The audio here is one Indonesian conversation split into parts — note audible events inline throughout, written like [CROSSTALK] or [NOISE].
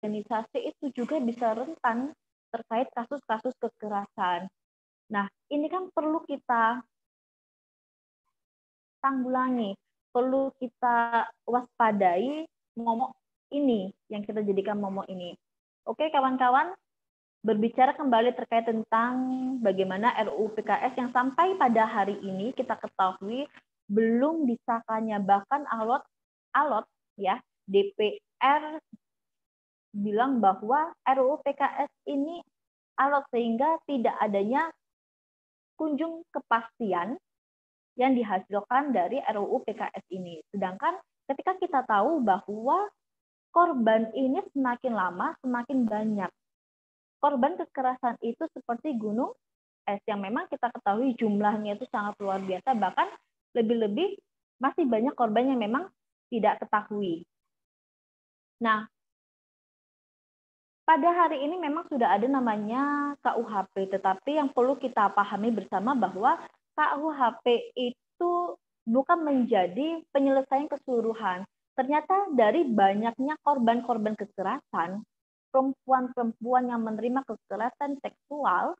organisasi itu juga bisa rentan terkait kasus-kasus kekerasan. Nah, ini kan perlu kita tanggulangi, perlu kita waspadai momok ini yang kita jadikan momok ini. Oke, kawan-kawan, berbicara kembali terkait tentang bagaimana RUU PKS yang sampai pada hari ini kita ketahui belum disahkannya bahkan alot alot ya DPR bilang bahwa RUU PKS ini alot sehingga tidak adanya kunjung kepastian yang dihasilkan dari RUU PKS ini. Sedangkan ketika kita tahu bahwa korban ini semakin lama semakin banyak. Korban kekerasan itu seperti gunung es yang memang kita ketahui jumlahnya itu sangat luar biasa bahkan lebih-lebih masih banyak korban yang memang tidak ketahui. Nah, pada hari ini memang sudah ada namanya KUHP, tetapi yang perlu kita pahami bersama bahwa KUHP itu bukan menjadi penyelesaian keseluruhan. Ternyata dari banyaknya korban-korban kekerasan, perempuan-perempuan yang menerima kekerasan seksual,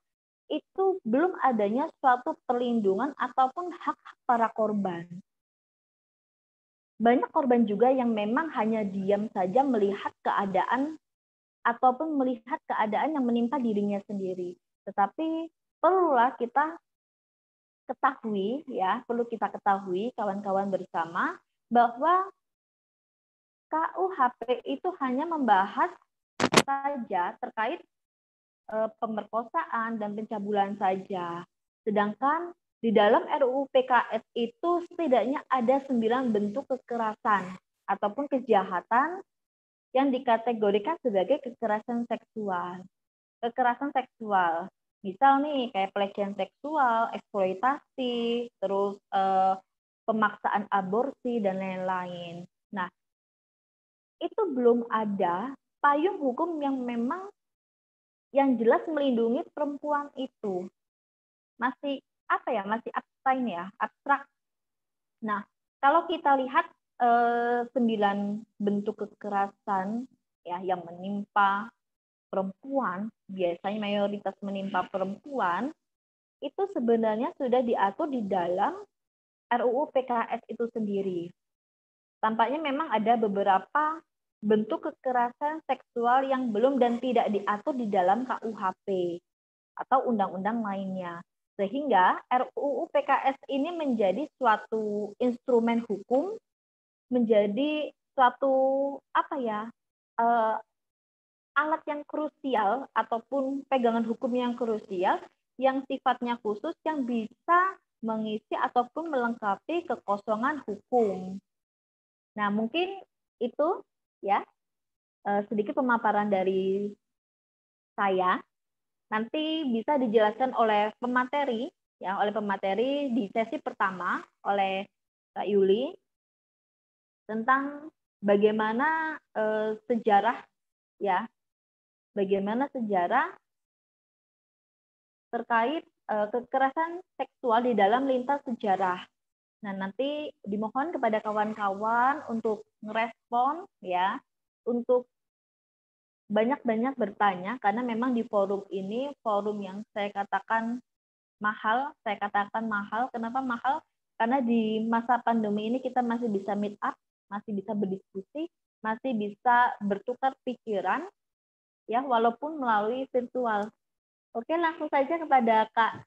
itu belum adanya suatu perlindungan ataupun hak para korban. Banyak korban juga yang memang hanya diam saja melihat keadaan ataupun melihat keadaan yang menimpa dirinya sendiri. Tetapi perlulah kita ketahui ya, perlu kita ketahui kawan-kawan bersama bahwa KUHP itu hanya membahas saja terkait e, pemerkosaan dan pencabulan saja. Sedangkan di dalam RUU PKS itu setidaknya ada sembilan bentuk kekerasan ataupun kejahatan yang dikategorikan sebagai kekerasan seksual. Kekerasan seksual, misal nih kayak pelecehan seksual, eksploitasi, terus eh, pemaksaan aborsi dan lain-lain. Nah, itu belum ada payung hukum yang memang yang jelas melindungi perempuan itu. Masih apa ya? Masih abstrak ya, abstrak. Nah, kalau kita lihat Eh, sembilan bentuk kekerasan ya yang menimpa perempuan biasanya mayoritas menimpa perempuan itu sebenarnya sudah diatur di dalam RUU PKS itu sendiri. Tampaknya memang ada beberapa bentuk kekerasan seksual yang belum dan tidak diatur di dalam KUHP atau undang-undang lainnya. Sehingga RUU PKS ini menjadi suatu instrumen hukum menjadi suatu apa ya uh, alat yang krusial ataupun pegangan hukum yang krusial yang sifatnya khusus yang bisa mengisi ataupun melengkapi kekosongan hukum. Nah, mungkin itu ya eh, sedikit pemaparan dari saya. Nanti bisa dijelaskan oleh pemateri ya oleh pemateri di sesi pertama oleh Kak Yuli tentang bagaimana eh, sejarah ya bagaimana sejarah terkait eh, kekerasan seksual di dalam lintas sejarah. Nah, nanti dimohon kepada kawan-kawan untuk ngerespon ya, untuk banyak-banyak bertanya karena memang di forum ini forum yang saya katakan mahal, saya katakan mahal. Kenapa mahal? Karena di masa pandemi ini kita masih bisa meet up masih bisa berdiskusi, masih bisa bertukar pikiran, ya walaupun melalui virtual. Oke, langsung saja kepada Kak.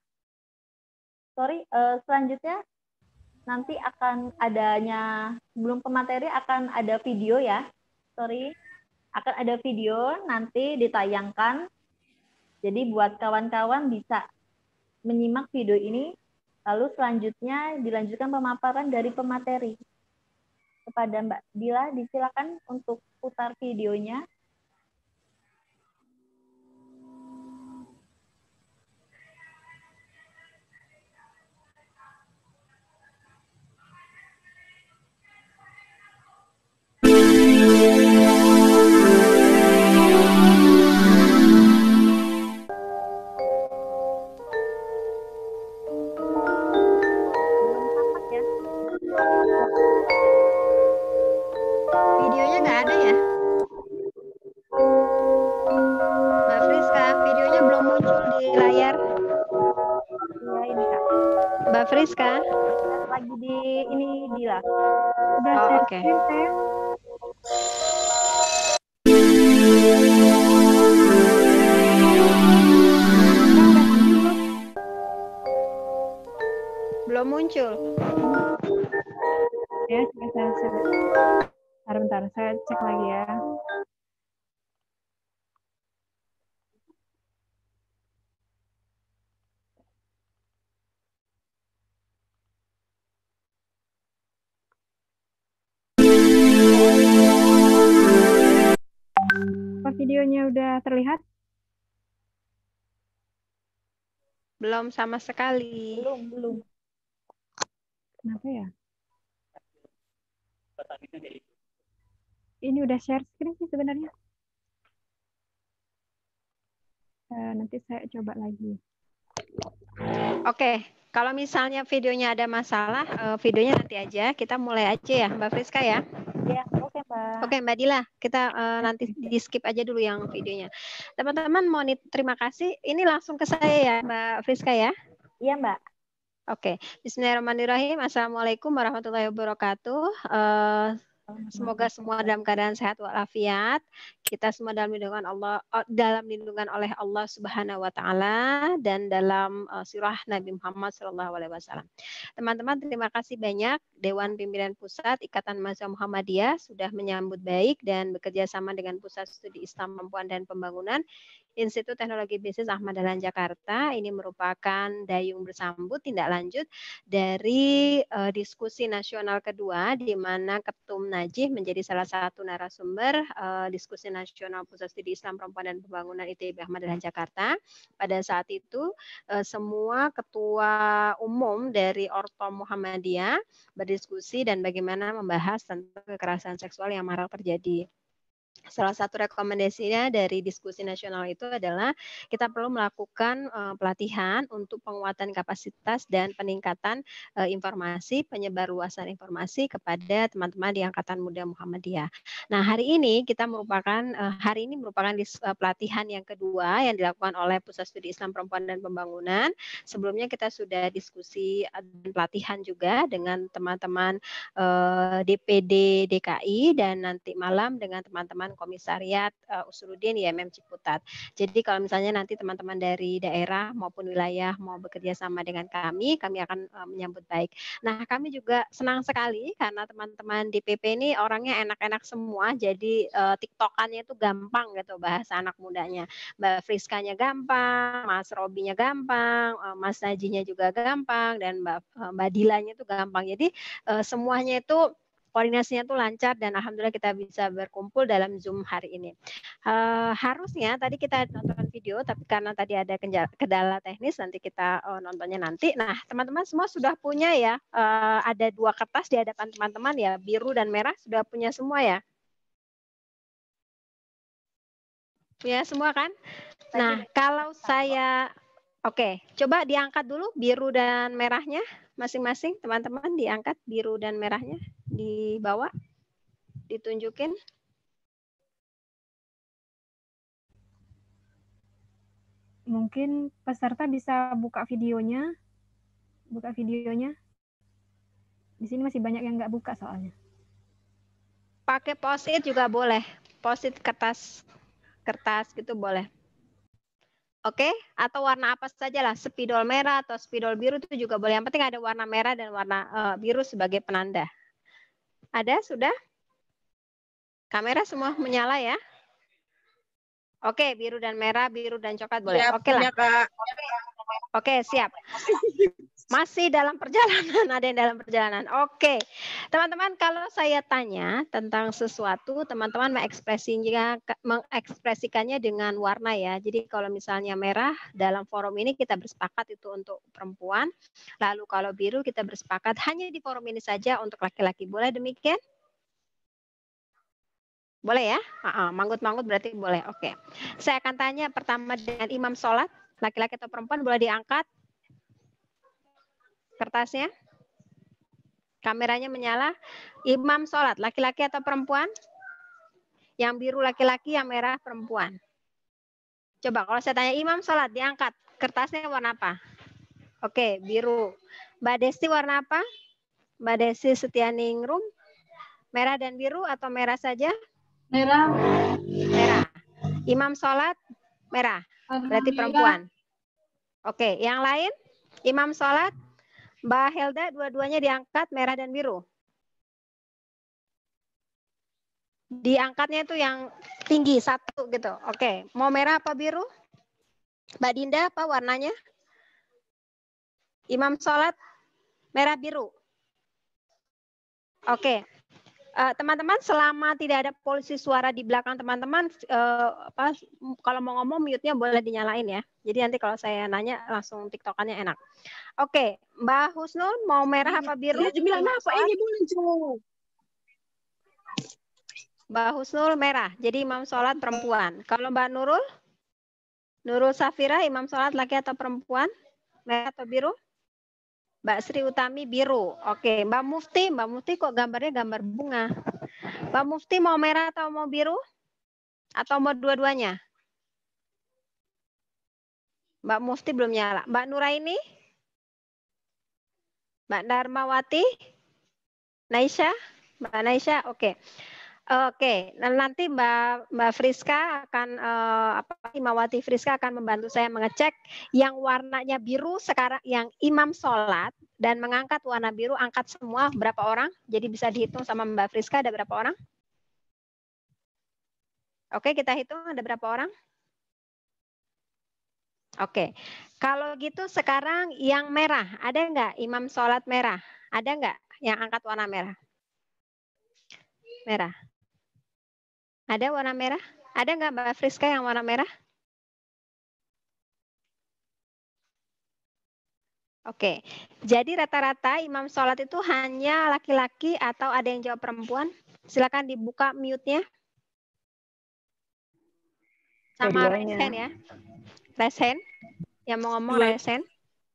Sorry, uh, selanjutnya nanti akan adanya belum pemateri akan ada video ya. Sorry, akan ada video nanti ditayangkan. Jadi buat kawan-kawan bisa menyimak video ini, lalu selanjutnya dilanjutkan pemaparan dari pemateri kepada Mbak Dila. Disilakan untuk putar videonya. Thank you. guys kan? Lagi di ini Dila Udah oh, oke okay. Belum muncul. Ya, saya, saya, Bentar, bentar, saya cek lagi ya. udah terlihat? Belum sama sekali. Belum, belum. Kenapa ya? Ini udah share screen sih sebenarnya. Eh, nanti saya coba lagi. Oke, kalau misalnya videonya ada masalah, eh, videonya nanti aja. Kita mulai aja ya, Mbak Friska ya. Iya. Oke, Mbak Dila, kita uh, nanti di skip aja dulu yang videonya. Teman-teman mau terima kasih. Ini langsung ke saya ya, Mbak Friska ya. Iya, Mbak. Oke, Bismillahirrahmanirrahim. Assalamualaikum warahmatullahi wabarakatuh. Uh, Semoga semua dalam keadaan sehat walafiat. Kita semua dalam lindungan Allah eh, dalam lindungan oleh Allah Subhanahu wa taala dan dalam eh, surah Nabi Muhammad sallallahu alaihi wasallam. Teman-teman terima kasih banyak Dewan Pimpinan Pusat Ikatan Mahasiswa Muhammadiyah sudah menyambut baik dan bekerja sama dengan Pusat Studi Islam Perempuan dan Pembangunan Institut Teknologi Bisnis Ahmad Dahlan Jakarta. Ini merupakan dayung bersambut tindak lanjut dari uh, diskusi nasional kedua di mana Ketum Najih menjadi salah satu narasumber uh, diskusi nasional Nasional Pusat Studi Islam Perempuan dan Pembangunan ITB Ahmad Dahlan hmm. Jakarta. Pada saat itu eh, semua ketua umum dari Orto Muhammadiyah berdiskusi dan bagaimana membahas tentang kekerasan seksual yang marak terjadi salah satu rekomendasinya dari diskusi nasional itu adalah kita perlu melakukan uh, pelatihan untuk penguatan kapasitas dan peningkatan uh, informasi luasan informasi kepada teman-teman di angkatan muda Muhammadiyah. Nah, hari ini kita merupakan uh, hari ini merupakan dis, uh, pelatihan yang kedua yang dilakukan oleh Pusat Studi Islam Perempuan dan Pembangunan. Sebelumnya kita sudah diskusi dan pelatihan juga dengan teman-teman uh, DPD DKI dan nanti malam dengan teman-teman komisariat uh, eh, Usuludin IMM Ciputat. Jadi kalau misalnya nanti teman-teman dari daerah maupun wilayah mau bekerja sama dengan kami, kami akan uh, menyambut baik. Nah, kami juga senang sekali karena teman-teman di PP ini orangnya enak-enak semua, jadi uh, tiktokannya itu gampang gitu bahasa anak mudanya. Mbak Friskanya gampang, Mas Robinya gampang, uh, Mas Najinya juga gampang, dan Mbak, uh, Mbak Dilanya itu gampang. Jadi uh, semuanya itu koordinasinya tuh lancar dan alhamdulillah kita bisa berkumpul dalam Zoom hari ini. Uh, harusnya tadi kita nonton video tapi karena tadi ada kendala teknis nanti kita uh, nontonnya nanti. Nah, teman-teman semua sudah punya ya uh, ada dua kertas di hadapan teman-teman ya, biru dan merah sudah punya semua ya. Ya, semua kan? Nah, kalau saya Oke, coba diangkat dulu biru dan merahnya masing-masing teman-teman diangkat biru dan merahnya dibawa ditunjukin mungkin peserta bisa buka videonya buka videonya di sini masih banyak yang nggak buka soalnya pakai posit juga boleh posit kertas kertas gitu boleh Oke, okay? atau warna apa saja lah, spidol merah atau spidol biru itu juga boleh. Yang penting ada warna merah dan warna uh, biru sebagai penanda. Ada sudah? Kamera semua menyala ya? Oke, okay, biru dan merah, biru dan coklat boleh. Oke okay lah. Oke, okay, siap. Masih dalam perjalanan, [LAUGHS] ada yang dalam perjalanan. Oke, teman-teman kalau saya tanya tentang sesuatu, teman-teman mengekspresinya, mengekspresikannya dengan warna ya. Jadi kalau misalnya merah, dalam forum ini kita bersepakat itu untuk perempuan. Lalu kalau biru kita bersepakat hanya di forum ini saja untuk laki-laki. Boleh demikian? Boleh ya? Ah, ah, manggut-manggut berarti boleh. Oke. Saya akan tanya pertama dengan imam sholat. Laki-laki atau perempuan boleh diangkat? kertasnya? Kameranya menyala. Imam sholat, laki-laki atau perempuan? Yang biru laki-laki, yang merah perempuan. Coba kalau saya tanya imam sholat, diangkat. Kertasnya warna apa? Oke, biru. Mbak Desti warna apa? Mbak Desi Setianingrum. Merah dan biru atau merah saja? Merah. Merah. Imam sholat merah. Berarti perempuan. Oke, yang lain? Imam sholat Mbak Helda, dua-duanya diangkat merah dan biru. Diangkatnya itu yang tinggi satu gitu. Oke, mau merah apa biru? Mbak Dinda apa warnanya? Imam sholat merah biru. Oke, Eh, teman-teman uh, selama tidak ada polisi suara di belakang teman-teman uh, kalau mau ngomong mute-nya boleh dinyalain ya. Jadi nanti kalau saya nanya langsung tiktokannya enak. Oke, okay. Mbak Husnul mau merah apa biru? Ya, bilang apa ini Mbak Husnul merah. Jadi imam sholat perempuan. Kalau Mbak Nurul? Nurul Safira imam sholat laki atau perempuan? Merah atau biru? Mbak Sri Utami biru. Oke, Mbak Mufti, Mbak Mufti kok gambarnya gambar bunga? Mbak Mufti mau merah atau mau biru? Atau mau dua-duanya? Mbak Mufti belum nyala. Mbak Nuraini? Mbak Darmawati? Naisha? Mbak Naisha, oke. Okay. Oke, nah nanti Mbak Mbak Friska akan uh, apa Imawati Friska akan membantu saya mengecek yang warnanya biru sekarang yang imam sholat dan mengangkat warna biru angkat semua berapa orang? Jadi bisa dihitung sama Mbak Friska ada berapa orang? Oke, kita hitung ada berapa orang? Oke, kalau gitu sekarang yang merah ada nggak imam sholat merah? Ada nggak yang angkat warna merah? Merah. Ada warna merah? Ada nggak Mbak Friska yang warna merah? Oke, jadi rata-rata imam sholat itu hanya laki-laki atau ada yang jawab perempuan? Silakan dibuka mute-nya. Sama Resen ya. Resen Yang mau ngomong Dua. resen.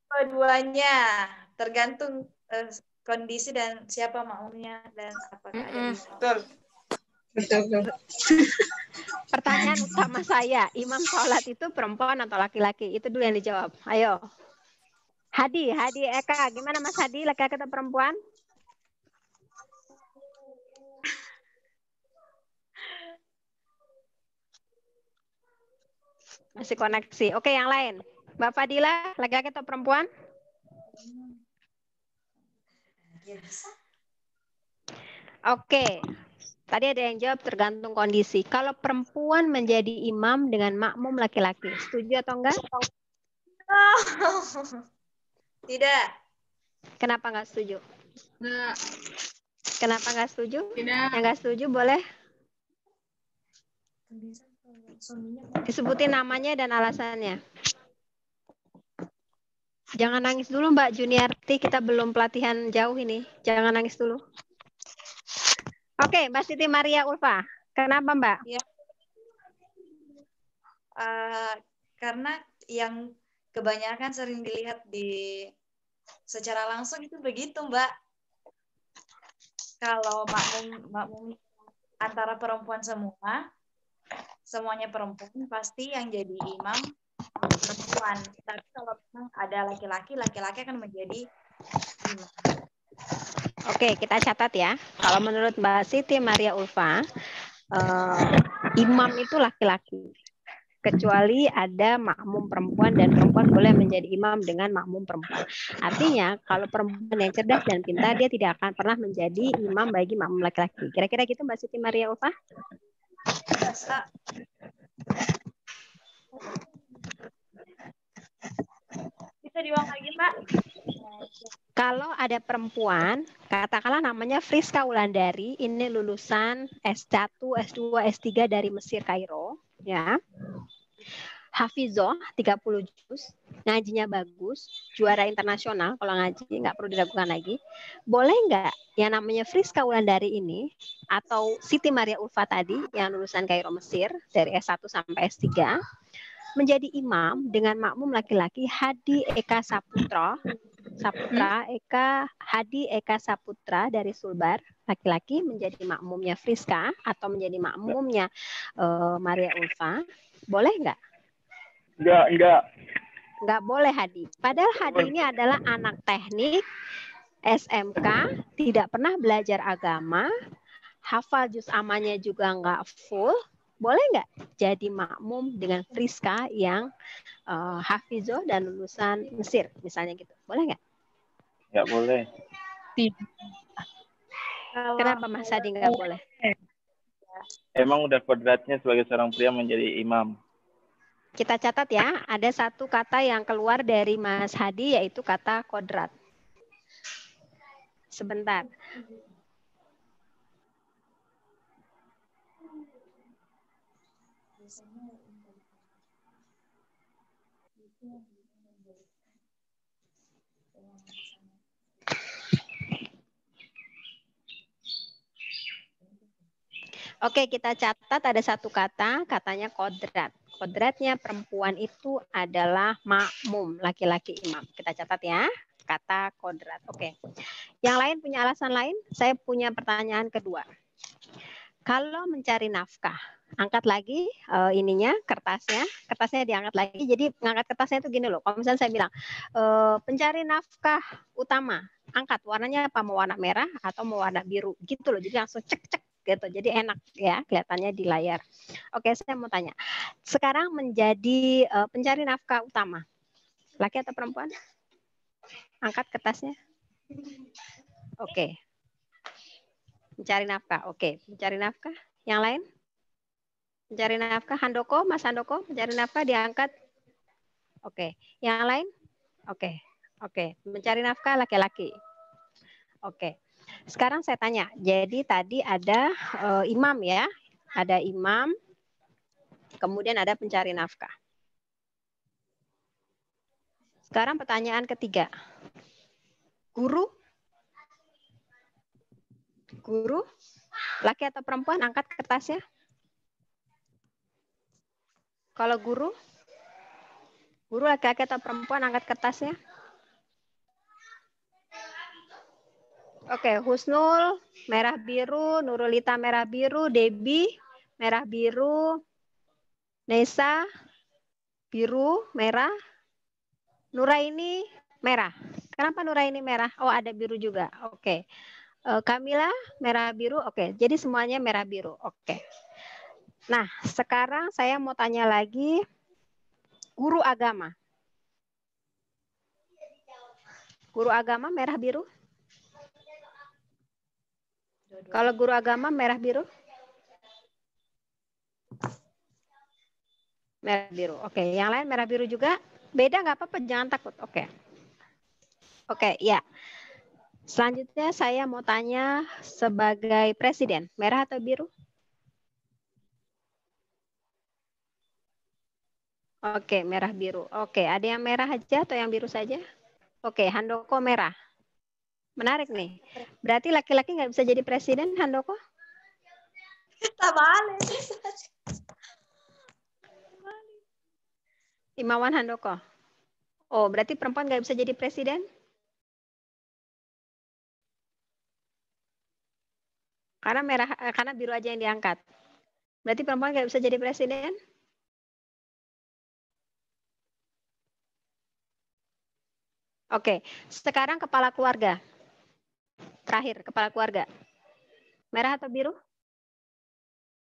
Keduanya, tergantung uh, kondisi dan siapa maunya dan apa mm -hmm. Betul. [LAUGHS] Pertanyaan sama saya, imam sholat itu perempuan atau laki-laki? Itu dulu yang dijawab. Ayo. Hadi, Hadi Eka, gimana Mas Hadi, laki-laki atau perempuan? Masih koneksi. Oke, yang lain. Mbak Fadila, laki-laki atau perempuan? Oke, Tadi ada yang jawab tergantung kondisi. Kalau perempuan menjadi imam dengan makmum laki-laki, setuju atau enggak? Oh, [LAUGHS] tidak. Kenapa enggak setuju? Enggak. Kenapa enggak setuju? Tidak. Yang enggak setuju boleh? Disebutin namanya dan alasannya. Jangan nangis dulu Mbak Juniarti, kita belum pelatihan jauh ini. Jangan nangis dulu. Oke, okay, Mbak Siti Maria Ulfa. Kenapa, Mbak? Ya. Uh, karena yang kebanyakan sering dilihat di secara langsung itu begitu, Mbak. Kalau makmum makmum antara perempuan semua, semuanya perempuan, pasti yang jadi imam perempuan. Tapi kalau memang ada laki-laki, laki-laki akan menjadi imam. Oke, kita catat ya. Kalau menurut Mbak Siti Maria Ulfa, uh, imam itu laki-laki. Kecuali ada makmum perempuan dan perempuan boleh menjadi imam dengan makmum perempuan. Artinya kalau perempuan yang cerdas dan pintar dia tidak akan pernah menjadi imam bagi makmum laki-laki. Kira-kira gitu Mbak Siti Maria Ulfa? bisa diulang lagi, Mbak? Kalau ada perempuan, katakanlah namanya Friska Wulandari, ini lulusan S1, S2, S3 dari Mesir Kairo, ya. Hafizoh 30 juz, ngajinya bagus, juara internasional kalau ngaji nggak perlu diragukan lagi. Boleh nggak yang namanya Friska Wulandari ini atau Siti Maria Ulfa tadi yang lulusan Kairo Mesir dari S1 sampai S3 menjadi imam dengan makmum laki-laki Hadi Eka Saputra, Saputra hmm. Eka Hadi Eka Saputra dari Sulbar laki-laki menjadi makmumnya Friska atau menjadi makmumnya uh, Maria Ulfa, boleh nggak? Enggak, enggak. Enggak boleh Hadi. Padahal Hadi ini adalah anak teknik SMK, tidak pernah belajar agama, hafal juz amanya juga enggak full, boleh nggak jadi makmum dengan Friska yang uh, hafizo dan lulusan Mesir misalnya gitu boleh nggak nggak boleh kenapa Mas Adi nggak boleh eh, emang udah kodratnya sebagai seorang pria menjadi imam kita catat ya ada satu kata yang keluar dari Mas Hadi yaitu kata kodrat sebentar Oke, kita catat ada satu kata, katanya kodrat. Kodratnya perempuan itu adalah makmum, laki-laki imam. Kita catat ya, kata kodrat. Oke. Yang lain punya alasan lain? Saya punya pertanyaan kedua. Kalau mencari nafkah, angkat lagi uh, ininya kertasnya kertasnya diangkat lagi jadi ngangkat kertasnya itu gini loh kalau misalnya saya bilang uh, pencari nafkah utama angkat warnanya apa mau warna merah atau mau warna biru gitu loh jadi langsung cek cek gitu. Jadi enak ya kelihatannya di layar. Oke, saya mau tanya. Sekarang menjadi uh, pencari nafkah utama. Laki atau perempuan? Angkat kertasnya. Oke. Mencari nafkah. Oke, mencari nafkah. Yang lain? Mencari nafkah. Handoko, Mas Handoko, mencari nafkah diangkat. Oke. Yang lain? Oke. Oke, mencari nafkah laki-laki. Oke. Sekarang saya tanya, jadi tadi ada uh, imam ya, ada imam, kemudian ada pencari nafkah. Sekarang pertanyaan ketiga. Guru? Guru? Laki atau perempuan angkat kertasnya? Kalau guru? Guru laki-laki atau perempuan angkat kertasnya? Oke, okay, Husnul merah biru, Nurulita merah biru, Debi merah biru, Nesa biru merah, Nuraini merah. Kenapa Nuraini merah? Oh, ada biru juga. Oke. Okay. Eh, Kamila merah biru. Oke, okay. jadi semuanya merah biru. Oke. Okay. Nah, sekarang saya mau tanya lagi guru agama. Guru agama merah biru? Kalau guru agama merah biru? Merah biru. Oke, okay. yang lain merah biru juga? Beda nggak apa-apa, jangan takut. Oke. Okay. Oke, okay, ya. Selanjutnya saya mau tanya sebagai presiden, merah atau biru? Oke, merah biru. Oke, ada yang merah aja atau yang biru saja? Oke, Handoko merah. Menarik nih. Berarti laki-laki nggak bisa jadi presiden, Handoko? balik. Imawan Handoko. Oh, berarti perempuan nggak bisa jadi presiden? Karena merah, eh, karena biru aja yang diangkat. Berarti perempuan nggak bisa jadi presiden? Oke, sekarang kepala keluarga. Terakhir, kepala keluarga. Merah atau biru?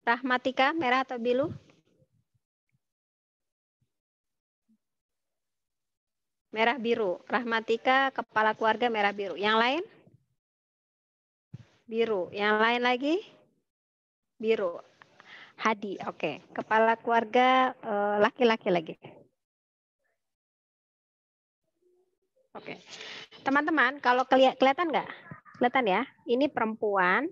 Rahmatika, merah atau biru? Merah biru. Rahmatika, kepala keluarga merah biru. Yang lain? Biru. Yang lain lagi? Biru. Hadi, oke. Okay. Kepala keluarga eh, laki-laki uh, lagi. Oke. Okay. Teman-teman, kalau keli kelihatan nggak? kelihatan ya, ini perempuan,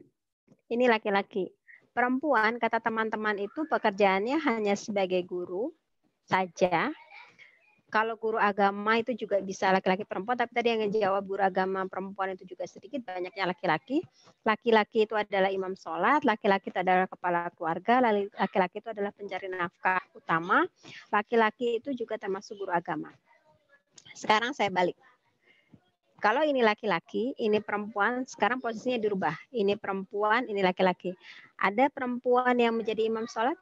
ini laki-laki. Perempuan, kata teman-teman itu pekerjaannya hanya sebagai guru saja. Kalau guru agama itu juga bisa laki-laki perempuan, tapi tadi yang jawab guru agama perempuan itu juga sedikit banyaknya laki-laki. Laki-laki itu adalah imam sholat, laki-laki itu adalah kepala keluarga, laki-laki itu adalah pencari nafkah utama, laki-laki itu juga termasuk guru agama. Sekarang saya balik kalau ini laki-laki, ini perempuan, sekarang posisinya dirubah. Ini perempuan, ini laki-laki. Ada perempuan yang menjadi imam sholat?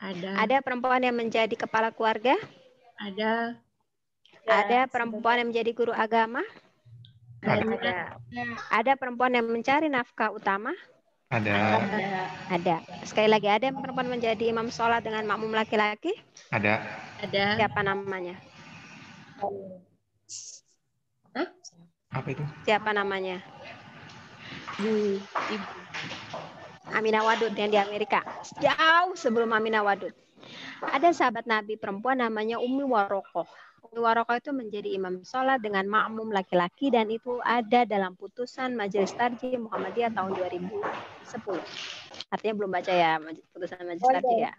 Ada. Ada perempuan yang menjadi kepala keluarga? Ada. Ya, Ada perempuan yang menjadi guru agama? Ada. Ada perempuan yang mencari nafkah utama? Ada. Ada. Sekali lagi ada yang perempuan menjadi imam sholat dengan makmum laki-laki? Ada. Ada. Siapa namanya? Hah? Apa itu? Siapa namanya? Ibu. Ibu. Aminah Wadud yang di Amerika. Jauh sebelum Aminah Wadud. Ada sahabat Nabi perempuan namanya Umi Warokoh rokok itu menjadi imam sholat dengan makmum laki-laki dan itu ada dalam putusan Majelis Tarji Muhammadiyah tahun 2010. Artinya belum baca ya putusan Majelis Tarji ya.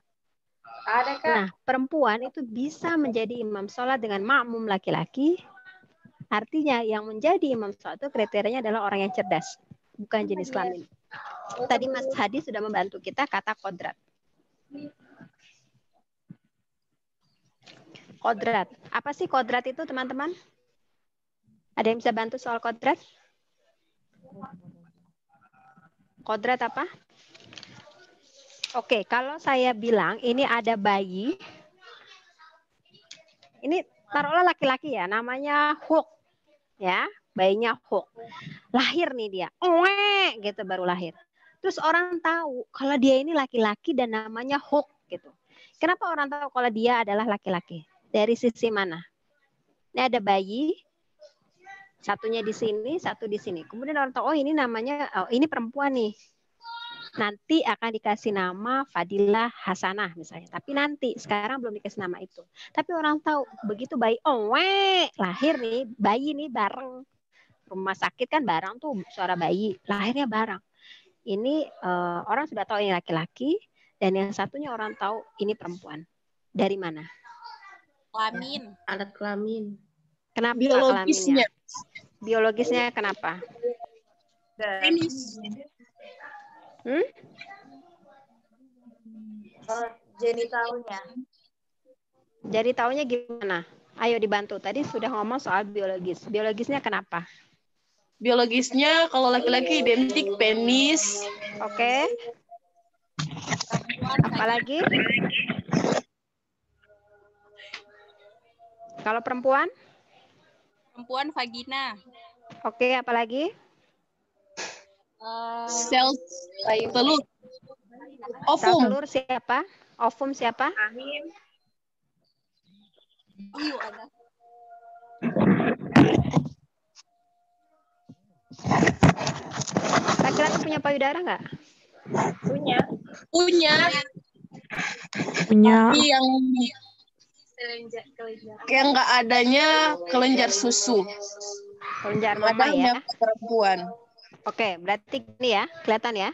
Nah, perempuan itu bisa menjadi imam sholat dengan makmum laki-laki. Artinya yang menjadi imam sholat itu kriterianya adalah orang yang cerdas, bukan jenis kelamin. Tadi Mas Hadi sudah membantu kita kata kodrat. kodrat. Apa sih kodrat itu, teman-teman? Ada yang bisa bantu soal kodrat? Kodrat apa? Oke, kalau saya bilang ini ada bayi. Ini taruhlah laki-laki ya, namanya Hulk. Ya, bayinya Hulk. Lahir nih dia. Oe, gitu baru lahir. Terus orang tahu kalau dia ini laki-laki dan namanya Hulk gitu. Kenapa orang tahu kalau dia adalah laki-laki? Dari sisi mana? Ini ada bayi, satunya di sini, satu di sini. Kemudian orang tahu, oh ini namanya, oh ini perempuan nih. Nanti akan dikasih nama Fadilah Hasanah misalnya. Tapi nanti, sekarang belum dikasih nama itu. Tapi orang tahu, begitu bayi, oh weh, lahir nih, bayi nih bareng. Rumah sakit kan bareng tuh, suara bayi, lahirnya bareng. Ini uh, orang sudah tahu ini laki-laki, dan yang satunya orang tahu ini perempuan. Dari mana? Kelamin. Alat kelamin. Kenapa ya? biologisnya? Kelaminnya? Biologisnya kenapa? Penis. Hmm? Oh, genitalnya. Jadi taunya gimana? Ayo dibantu. Tadi sudah ngomong soal biologis. Biologisnya kenapa? Biologisnya kalau laki-laki identik penis. Oke. Okay. Apalagi? Kalau perempuan? Perempuan vagina. Oke, okay, lagi? Uh, eh, sel telur. Ovum. Sel telur siapa? Ovum siapa? Amin. Iya ada. laki punya payudara nggak? Punya. Punya. Punya. yang kelenjar Yang nggak adanya kelenjar susu kelenjar mata ya perempuan oke berarti ini ya kelihatan ya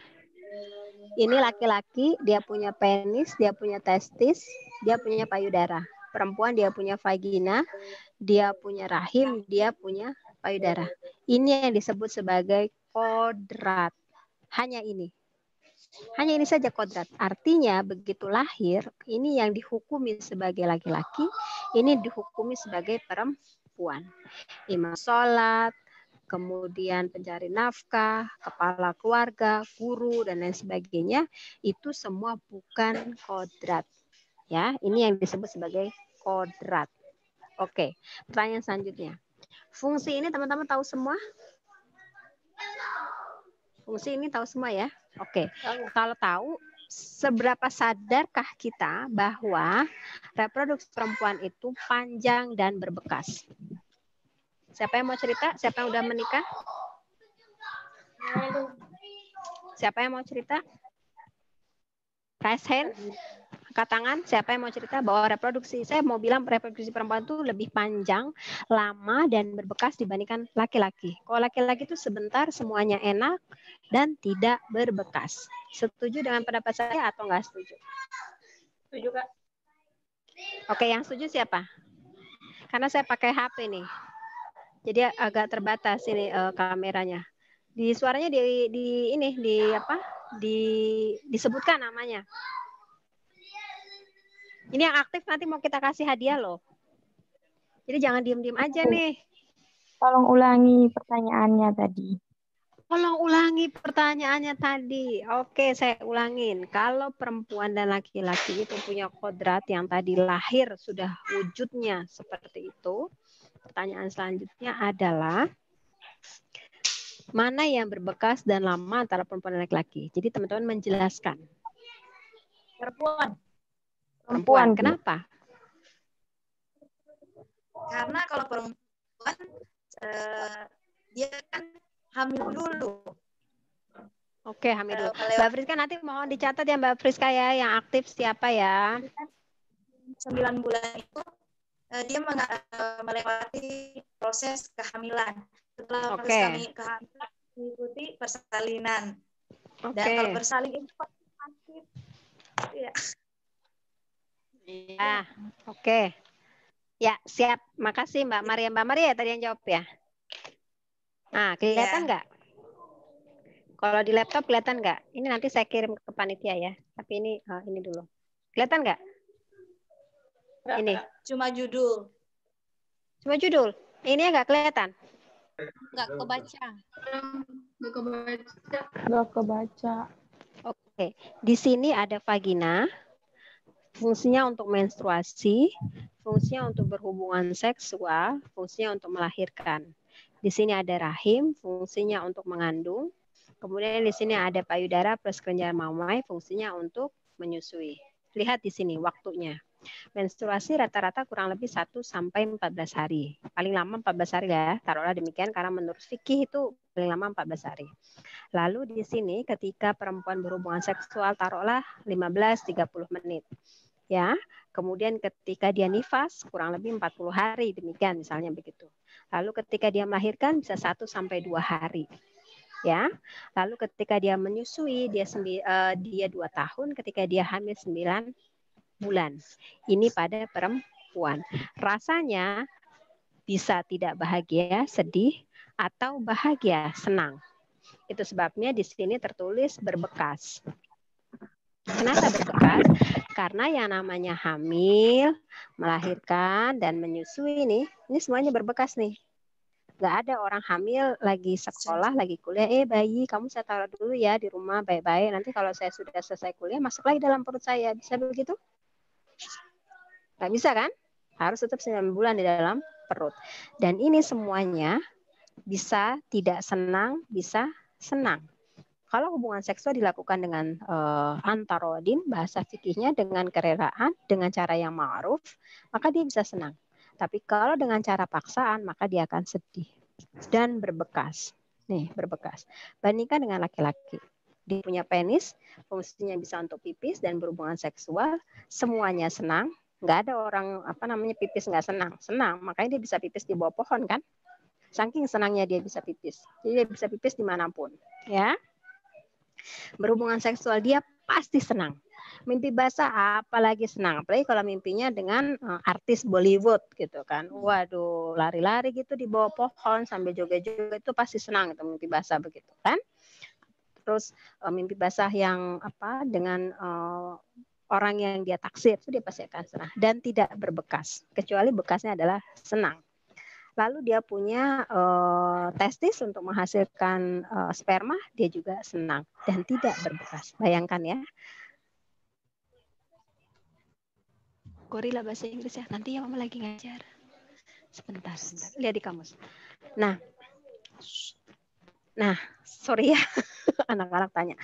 ini laki-laki dia punya penis dia punya testis dia punya payudara perempuan dia punya vagina dia punya rahim dia punya payudara ini yang disebut sebagai kodrat hanya ini hanya ini saja kodrat. Artinya begitu lahir, ini yang dihukumi sebagai laki-laki, ini dihukumi sebagai perempuan. Imam sholat, kemudian pencari nafkah, kepala keluarga, guru dan lain sebagainya, itu semua bukan kodrat. Ya, ini yang disebut sebagai kodrat. Oke, pertanyaan selanjutnya. Fungsi ini teman-teman tahu semua? Fungsi ini tahu semua ya? Oke, okay. kalau tahu seberapa sadarkah kita bahwa reproduksi perempuan itu panjang dan berbekas? Siapa yang mau cerita? Siapa yang udah menikah? Siapa yang mau cerita? Raise hand angkat tangan siapa yang mau cerita bahwa reproduksi saya mau bilang reproduksi perempuan itu lebih panjang lama dan berbekas dibandingkan laki-laki kalau laki-laki itu sebentar semuanya enak dan tidak berbekas setuju dengan pendapat saya atau nggak setuju setuju kak oke yang setuju siapa karena saya pakai HP nih jadi agak terbatas ini uh, kameranya di suaranya di di ini di apa di disebutkan namanya ini yang aktif nanti mau kita kasih hadiah loh. Jadi jangan diem-diem aja nih. Tolong ulangi pertanyaannya tadi. Tolong ulangi pertanyaannya tadi. Oke, saya ulangin. Kalau perempuan dan laki-laki itu punya kodrat yang tadi lahir sudah wujudnya seperti itu, pertanyaan selanjutnya adalah mana yang berbekas dan lama antara perempuan dan laki-laki. Jadi teman-teman menjelaskan. Perempuan. Perempuan, kenapa? Karena kalau perempuan uh, dia kan hamil dulu. Oke, hamil dulu. Mbak Friska nanti mohon dicatat ya Mbak Friska ya, yang aktif siapa ya? Sembilan bulan itu eh, dia uh, melewati proses kehamilan. Setelah okay. proses kami, kehamilan mengikuti persalinan. Okay. Dan kalau bersalin itu pasti ya. Ya, oke. Okay. Ya, siap. Makasih Mbak Maria. Mbak Maria ya tadi yang jawab ya. Nah, kelihatan iya. nggak? Ya. Kalau di laptop kelihatan nggak? Ini nanti saya kirim ke panitia ya. Tapi ini oh, ini dulu. Kelihatan nggak? Ini. Cuma judul. Cuma judul. Ini nggak kelihatan. Nggak kebaca. Nggak kebaca. Nggak kebaca. Oke. Okay. Di sini ada vagina, Fungsinya untuk menstruasi, fungsinya untuk berhubungan seksual, fungsinya untuk melahirkan. Di sini ada rahim, fungsinya untuk mengandung. Kemudian di sini ada payudara plus kelenjar mamai, fungsinya untuk menyusui. Lihat di sini waktunya. Menstruasi rata-rata kurang lebih 1 sampai 14 hari. Paling lama 14 hari ya, taruhlah demikian karena menurut fikih itu paling lama 14 hari. Lalu di sini ketika perempuan berhubungan seksual taruhlah 15 30 menit. Ya, kemudian ketika dia nifas kurang lebih 40 hari demikian misalnya begitu. Lalu ketika dia melahirkan bisa 1 sampai 2 hari ya. Lalu ketika dia menyusui dia sembi, uh, dia 2 tahun, ketika dia hamil 9 bulan. Ini pada perempuan. Rasanya bisa tidak bahagia, sedih, atau bahagia, senang. Itu sebabnya di sini tertulis berbekas. Kenapa berbekas? Karena yang namanya hamil, melahirkan, dan menyusui nih, ini semuanya berbekas nih. Gak ada orang hamil lagi sekolah, lagi kuliah, eh bayi kamu saya taruh dulu ya di rumah baik-baik, nanti kalau saya sudah selesai kuliah masuk lagi dalam perut saya. Bisa begitu? Tak bisa kan? Harus tetap 9 bulan di dalam perut. Dan ini semuanya bisa tidak senang, bisa senang. Kalau hubungan seksual dilakukan dengan e, antarodin, bahasa fikihnya dengan kerelaan, dengan cara yang ma'ruf, maka dia bisa senang. Tapi kalau dengan cara paksaan, maka dia akan sedih dan berbekas. Nih, berbekas. Bandingkan dengan laki-laki dia punya penis, fungsinya bisa untuk pipis dan berhubungan seksual, semuanya senang. Nggak ada orang apa namanya pipis nggak senang, senang. Makanya dia bisa pipis di bawah pohon kan? Saking senangnya dia bisa pipis, jadi dia bisa pipis dimanapun, ya. Berhubungan seksual dia pasti senang. Mimpi basah apalagi senang, apalagi kalau mimpinya dengan eh, artis Bollywood gitu kan. Waduh, lari-lari gitu di bawah pohon sambil joget-joget itu pasti senang itu mimpi basah begitu kan terus uh, mimpi basah yang apa dengan uh, orang yang dia taksir itu dia pasti akan senang dan tidak berbekas kecuali bekasnya adalah senang lalu dia punya uh, testis untuk menghasilkan uh, sperma, dia juga senang dan tidak berbekas. Bayangkan ya. lah bahasa Inggris ya. Nanti ya mama lagi ngajar. Sebentar, sebentar. Lihat di kamus. Nah, Nah, sorry ya, [LAUGHS] anak-anak tanya.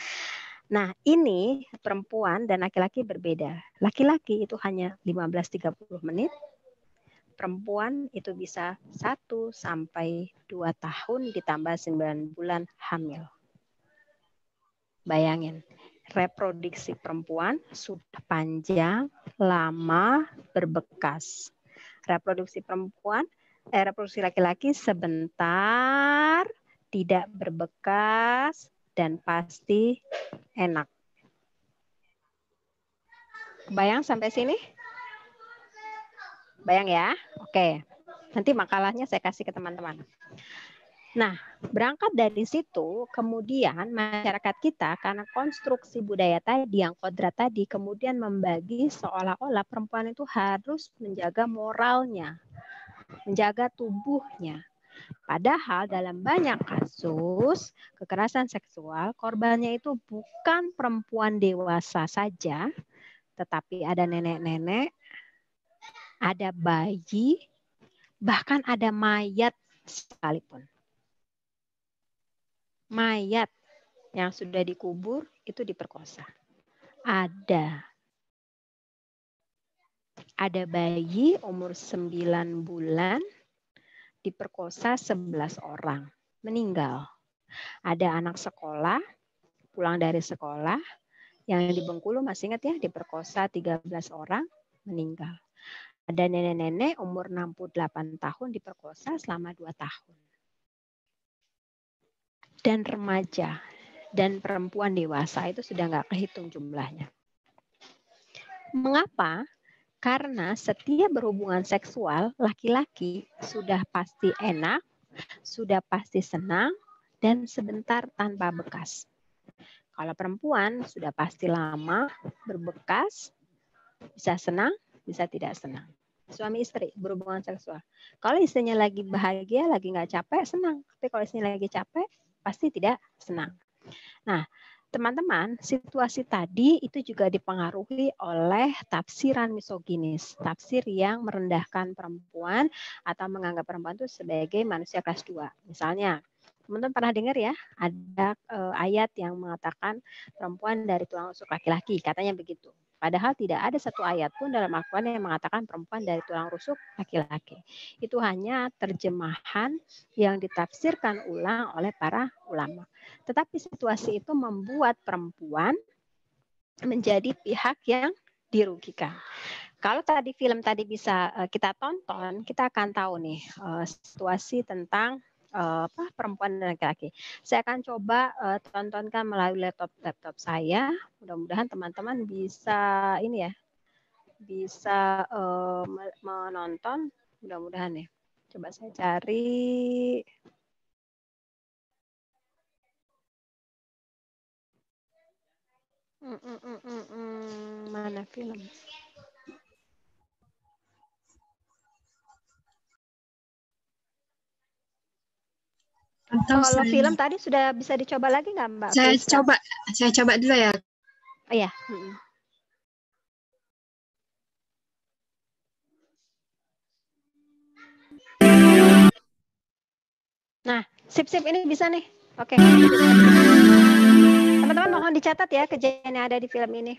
Nah, ini perempuan dan laki-laki berbeda. Laki-laki itu hanya 15-30 menit. Perempuan itu bisa 1 sampai 2 tahun ditambah 9 bulan hamil. Bayangin, reproduksi perempuan sudah panjang, lama, berbekas. Reproduksi perempuan, eh, reproduksi laki-laki sebentar, tidak berbekas, dan pasti enak. Bayang sampai sini? Bayang ya? Oke. Nanti makalahnya saya kasih ke teman-teman. Nah, berangkat dari situ, kemudian masyarakat kita karena konstruksi budaya tadi yang kodrat tadi, kemudian membagi seolah-olah perempuan itu harus menjaga moralnya, menjaga tubuhnya, Padahal dalam banyak kasus kekerasan seksual korbannya itu bukan perempuan dewasa saja, tetapi ada nenek-nenek, ada bayi, bahkan ada mayat sekalipun. Mayat yang sudah dikubur itu diperkosa. Ada ada bayi umur 9 bulan diperkosa 11 orang, meninggal. Ada anak sekolah, pulang dari sekolah, yang di Bengkulu masih ingat ya, diperkosa 13 orang, meninggal. Ada nenek-nenek umur 68 tahun diperkosa selama 2 tahun. Dan remaja dan perempuan dewasa itu sudah nggak kehitung jumlahnya. Mengapa karena setiap berhubungan seksual, laki-laki sudah pasti enak, sudah pasti senang, dan sebentar tanpa bekas. Kalau perempuan sudah pasti lama, berbekas, bisa senang, bisa tidak senang. Suami istri berhubungan seksual. Kalau istrinya lagi bahagia, lagi nggak capek, senang. Tapi kalau istrinya lagi capek, pasti tidak senang. Nah, teman-teman, situasi tadi itu juga dipengaruhi oleh tafsiran misoginis, tafsir yang merendahkan perempuan atau menganggap perempuan itu sebagai manusia kelas dua Misalnya, teman-teman pernah dengar ya, ada e, ayat yang mengatakan perempuan dari tulang rusuk laki-laki, katanya begitu. Padahal tidak ada satu ayat pun dalam Al-Quran yang mengatakan perempuan dari tulang rusuk laki-laki. Itu hanya terjemahan yang ditafsirkan ulang oleh para ulama. Tetapi situasi itu membuat perempuan menjadi pihak yang dirugikan. Kalau tadi film tadi bisa eh, kita tonton, kita akan tahu nih eh, situasi tentang Eh, apa perempuan dan laki-laki. Saya akan coba uh, tontonkan melalui laptop laptop saya. Mudah-mudahan teman-teman bisa ini ya, bisa uh, menonton. Mudah-mudahan ya. Coba saya cari. Mm -mm -mm -mm. mm. Mana film? Atau Kalau saya, film tadi sudah bisa dicoba lagi nggak Mbak? Saya coba, saya coba dulu ya. Oh ya. Hmm. Nah, sip-sip ini bisa nih. Oke. Okay. Teman-teman mohon dicatat ya kejadian yang ada di film ini.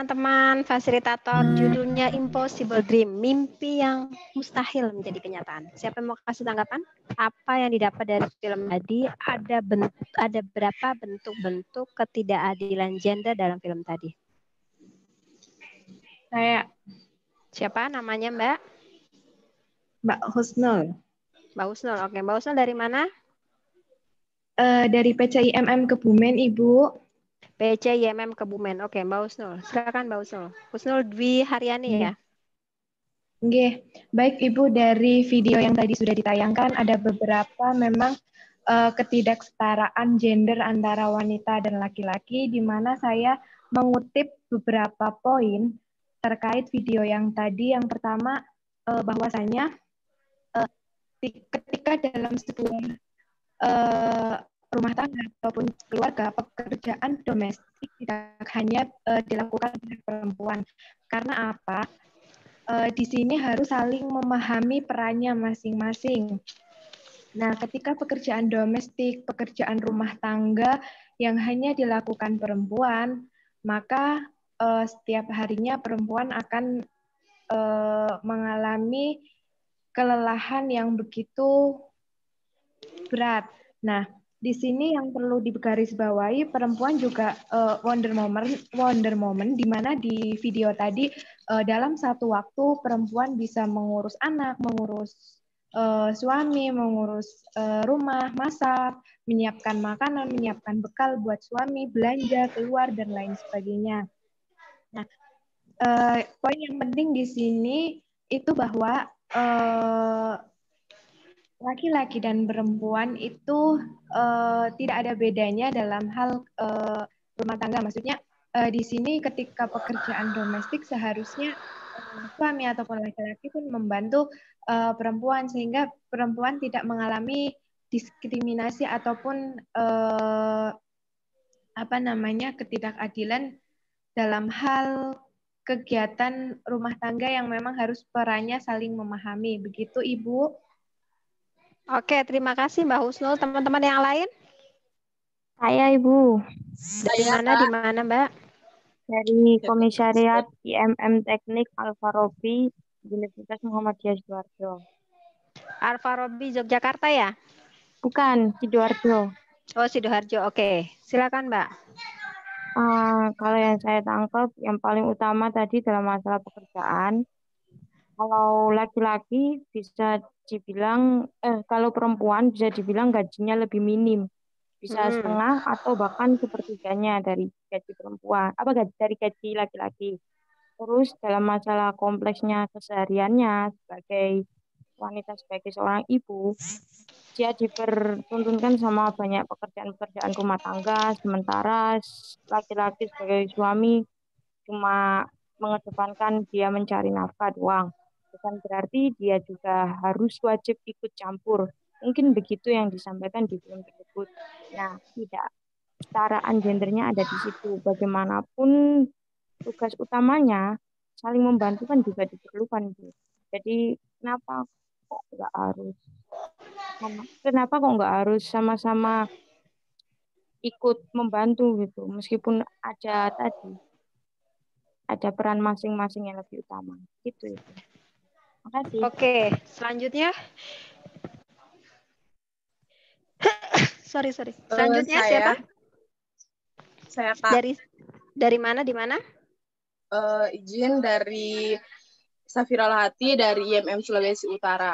teman-teman fasilitator hmm. judulnya Impossible Dream, mimpi yang mustahil menjadi kenyataan. Siapa yang mau kasih tanggapan? Apa yang didapat dari film tadi? Ada bentuk, ada berapa bentuk-bentuk ketidakadilan gender dalam film tadi? Saya. Siapa namanya Mbak? Mbak Husnul. Mbak Husnul, oke. Mbak Husnul dari mana? Uh, dari PCIMM Kebumen, Ibu. PC YMM Kebumen. Oke, Mbak Usnul. Silakan Mbak Usnul. Usnul Dwi Haryani ya. Oke, baik Ibu dari video yang tadi sudah ditayangkan ada beberapa memang uh, eh, ketidaksetaraan gender antara wanita dan laki-laki di mana saya mengutip beberapa poin terkait video yang tadi yang pertama uh, bahwasanya uh, ketika dalam sebuah uh, rumah tangga ataupun keluarga, pekerjaan domestik tidak hanya uh, dilakukan oleh perempuan. Karena apa? Uh, di sini harus saling memahami perannya masing-masing. Nah, ketika pekerjaan domestik, pekerjaan rumah tangga yang hanya dilakukan perempuan, maka uh, setiap harinya perempuan akan uh, mengalami kelelahan yang begitu berat. Nah, di sini yang perlu digarisbawahi perempuan juga uh, wonder moment wonder moment di mana di video tadi uh, dalam satu waktu perempuan bisa mengurus anak, mengurus uh, suami, mengurus uh, rumah, masak, menyiapkan makanan, menyiapkan bekal buat suami, belanja, keluar dan lain sebagainya. Nah, uh, poin yang penting di sini itu bahwa uh, laki-laki dan perempuan itu uh, tidak ada bedanya dalam hal uh, rumah tangga. Maksudnya uh, di sini ketika pekerjaan domestik seharusnya suami ataupun laki-laki pun membantu uh, perempuan sehingga perempuan tidak mengalami diskriminasi ataupun uh, apa namanya ketidakadilan dalam hal kegiatan rumah tangga yang memang harus perannya saling memahami. Begitu Ibu. Oke, terima kasih Mbak Husnul. Teman-teman yang lain? Saya Ibu. Dari mana? Di mana Mbak? Dari Komisariat IMM Teknik Alfarobi Universitas Muhammadiyah Sidoarjo. Alfarobi Yogyakarta ya? Bukan, Sidoarjo. Oh, Sidoarjo. Oke, silakan Mbak. Uh, kalau yang saya tangkap, yang paling utama tadi dalam masalah pekerjaan, kalau laki-laki bisa dibilang eh kalau perempuan bisa dibilang gajinya lebih minim bisa hmm. setengah atau bahkan sepertiganya dari gaji perempuan apa gaji dari gaji laki-laki terus dalam masalah kompleksnya kesehariannya sebagai wanita sebagai seorang ibu dia dipertuntunkan sama banyak pekerjaan-pekerjaan rumah tangga sementara laki-laki sebagai suami cuma mengedepankan dia mencari nafkah doang bukan berarti dia juga harus wajib ikut campur. Mungkin begitu yang disampaikan di film tersebut. Nah, tidak. Setaraan gendernya ada di situ. Bagaimanapun tugas utamanya saling membantu kan juga diperlukan. Bu. Jadi kenapa kok nggak harus kenapa kok nggak harus sama-sama ikut membantu gitu meskipun ada tadi ada peran masing-masing yang lebih utama gitu itu. Ya, Makasih. Oke, selanjutnya. [COUGHS] sorry, sorry. Eh, selanjutnya uh, saya, siapa? Saya Pak. Dari dari mana di mana? Uh, izin dari Safira Lahati dari IMM Sulawesi Utara.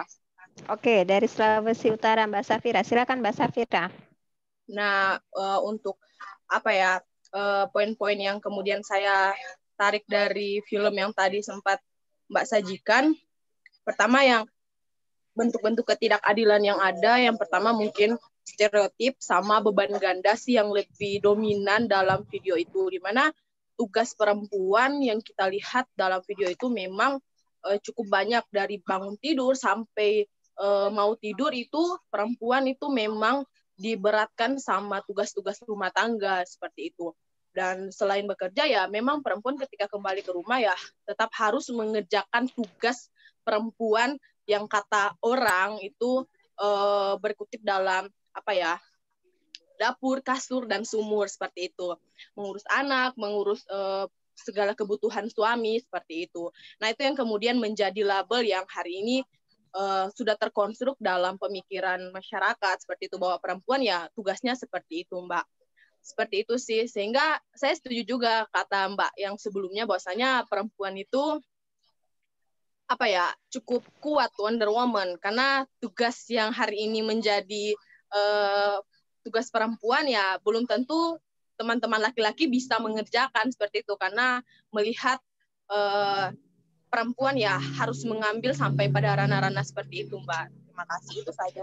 Oke, dari Sulawesi Utara Mbak Safira. Silakan Mbak Safira. Nah, uh, untuk apa ya? poin-poin yang kemudian saya tarik dari film yang tadi sempat Mbak sajikan Pertama yang bentuk-bentuk ketidakadilan yang ada, yang pertama mungkin stereotip sama beban ganda sih yang lebih dominan dalam video itu. di mana tugas perempuan yang kita lihat dalam video itu memang e, cukup banyak dari bangun tidur sampai e, mau tidur itu perempuan itu memang diberatkan sama tugas-tugas rumah tangga seperti itu. Dan selain bekerja ya memang perempuan ketika kembali ke rumah ya tetap harus mengerjakan tugas perempuan yang kata orang itu uh, berkutip dalam apa ya dapur, kasur, dan sumur seperti itu. Mengurus anak, mengurus uh, segala kebutuhan suami seperti itu. Nah itu yang kemudian menjadi label yang hari ini uh, sudah terkonstruk dalam pemikiran masyarakat seperti itu bahwa perempuan ya tugasnya seperti itu Mbak. Seperti itu sih sehingga saya setuju juga kata Mbak yang sebelumnya bahwasanya perempuan itu apa ya cukup kuat Wonder Woman karena tugas yang hari ini menjadi uh, tugas perempuan ya belum tentu teman-teman laki-laki bisa mengerjakan seperti itu karena melihat uh, perempuan ya harus mengambil sampai pada ranah-ranah seperti itu Mbak. Terima kasih itu saja.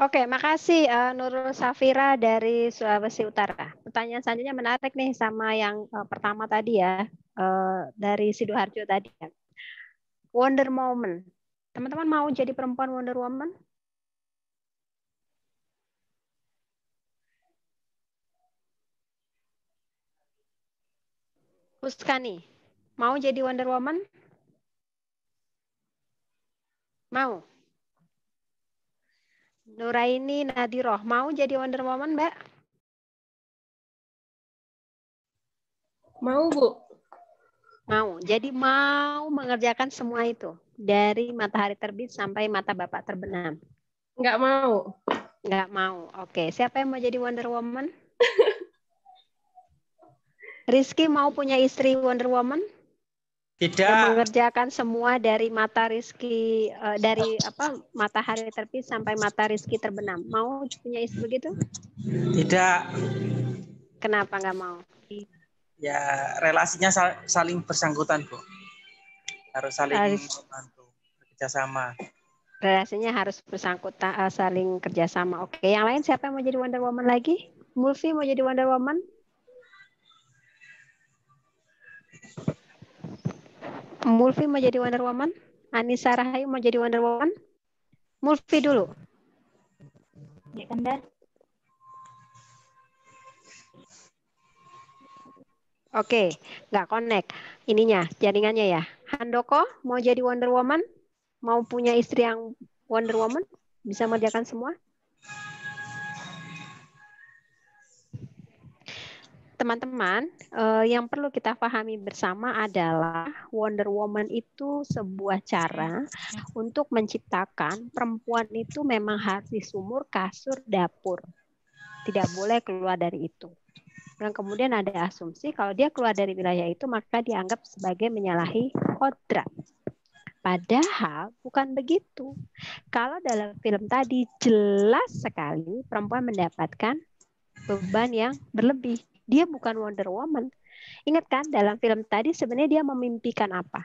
Oke, makasih uh, Nurul Safira dari Sulawesi Utara. Pertanyaan selanjutnya menarik nih sama yang uh, pertama tadi ya, uh, dari Sidoarjo tadi ya. Wonder Woman. Teman-teman mau jadi perempuan Wonder Woman? Uskani, mau jadi Wonder Woman? Mau. Nuraini Nadiroh, mau jadi Wonder Woman, Mbak? Mau, Bu. Mau. Jadi mau mengerjakan semua itu dari matahari terbit sampai mata Bapak terbenam. Nggak mau. Nggak mau. Oke, siapa yang mau jadi Wonder Woman? [LAUGHS] Rizky mau punya istri Wonder Woman? Tidak. mengerjakan semua dari mata Rizky uh, dari apa matahari terbit sampai mata Rizky terbenam. Mau punya istri begitu? Tidak. Kenapa nggak mau? ya relasinya saling bersangkutan bu harus saling harus. membantu kerjasama relasinya harus bersangkutan eh, saling kerjasama oke yang lain siapa yang mau jadi Wonder Woman lagi Mulfi mau jadi Wonder Woman Mulfi mau jadi Wonder Woman Anissa Rahayu mau jadi Wonder Woman Mulfi dulu ya kan Oke, nggak connect ininya jaringannya ya. Handoko mau jadi Wonder Woman, mau punya istri yang Wonder Woman, bisa merjakan semua. Teman-teman, eh, yang perlu kita pahami bersama adalah Wonder Woman itu sebuah cara untuk menciptakan perempuan itu memang harus di sumur, kasur, dapur. Tidak boleh keluar dari itu. Dan kemudian ada asumsi kalau dia keluar dari wilayah itu maka dianggap sebagai menyalahi kodrat. Padahal bukan begitu. Kalau dalam film tadi jelas sekali perempuan mendapatkan beban yang berlebih. Dia bukan Wonder Woman. Ingat kan dalam film tadi sebenarnya dia memimpikan apa?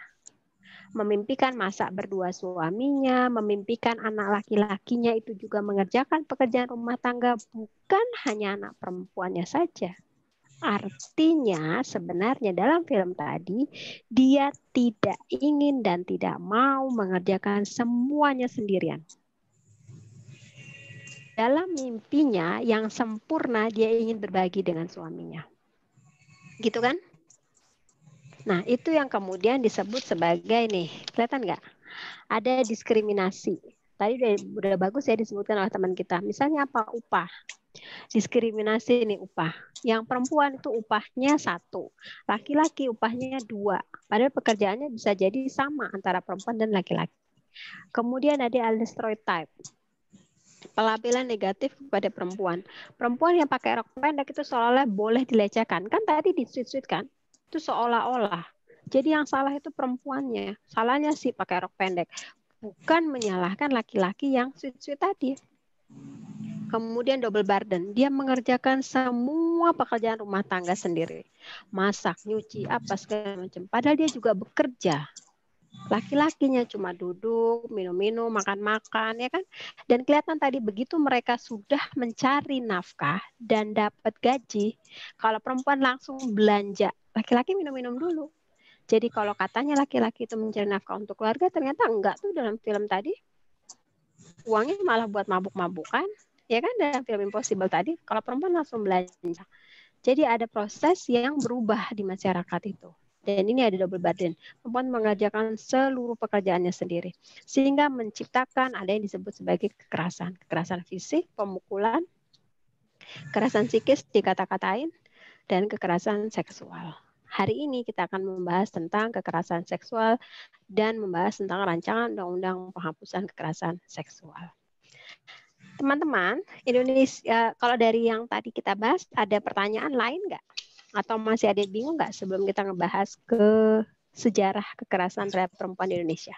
Memimpikan masa berdua suaminya, memimpikan anak laki-lakinya itu juga mengerjakan pekerjaan rumah tangga bukan hanya anak perempuannya saja. Artinya sebenarnya dalam film tadi dia tidak ingin dan tidak mau mengerjakan semuanya sendirian. Dalam mimpinya yang sempurna dia ingin berbagi dengan suaminya. Gitu kan? Nah, itu yang kemudian disebut sebagai nih, kelihatan nggak? Ada diskriminasi. Tadi udah, bagus ya disebutkan oleh teman kita. Misalnya apa? Upah Diskriminasi nih upah. Yang perempuan itu upahnya satu, laki-laki upahnya dua. Padahal pekerjaannya bisa jadi sama antara perempuan dan laki-laki. Kemudian ada type, pelabelan negatif kepada perempuan. Perempuan yang pakai rok pendek itu seolah-olah boleh dilecehkan. Kan tadi disuit-suit kan? Itu seolah-olah. Jadi yang salah itu perempuannya. Salahnya sih pakai rok pendek. Bukan menyalahkan laki-laki yang suit-suit tadi. Kemudian double burden, dia mengerjakan semua pekerjaan rumah tangga sendiri. Masak, nyuci, apa segala macam. Padahal dia juga bekerja. Laki-lakinya cuma duduk, minum-minum, makan-makan, ya kan? Dan kelihatan tadi begitu mereka sudah mencari nafkah dan dapat gaji, kalau perempuan langsung belanja. Laki-laki minum-minum dulu. Jadi kalau katanya laki-laki itu mencari nafkah untuk keluarga, ternyata enggak tuh dalam film tadi. Uangnya malah buat mabuk-mabukan, ya kan dalam film Impossible tadi kalau perempuan langsung belanja jadi ada proses yang berubah di masyarakat itu dan ini ada double burden perempuan mengerjakan seluruh pekerjaannya sendiri sehingga menciptakan ada yang disebut sebagai kekerasan kekerasan fisik pemukulan kekerasan psikis dikata-katain dan kekerasan seksual Hari ini kita akan membahas tentang kekerasan seksual dan membahas tentang rancangan undang-undang penghapusan kekerasan seksual. Teman-teman, Indonesia kalau dari yang tadi kita bahas ada pertanyaan lain nggak? Atau masih ada yang bingung nggak sebelum kita ngebahas ke sejarah kekerasan terhadap perempuan di Indonesia.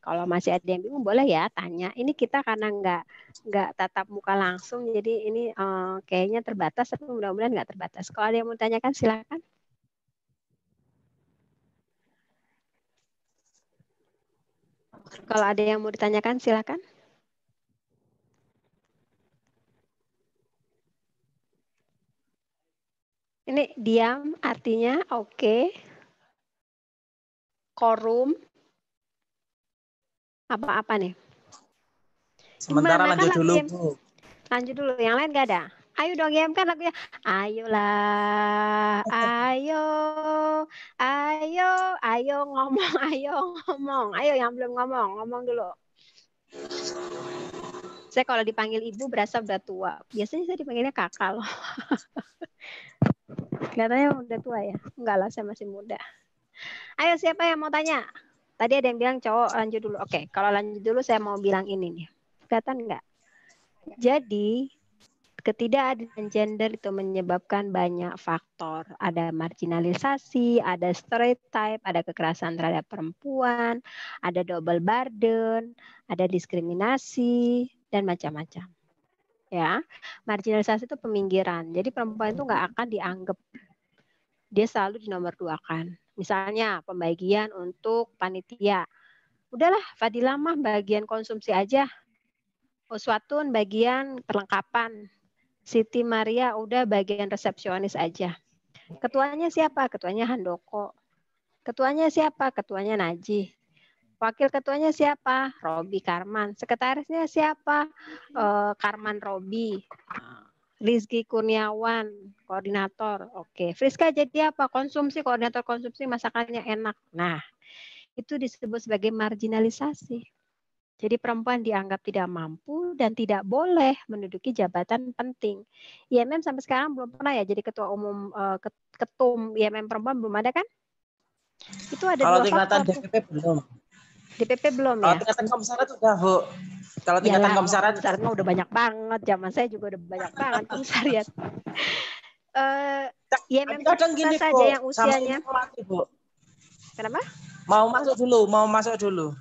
Kalau masih ada yang bingung boleh ya tanya. Ini kita karena nggak nggak tatap muka langsung, jadi ini uh, kayaknya terbatas, tapi mudah-mudahan nggak terbatas. Kalau ada yang mau tanyakan silakan. Kalau ada yang mau ditanyakan silakan. Ini diam artinya oke. Okay. Korum. Apa-apa nih? Sementara Gimana? lanjut kan dulu, Bu. Lanjut dulu. Yang lain gak ada? Ayo dong game kan lagunya. Ayolah, ayo, ayo, ayo ngomong, [LAUGHS] ayo ngomong. Ayo yang belum ngomong, ngomong dulu. Saya kalau dipanggil ibu berasa udah tua. Biasanya saya dipanggilnya kakak loh. [LAUGHS] Kelihatannya udah tua ya? Enggak lah, saya masih muda. Ayo siapa yang mau tanya? Tadi ada yang bilang cowok lanjut dulu. Oke, kalau lanjut dulu saya mau bilang ini nih. Kelihatan enggak? Jadi ketidakadilan gender itu menyebabkan banyak faktor. Ada marginalisasi, ada stereotype, ada kekerasan terhadap perempuan, ada double burden, ada diskriminasi, dan macam-macam ya marginalisasi itu peminggiran jadi perempuan itu nggak akan dianggap dia selalu di nomor dua kan. misalnya pembagian untuk panitia udahlah Fadila mah bagian konsumsi aja Uswatun bagian perlengkapan Siti Maria udah bagian resepsionis aja ketuanya siapa ketuanya Handoko ketuanya siapa ketuanya Najih. Wakil ketuanya siapa? Robi Karman. Sekretarisnya siapa? Eh, Karman Robi. Ah. Rizky Kurniawan, koordinator. Oke, Friska jadi apa? Konsumsi, koordinator konsumsi masakannya enak. Nah, itu disebut sebagai marginalisasi. Jadi perempuan dianggap tidak mampu dan tidak boleh menduduki jabatan penting. IMM sampai sekarang belum pernah ya jadi ketua umum eh, ketum IMM perempuan belum ada kan? Itu ada Kalau dua tingkatan DPP belum. DPP belum kalau ya? Kalau tingkatan iya, komisaris udah, Bu. Kalau tingkatan ya, komisaris sekarang udah banyak banget. Zaman saya juga udah banyak banget komisariat. uh, [LAUGHS] eh, ya memang kadang gini, saja yang usianya. Bu. Kenapa? Mau masuk dulu, mau masuk dulu.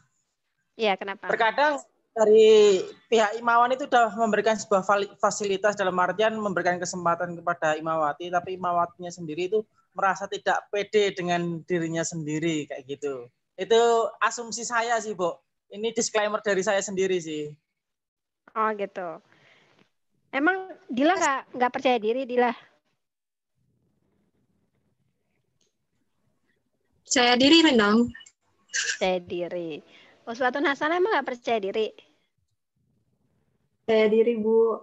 Iya, kenapa? Terkadang dari pihak Imawan itu sudah memberikan sebuah fasilitas dalam artian memberikan kesempatan kepada Imawati, tapi Imawatinya sendiri itu merasa tidak pede dengan dirinya sendiri kayak gitu. Itu asumsi saya sih, Bu. Ini disclaimer dari saya sendiri sih. Oh, gitu. Emang Dila nggak nggak percaya diri Dila? Percaya diri Renang. Percaya diri. Uswatun Hasan emang nggak percaya diri? Percaya diri Bu.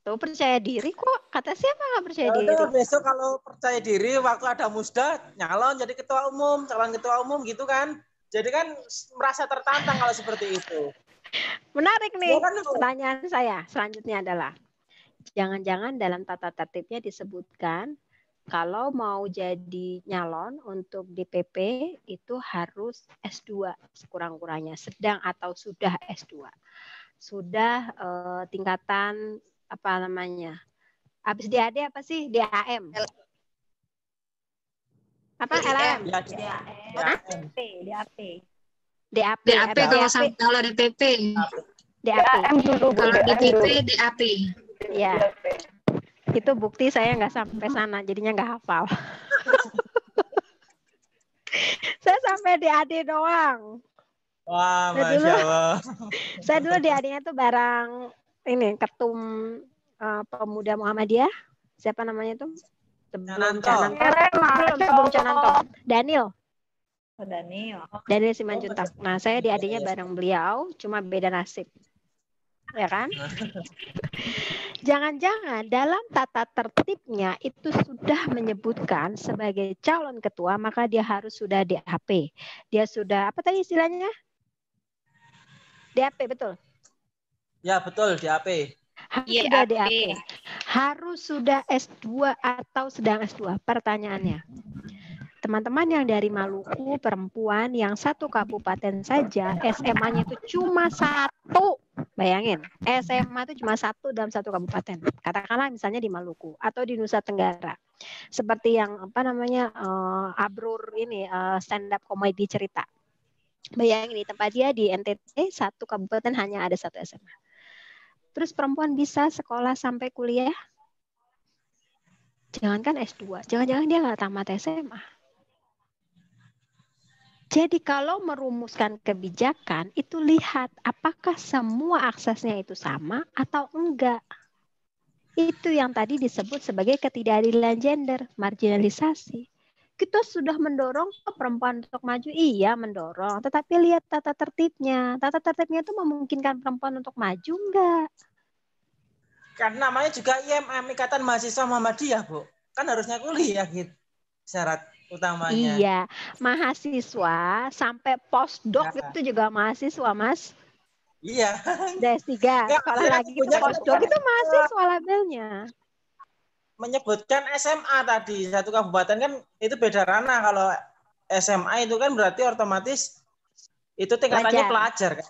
Tuh percaya diri kok. Kata siapa nggak percaya Yaudah, diri? Besok kalau percaya diri waktu ada musda nyalon jadi ketua umum, calon ketua umum gitu kan? Jadi kan merasa tertantang kalau seperti itu. Menarik nih kan pertanyaan saya selanjutnya adalah jangan-jangan dalam tata tertibnya disebutkan kalau mau jadi nyalon untuk DPP itu harus S2 kurang kurangnya sedang atau sudah S2. Sudah eh, tingkatan apa namanya? Habis DAD apa sih? DAM apa LM? DAP. DAP. DAP. kalau kalau di PP. DAP. Kalau di PP DAP. Ya. Itu bukti saya nggak sampai sana, jadinya nggak hafal. saya sampai di AD doang. Wah, Masya dulu, Allah. saya dulu ad nya tuh barang ini ketum uh, pemuda Muhammadiyah. Siapa namanya tuh? Sebelum Cananto. Sebelum Cananto. Daniel. Oh, Daniel. Daniel Simanjuntak. Oh, nah, saya di adiknya bareng beliau, cuma beda nasib. Ya kan? [LAUGHS] Jangan-jangan dalam tata tertibnya itu sudah menyebutkan sebagai calon ketua, maka dia harus sudah DAP. Dia sudah, apa tadi istilahnya? DAP, betul? Ya, betul, DAP. Iya, Harus sudah DAP. Harus sudah S2 atau sedang S2? Pertanyaannya. Teman-teman yang dari Maluku, perempuan yang satu kabupaten saja, SMA-nya itu cuma satu. Bayangin, SMA itu cuma satu dalam satu kabupaten. Katakanlah misalnya di Maluku atau di Nusa Tenggara. Seperti yang apa namanya uh, Abrur ini uh, stand up comedy cerita. Bayangin di tempat dia di NTT satu kabupaten hanya ada satu SMA Terus perempuan bisa sekolah sampai kuliah? Jangankan S2, jangan-jangan dia nggak tamat SMA. Jadi kalau merumuskan kebijakan itu lihat apakah semua aksesnya itu sama atau enggak. Itu yang tadi disebut sebagai ketidakadilan gender, marginalisasi kita sudah mendorong perempuan untuk maju iya mendorong tetapi lihat tata tertibnya tata tertibnya itu memungkinkan perempuan untuk maju enggak karena namanya juga IMM Ikatan Mahasiswa Muhammadiyah Bu kan harusnya kuliah gitu syarat utamanya iya mahasiswa sampai postdoc ya. itu juga mahasiswa Mas Iya. S3. [LAUGHS] Sekolah ya, lagi itu postdoc itu mahasiswa labelnya menyebutkan SMA tadi satu kabupaten kan itu beda ranah kalau SMA itu kan berarti otomatis itu tingkatannya pelajar. pelajar kan.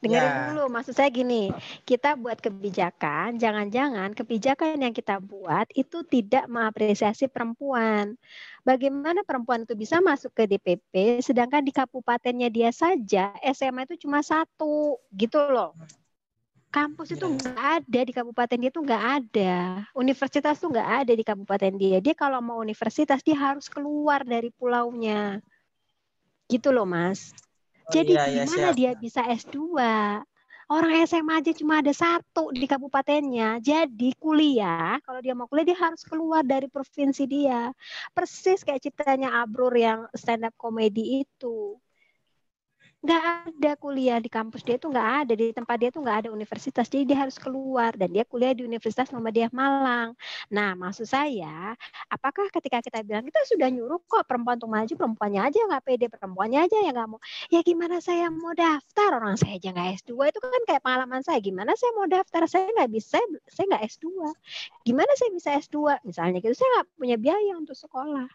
Dengarin ya. dulu, maksud saya gini, kita buat kebijakan, jangan-jangan kebijakan yang kita buat itu tidak mengapresiasi perempuan. Bagaimana perempuan itu bisa masuk ke DPP, sedangkan di kabupatennya dia saja SMA itu cuma satu, gitu loh kampus itu iya. nggak yeah. ada di kabupaten dia itu nggak ada universitas tuh nggak ada di kabupaten dia dia kalau mau universitas dia harus keluar dari pulaunya gitu loh mas oh, jadi iya, iya gimana iya, dia bisa S2 orang SMA aja cuma ada satu di kabupatennya jadi kuliah kalau dia mau kuliah dia harus keluar dari provinsi dia persis kayak ceritanya Abrur yang stand up komedi itu nggak ada kuliah di kampus dia itu nggak ada di tempat dia itu nggak ada universitas jadi dia harus keluar dan dia kuliah di Universitas Muhammadiyah Malang nah maksud saya apakah ketika kita bilang kita sudah nyuruh kok perempuan tuh maju perempuannya aja nggak pede perempuannya aja ya nggak mau ya gimana saya mau daftar orang saya aja nggak S2 itu kan kayak pengalaman saya gimana saya mau daftar saya nggak bisa saya nggak S2 gimana saya bisa S2 misalnya gitu saya nggak punya biaya untuk sekolah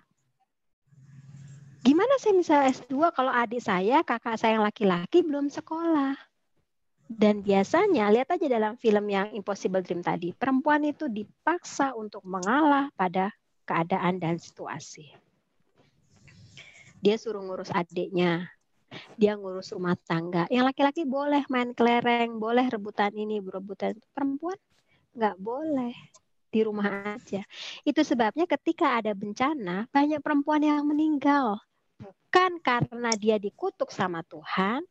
Gimana saya bisa S2 kalau adik saya, kakak saya yang laki-laki belum sekolah? Dan biasanya lihat aja dalam film yang Impossible Dream tadi, perempuan itu dipaksa untuk mengalah pada keadaan dan situasi. Dia suruh ngurus adiknya, dia ngurus rumah tangga. Yang laki-laki boleh main kelereng, boleh rebutan ini, rebutan itu. Perempuan nggak boleh di rumah aja. Itu sebabnya ketika ada bencana, banyak perempuan yang meninggal bukan karena dia dikutuk sama Tuhan,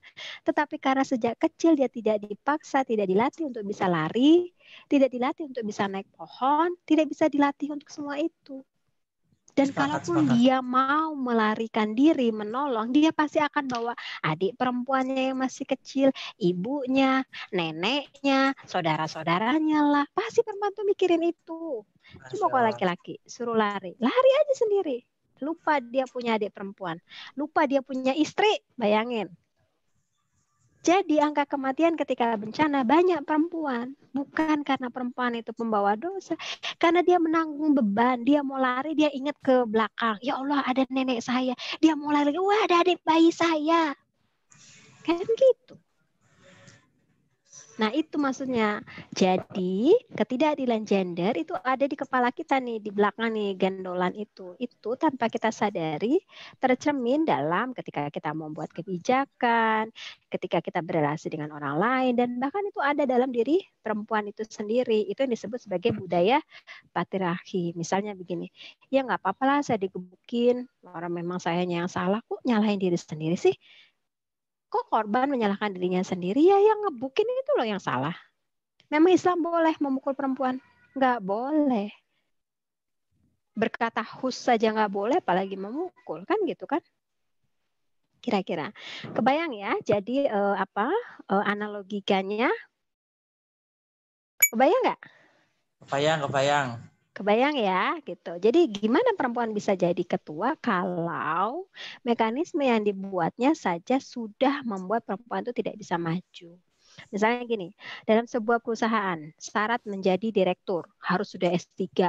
tetapi karena sejak kecil dia tidak dipaksa, tidak dilatih untuk bisa lari, tidak dilatih untuk bisa naik pohon, tidak bisa dilatih untuk semua itu. Dan sepakat, kalaupun sepakat. dia mau melarikan diri, menolong, dia pasti akan bawa adik perempuannya yang masih kecil, ibunya, neneknya, saudara-saudaranya lah. Pasti perempuan tuh mikirin itu. Coba kalau laki-laki suruh lari, lari aja sendiri lupa dia punya adik perempuan, lupa dia punya istri, bayangin. Jadi angka kematian ketika bencana banyak perempuan, bukan karena perempuan itu pembawa dosa, karena dia menanggung beban, dia mau lari, dia ingat ke belakang, ya Allah ada nenek saya, dia mau lari, wah ada adik bayi saya, kan gitu. Nah, itu maksudnya. Jadi, ketidakadilan gender itu ada di kepala kita nih, di belakang nih gendolan itu. Itu tanpa kita sadari tercermin dalam ketika kita membuat kebijakan, ketika kita berrelasi dengan orang lain dan bahkan itu ada dalam diri perempuan itu sendiri. Itu yang disebut sebagai budaya patriarki. Misalnya begini, ya nggak apa-apa lah saya digebukin, orang memang sayanya yang salah kok nyalahin diri sendiri sih kok korban menyalahkan dirinya sendiri ya yang ngebukin itu loh yang salah. Memang Islam boleh memukul perempuan? Enggak boleh. Berkata hus saja enggak boleh, apalagi memukul kan gitu kan? Kira-kira. Kebayang ya. Jadi eh, apa eh, analogikanya? Kebayang nggak? Kebayang, kebayang. Kebayang ya, gitu. Jadi gimana perempuan bisa jadi ketua kalau mekanisme yang dibuatnya saja sudah membuat perempuan itu tidak bisa maju. Misalnya gini, dalam sebuah perusahaan syarat menjadi direktur harus sudah S3.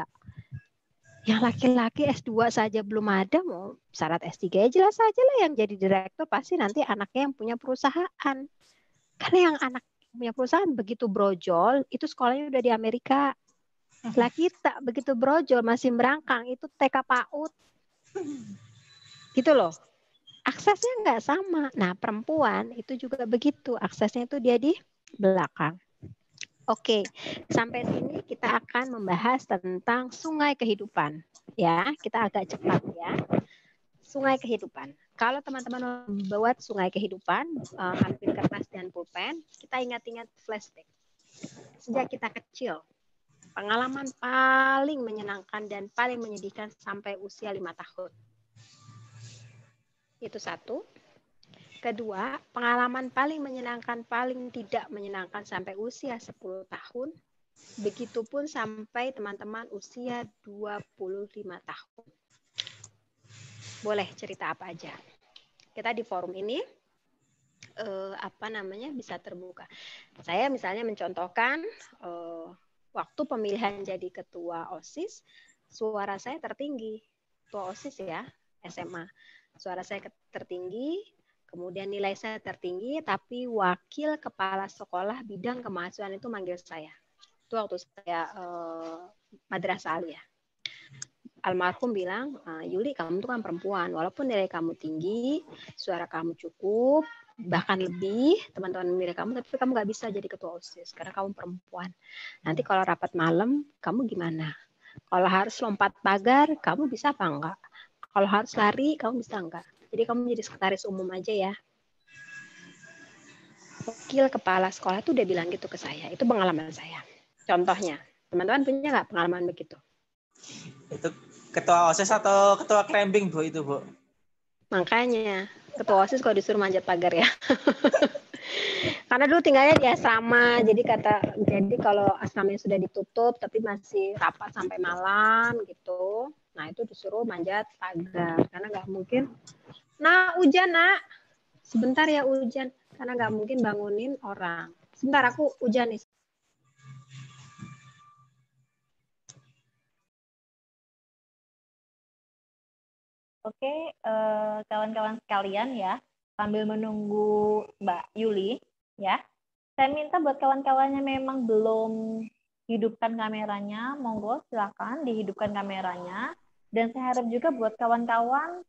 Yang laki-laki S2 saja belum ada mau syarat S3 ya jelas saja lah yang jadi direktur pasti nanti anaknya yang punya perusahaan. Karena yang anak punya perusahaan begitu brojol itu sekolahnya udah di Amerika [LAUGHS] Lah kita begitu brojol masih merangkang itu TK PAUD. Gitu loh. Aksesnya nggak sama. Nah perempuan itu juga begitu. Aksesnya itu dia di belakang. Oke, sampai sini kita akan membahas tentang sungai kehidupan. Ya, kita agak cepat ya. Sungai kehidupan. Kalau teman-teman membuat sungai kehidupan, eh, hampir kertas dan pulpen, kita ingat-ingat flashback. Sejak kita kecil, Pengalaman paling menyenangkan dan paling menyedihkan sampai usia lima tahun. Itu satu. Kedua, pengalaman paling menyenangkan, paling tidak menyenangkan sampai usia 10 tahun. Begitupun sampai teman-teman usia 25 tahun. Boleh cerita apa aja. Kita di forum ini eh, apa namanya bisa terbuka. Saya misalnya mencontohkan eh, waktu pemilihan jadi ketua OSIS, suara saya tertinggi. Ketua OSIS ya, SMA. Suara saya tertinggi, kemudian nilai saya tertinggi, tapi wakil kepala sekolah bidang kemahasiswaan itu manggil saya. Itu waktu saya uh, madrasah ya. Almarhum bilang, ah, Yuli kamu tuh kan perempuan, walaupun nilai kamu tinggi, suara kamu cukup, bahkan lebih teman-teman memilih kamu tapi kamu nggak bisa jadi ketua osis karena kamu perempuan nanti mm. kalau rapat malam kamu gimana kalau harus lompat pagar kamu bisa apa enggak kalau harus lari kamu bisa enggak jadi kamu jadi sekretaris umum aja ya wakil kepala sekolah tuh udah bilang gitu ke saya itu pengalaman saya contohnya teman-teman punya nggak pengalaman begitu itu ketua osis atau ketua klembing bu itu bu makanya ketua osis kalau disuruh manjat pagar ya [LAUGHS] karena dulu tinggalnya di asrama jadi kata jadi kalau asramanya sudah ditutup tapi masih rapat sampai malam gitu nah itu disuruh manjat pagar karena nggak mungkin nah hujan nak sebentar ya hujan karena nggak mungkin bangunin orang sebentar aku hujan nih Oke, eh, kawan-kawan sekalian ya, sambil menunggu Mbak Yuli ya. Saya minta buat kawan-kawannya memang belum hidupkan kameranya, monggo silakan dihidupkan kameranya. Dan saya harap juga buat kawan-kawan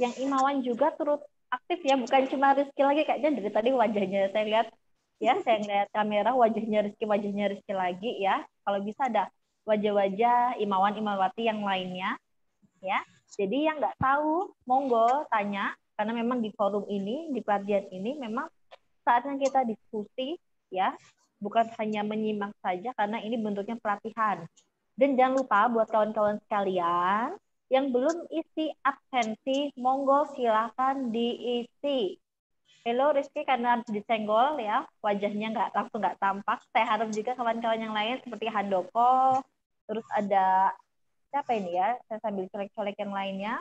yang Imawan juga turut aktif ya, bukan cuma Rizky lagi kayaknya dari tadi wajahnya saya lihat ya, saya lihat kamera wajahnya Rizky, wajahnya Rizky lagi ya. Kalau bisa ada wajah-wajah Imawan, Imawati yang lainnya ya. Jadi yang nggak tahu, monggo tanya, karena memang di forum ini, di pelatihan ini memang saatnya kita diskusi, ya, bukan hanya menyimak saja, karena ini bentuknya pelatihan. Dan jangan lupa buat kawan-kawan sekalian yang belum isi absensi, monggo silahkan diisi. Hello Rizky, karena disenggol ya, wajahnya nggak langsung nggak tampak. Saya harap juga kawan-kawan yang lain seperti Handoko, terus ada siapa ini ya? Saya sambil colek-colek yang lainnya.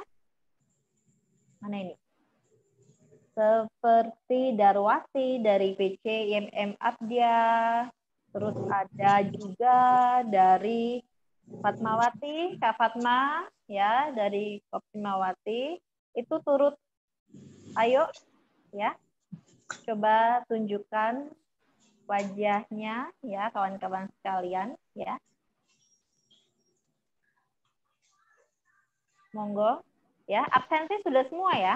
Mana ini? Seperti Darwati dari PC IMM Abdia. Terus ada juga dari Fatmawati, Kak Fatma, ya, dari Fatmawati. Itu turut, ayo, ya, coba tunjukkan wajahnya, ya, kawan-kawan sekalian, ya. Monggo. Ya, absensi sudah semua ya?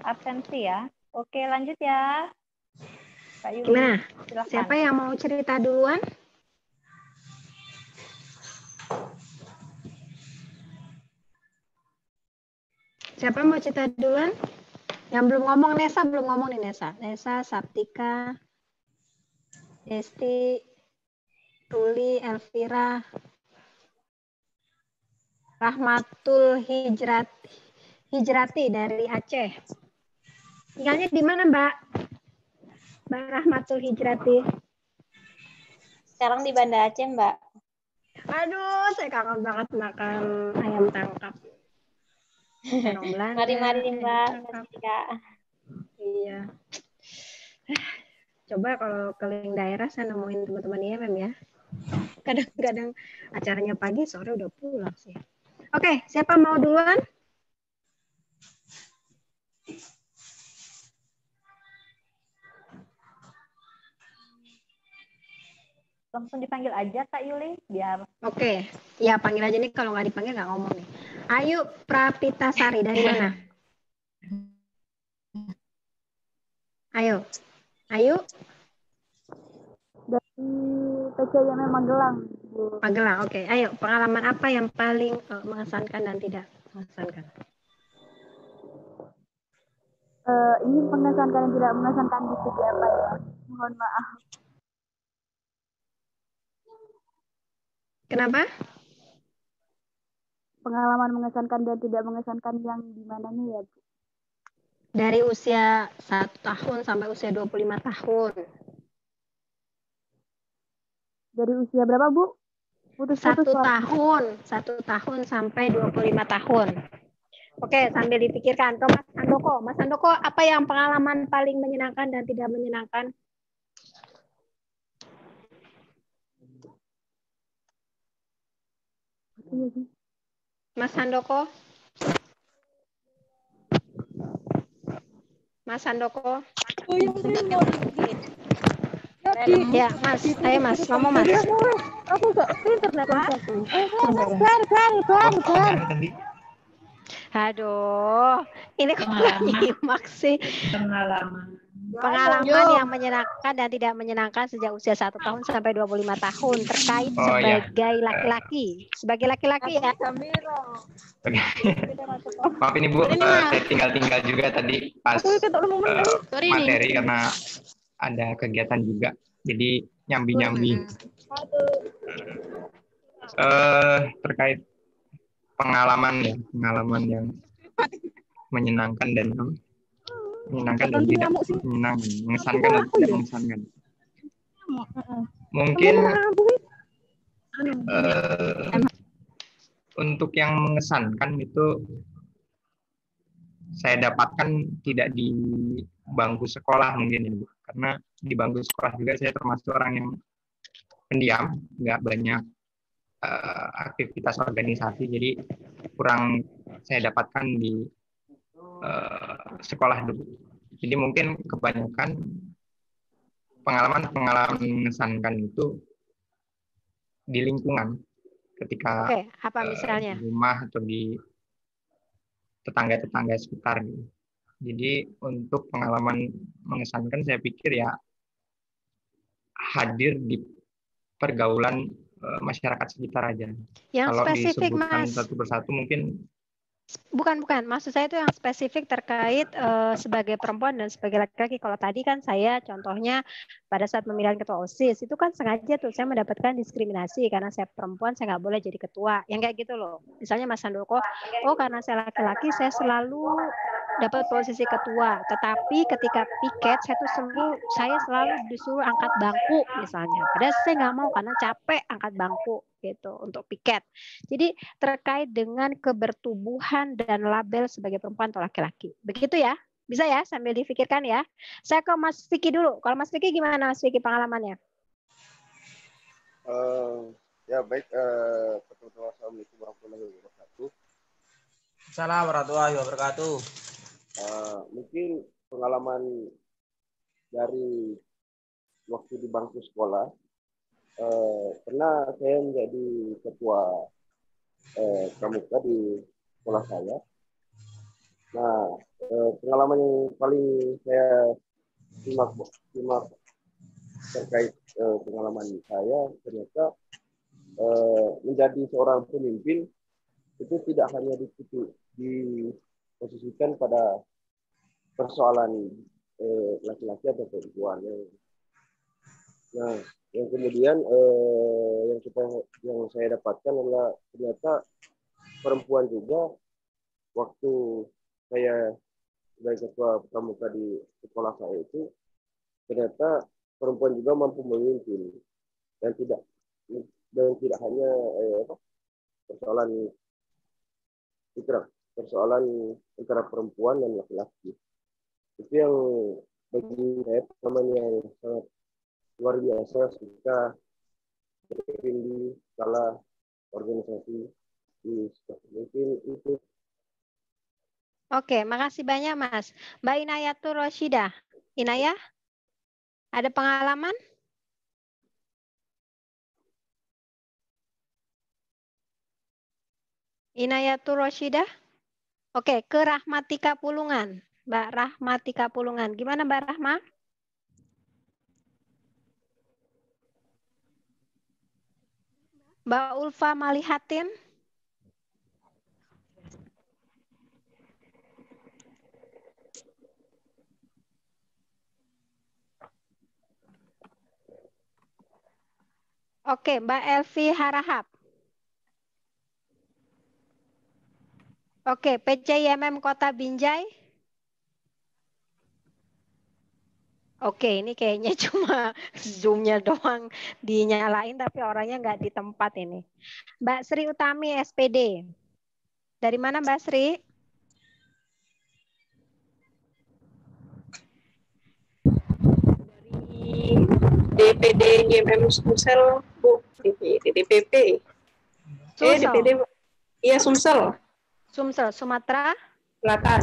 Absensi ya. Oke, lanjut ya. Pak Yuli, Gimana? Silahkan. Siapa yang mau cerita duluan? Siapa mau cerita duluan? Yang belum ngomong Nesa, belum ngomong nih Nesa. Nesa, Saptika, Desti, Tuli, Elvira, Rahmatul Hijrat Hijrati dari Aceh. Tinggalnya di mana, Mbak? Mbak Rahmatul Hijrati. Sekarang di Banda Aceh, Mbak. Aduh, saya kangen banget makan ayam tangkap. [LAUGHS] Mari-mari, Mbak. Iya. [SIGHS] Coba kalau keliling daerah saya nemuin teman-teman IMM ya. Kadang-kadang acaranya pagi, sore udah pulang sih. Oke, siapa mau duluan? Langsung dipanggil aja Kak Yuli, biar. Oke, ya panggil aja nih kalau nggak dipanggil nggak ngomong nih. Ayu Sari dari mana? Ayo, Ayu. Dari PCIM Magelang. Bu Magelang. Oke, okay. ayo pengalaman apa yang paling uh, mengesankan dan tidak mengesankan? Uh, eh, ini mengesankan dan tidak mengesankan di segi apa ya? Mohon maaf. Kenapa? Pengalaman mengesankan dan tidak mengesankan yang di nih ya, Dari usia satu tahun sampai usia 25 tahun dari usia berapa Bu? Putus satu tahun, satu tahun sampai 25 tahun. Oke, sambil dipikirkan Tuh, Mas Andoko. Mas Andoko, apa yang pengalaman paling menyenangkan dan tidak menyenangkan? Mas Handoko? Mas Handoko? Oh, iya, Ya, Mas. Ayo, Mas. Ngomong, Mas. Aku gak pinter Bar, bar, bar, Aduh, ini kok lagi nyimak sih? Pengalaman. yang menyenangkan dan tidak menyenangkan sejak usia satu tahun sampai 25 tahun terkait oh, iya. sebagai laki-laki. Sebagai laki-laki ya. [LAUGHS] Maaf ini Bu, eh, saya tinggal-tinggal juga tadi pas uh, materi karena ada kegiatan juga jadi nyambi nyambi uh, terkait pengalaman ya pengalaman yang menyenangkan dan menyenangkan dan tidak menyenangkan mengesankan dan tidak mengesankan mungkin uh, untuk yang mengesankan itu saya dapatkan tidak di bangku sekolah mungkin ya, karena karena di bangku sekolah juga saya termasuk orang yang pendiam, nggak banyak uh, aktivitas organisasi, jadi kurang saya dapatkan di uh, sekolah dulu. Jadi mungkin kebanyakan pengalaman-pengalaman mengesankan itu di lingkungan ketika Oke, apa eh, misalnya? Uh, di rumah atau di tetangga-tetangga sekitar gitu. Jadi untuk pengalaman mengesankan saya pikir ya hadir di pergaulan eh, masyarakat sekitar aja. Yang Kalau spesifik, disebutkan mas. satu persatu mungkin Bukan, bukan. Maksud saya itu yang spesifik terkait uh, sebagai perempuan dan sebagai laki-laki. Kalau tadi kan saya contohnya pada saat pemilihan ketua OSIS, itu kan sengaja tuh saya mendapatkan diskriminasi karena saya perempuan, saya nggak boleh jadi ketua. Yang kayak gitu loh. Misalnya Mas Sandoko, oh karena saya laki-laki, saya selalu dapat posisi ketua. Tetapi ketika piket, saya tuh selalu, saya selalu disuruh angkat bangku misalnya. Padahal saya nggak mau karena capek angkat bangku gitu untuk piket. Jadi terkait dengan kebertubuhan dan label sebagai perempuan atau laki-laki. Begitu ya? Bisa ya sambil difikirkan ya. Saya ke Mas Vicky dulu. Kalau Mas Vicky gimana Mas Vicky pengalamannya? Uh, ya baik. Uh, Assalamualaikum warahmatullahi wabarakatuh. Assalamualaikum warahmatullahi wabarakatuh. Uh, mungkin pengalaman dari waktu di bangku sekolah karena eh, pernah saya menjadi ketua eh, pramuka di sekolah saya. Nah, eh, pengalaman yang paling saya simak, simak terkait eh, pengalaman saya ternyata eh, menjadi seorang pemimpin itu tidak hanya disitu, diposisikan pada persoalan eh, laki-laki eh, atau perempuan. Nah, yang kemudian eh, yang kita yang saya dapatkan adalah ternyata perempuan juga waktu saya sebagai ketua pramuka di sekolah saya itu ternyata perempuan juga mampu memimpin dan tidak dan tidak hanya eh, apa, persoalan ikrar persoalan antara perempuan dan laki-laki itu yang bagi saya pertama yang sangat luar biasa jika di skala organisasi di mungkin itu Oke, makasih banyak Mas. Mbak Inayatul Roshida. Inaya, ada pengalaman? Inayatul Roshida? Oke, ke Rahmatika Pulungan. Mbak Rahmatika Pulungan. Gimana Mbak Rahmat? Mbak Ulfa Malihatin. Oke, Mbak Elvi Harahap. Oke, PCIMM Kota Binjai. Oke, ini kayaknya [LAUGHS] cuma zoomnya doang dinyalain, tapi orangnya nggak di tempat ini. Mbak Sri Utami, SPD. Dari mana Mbak Sri? Dari DPD IMM Sumsel, Bu. DPP. Eh, Sumsel. Eh, DPD, iya Sumsel. Sumsel, Sumatera? Selatan.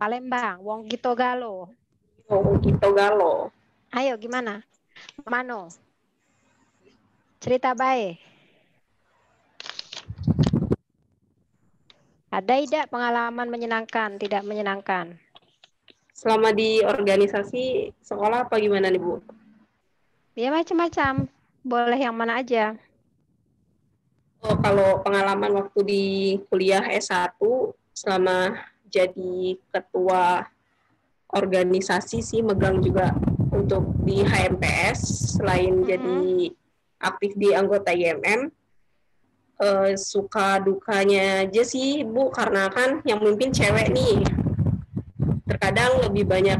Palembang, Wong Gito Galo. Kito gitu, Galo. Ayo gimana? Mano. Cerita baik. Ada tidak pengalaman menyenangkan, tidak menyenangkan? Selama di organisasi sekolah apa gimana nih Bu? Ya macam-macam, boleh yang mana aja. Oh, kalau pengalaman waktu di kuliah S1 selama jadi ketua organisasi sih megang juga untuk di HMPS selain mm -hmm. jadi aktif di anggota IMM e, eh, suka dukanya aja sih Bu karena kan yang memimpin cewek nih terkadang lebih banyak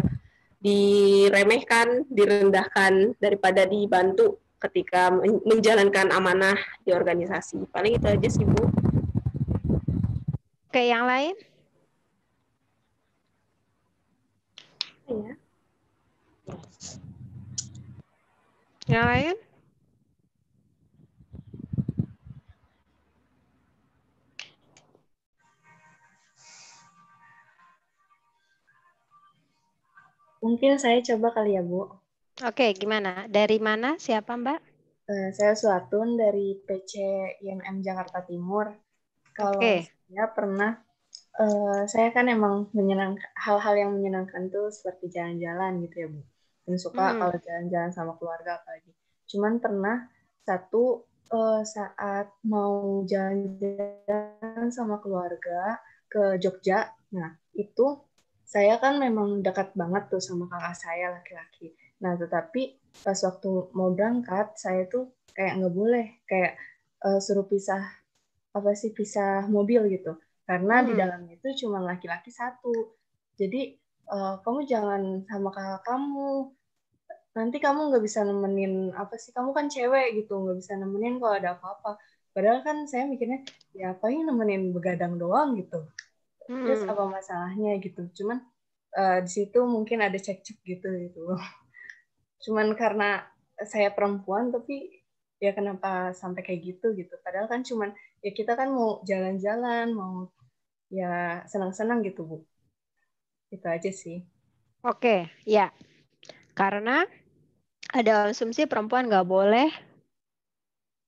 diremehkan direndahkan daripada dibantu ketika menjalankan amanah di organisasi paling itu aja sih Bu Kayak yang lain ya. Yang lain? Mungkin saya coba kali ya, Bu. Oke, gimana? Dari mana? Siapa, Mbak? Eh, saya Suatun dari PC IMM Jakarta Timur. Kalau Oke. saya pernah Eh, saya kan emang menyenang hal-hal yang menyenangkan tuh seperti jalan-jalan gitu ya bu dan suka hmm. kalau jalan-jalan sama keluarga apalagi cuman pernah satu uh, saat mau jalan-jalan sama keluarga ke Jogja nah itu saya kan memang dekat banget tuh sama kakak saya laki-laki nah tetapi pas waktu mau berangkat saya tuh kayak nggak boleh kayak uh, suruh pisah apa sih pisah mobil gitu karena hmm. di dalamnya itu cuma laki-laki satu jadi uh, kamu jangan sama kakak kamu nanti kamu nggak bisa nemenin apa sih kamu kan cewek gitu nggak bisa nemenin kalau ada apa-apa padahal kan saya mikirnya ya apa ini nemenin begadang doang gitu hmm. terus apa masalahnya gitu cuman uh, di situ mungkin ada cekcok gitu gitu [LAUGHS] cuman karena saya perempuan tapi ya kenapa sampai kayak gitu gitu padahal kan cuman ya kita kan mau jalan-jalan mau ya senang-senang gitu Bu. Itu aja sih. Oke, ya. Karena ada asumsi perempuan nggak boleh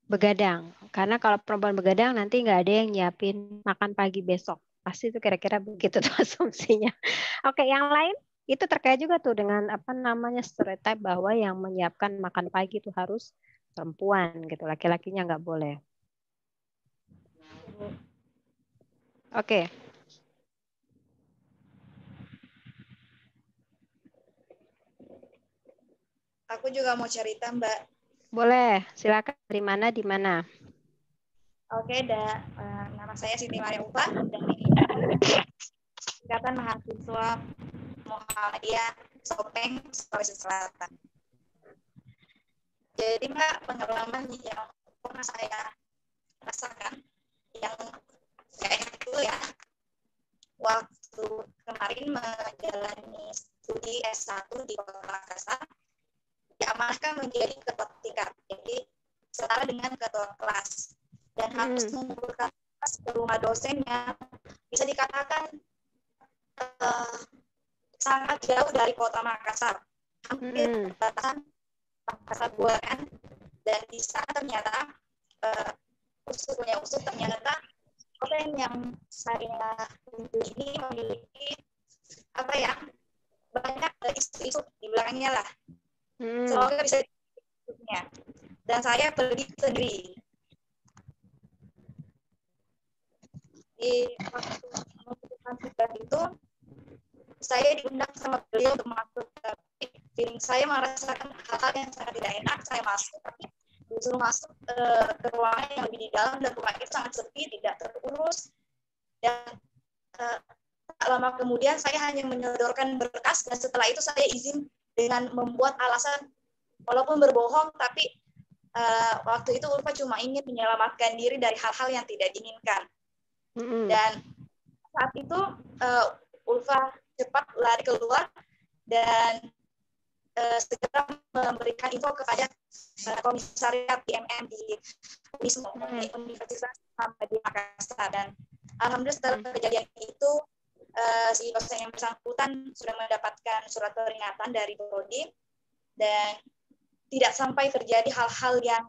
begadang. Karena kalau perempuan begadang nanti nggak ada yang nyiapin makan pagi besok. Pasti itu kira-kira begitu tuh [LAUGHS] asumsinya. Oke, yang lain itu terkait juga tuh dengan apa namanya stereotip bahwa yang menyiapkan makan pagi itu harus perempuan gitu, laki-lakinya nggak boleh. Oke. Okay. Aku juga mau cerita, Mbak. Boleh, silakan. Dari mana, di mana? Oke, okay, da. Eh, nama saya Siti Maria Upa dari Ikatan Mahasiswa Muhammadiyah Sopeng, Sulawesi Selatan. Jadi, Mbak, pengalaman yang pernah saya rasakan yang saya dulu ya waktu kemarin menjalani studi S1 di Kota Makassar diamanahkan menjadi ketua tingkat jadi setara dengan ketua kelas dan hmm. harus mengumpulkan ke rumah dosennya bisa dikatakan uh, sangat jauh dari Kota Makassar hampir hmm. Makassar Buaran dan di sana ternyata uh, eh, usut punya usut ternyata konten yang saya ini memiliki apa ya banyak isu-isu di belakangnya lah. Hmm. Semoga bisa ya. Dan saya pergi ke negeri. Di waktu melakukan tugas itu saya diundang sama beliau untuk masuk tapi saya merasakan hal-hal yang sangat tidak enak saya masuk tapi disuruh masuk eh, ke ruangan yang lebih di dalam dan ruangan itu sangat sepi, tidak terurus. Dan uh, tak lama kemudian saya hanya menyodorkan berkas dan setelah itu saya izin dengan membuat alasan walaupun berbohong tapi uh, waktu itu Ulfa cuma ingin menyelamatkan diri dari hal-hal yang tidak diinginkan. Mm-hmm. Dan saat itu uh, Ulfa cepat lari keluar dan uh, segera memberikan info kepada uh, komisariat IMM di Wisma hmm. Universitas di Makassar dan alhamdulillah setelah hmm. kejadian itu uh, si dosen yang bersangkutan sudah mendapatkan surat peringatan dari Prodi dan tidak sampai terjadi hal-hal yang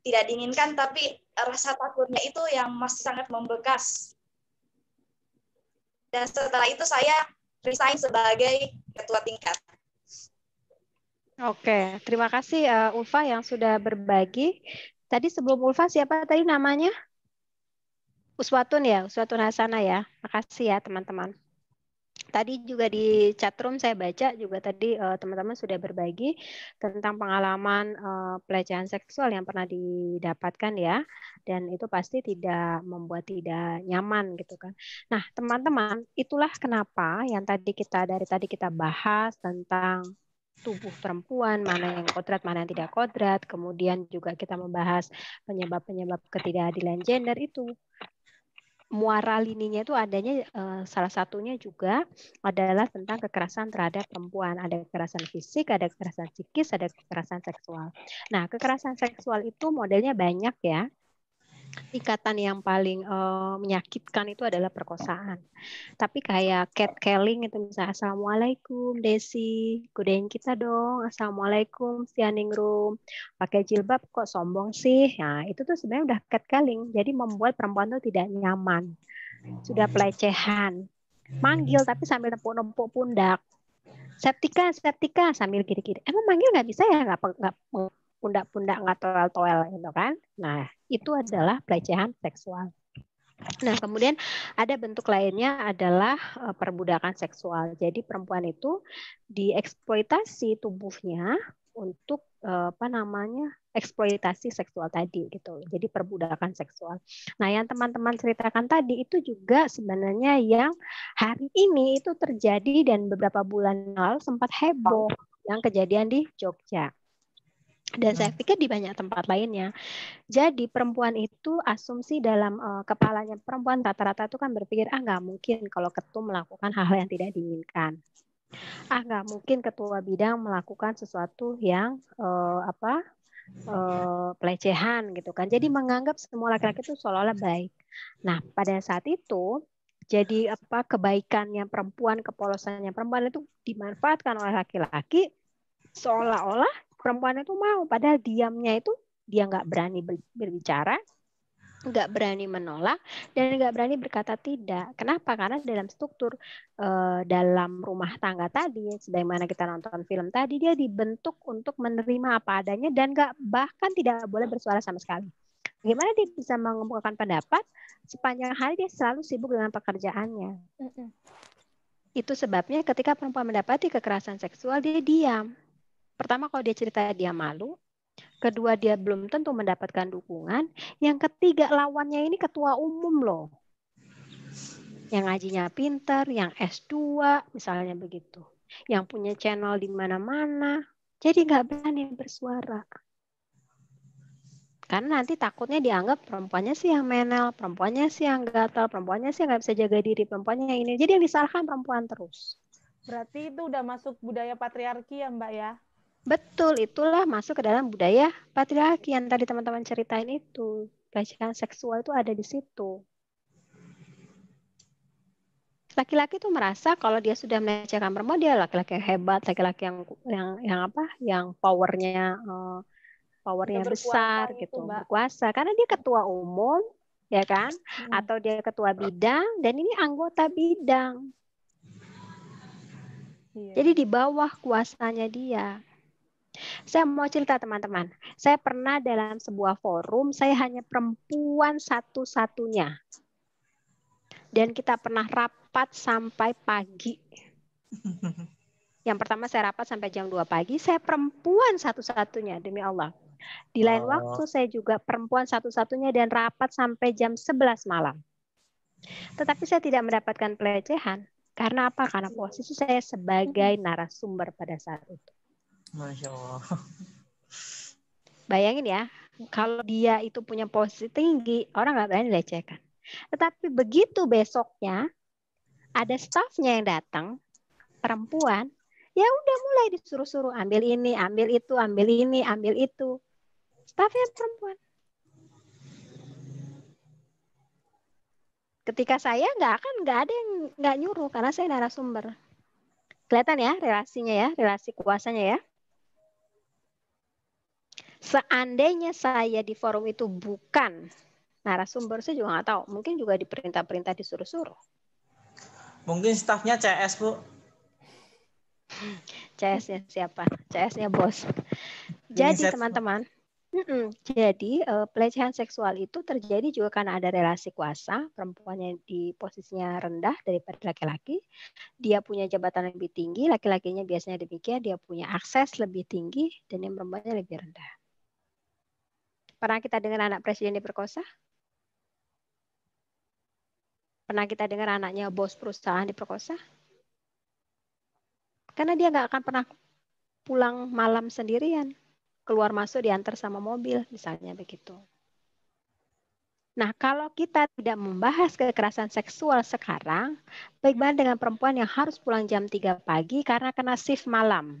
tidak diinginkan tapi rasa takutnya itu yang masih sangat membekas dan setelah itu saya resign sebagai ketua tingkat Oke, terima kasih uh, Ulfa yang sudah berbagi. Tadi sebelum Ulfa siapa tadi namanya? Uswatun ya, Uswatun Hasanah ya. Makasih ya teman-teman. Tadi juga di chatroom saya baca juga tadi eh, teman-teman uh, sudah berbagi tentang pengalaman uh, pelecehan seksual yang pernah didapatkan ya. Dan itu pasti tidak membuat tidak nyaman gitu kan. Nah teman-teman itulah kenapa yang tadi kita dari tadi kita bahas tentang tubuh perempuan, mana yang kodrat, mana yang tidak kodrat. Kemudian juga kita membahas penyebab-penyebab ketidakadilan gender itu. Muara lininya itu adanya eh, salah satunya juga adalah tentang kekerasan terhadap perempuan. Ada kekerasan fisik, ada kekerasan psikis, ada kekerasan seksual. Nah, kekerasan seksual itu modelnya banyak ya tingkatan yang paling uh, menyakitkan itu adalah perkosaan. Tapi kayak cat calling itu misalnya assalamualaikum Desi, kudain kita dong, assalamualaikum Sianing Room, pakai jilbab kok sombong sih. Nah itu tuh sebenarnya udah cat calling, jadi membuat perempuan tuh tidak nyaman, sudah hmm. pelecehan, manggil tapi sambil nepuk-nepuk pundak. Septika, septika sambil kiri-kiri. Emang manggil nggak bisa ya nggak nggak pundak-pundak nggak toel-toel gitu kan. Nah, itu adalah pelecehan seksual. Nah, kemudian ada bentuk lainnya adalah eh, perbudakan seksual. Jadi perempuan itu dieksploitasi tubuhnya untuk eh, apa namanya eksploitasi seksual tadi gitu jadi perbudakan seksual nah yang teman-teman ceritakan tadi itu juga sebenarnya yang hari ini itu terjadi dan beberapa bulan lalu sempat heboh yang kejadian di Jogja dan hmm. saya pikir di banyak tempat lainnya. Jadi perempuan itu asumsi dalam uh, kepalanya perempuan rata-rata itu kan berpikir ah nggak mungkin kalau ketum melakukan hal-hal yang tidak diinginkan. Ah nggak mungkin ketua bidang melakukan sesuatu yang uh, apa uh, pelecehan gitu kan. Jadi hmm. menganggap semua laki-laki itu seolah-olah baik. Nah pada saat itu jadi apa kebaikannya perempuan, kepolosannya perempuan itu dimanfaatkan oleh laki-laki seolah-olah perempuan itu mau padahal diamnya itu dia nggak berani berbicara nggak berani menolak dan nggak berani berkata tidak. Kenapa? Karena dalam struktur uh, dalam rumah tangga tadi, sebagaimana kita nonton film tadi, dia dibentuk untuk menerima apa adanya dan nggak bahkan tidak boleh bersuara sama sekali. Bagaimana dia bisa mengemukakan pendapat sepanjang hari dia selalu sibuk dengan pekerjaannya. Itu sebabnya ketika perempuan mendapati kekerasan seksual dia diam Pertama kalau dia cerita dia malu, kedua dia belum tentu mendapatkan dukungan, yang ketiga lawannya ini ketua umum loh. Yang ngajinya pinter, yang S2 misalnya begitu. Yang punya channel di mana-mana. Jadi nggak berani bersuara. Karena nanti takutnya dianggap perempuannya sih yang menel, perempuannya sih yang gatal, perempuannya sih yang nggak bisa jaga diri, perempuannya yang ini. Jadi yang disalahkan perempuan terus. Berarti itu udah masuk budaya patriarki ya Mbak ya? Betul, itulah masuk ke dalam budaya patriarki yang tadi teman-teman ceritain itu. Pelecehan seksual itu ada di situ. Laki-laki itu merasa kalau dia sudah melecehkan perempuan dia laki-laki yang hebat, laki-laki yang yang yang apa? Yang powernya uh, powernya besar itu, gitu, Mbak. berkuasa. Karena dia ketua umum, ya kan? Hmm. Atau dia ketua bidang dan ini anggota bidang. Iya. Jadi di bawah kuasanya dia. Saya mau cerita teman-teman. Saya pernah dalam sebuah forum, saya hanya perempuan satu-satunya. Dan kita pernah rapat sampai pagi. [LAUGHS] Yang pertama saya rapat sampai jam 2 pagi, saya perempuan satu-satunya demi Allah. Di lain oh. waktu saya juga perempuan satu-satunya dan rapat sampai jam 11 malam. Tetapi saya tidak mendapatkan pelecehan. Karena apa? Karena posisi saya sebagai narasumber pada saat itu. Masya Allah. Bayangin ya, kalau dia itu punya posisi tinggi, orang nggak berani lecehkan. Tetapi begitu besoknya ada stafnya yang datang, perempuan, ya udah mulai disuruh-suruh ambil ini, ambil itu, ambil ini, ambil itu. Stafnya perempuan. Ketika saya nggak akan nggak ada yang nggak nyuruh karena saya narasumber. Kelihatan ya relasinya ya, relasi kuasanya ya. Seandainya saya di forum itu bukan narasumber, saya juga nggak tahu. Mungkin juga diperintah-perintah disuruh-suruh. Mungkin stafnya CS, Bu. CS-nya siapa? CS-nya bos. Jadi teman-teman, Mm -mm. Jadi uh, pelecehan seksual itu terjadi juga karena ada relasi kuasa perempuannya di posisinya rendah daripada laki-laki, dia punya jabatan lebih tinggi, laki-lakinya biasanya demikian, dia punya akses lebih tinggi dan yang perempuannya lebih rendah. Pernah kita dengar anak presiden diperkosa? Pernah kita dengar anaknya bos perusahaan diperkosa? Karena dia nggak akan pernah pulang malam sendirian. Keluar masuk diantar sama mobil, misalnya begitu. Nah, kalau kita tidak membahas kekerasan seksual sekarang, bagaimana dengan perempuan yang harus pulang jam 3 pagi karena kena shift malam?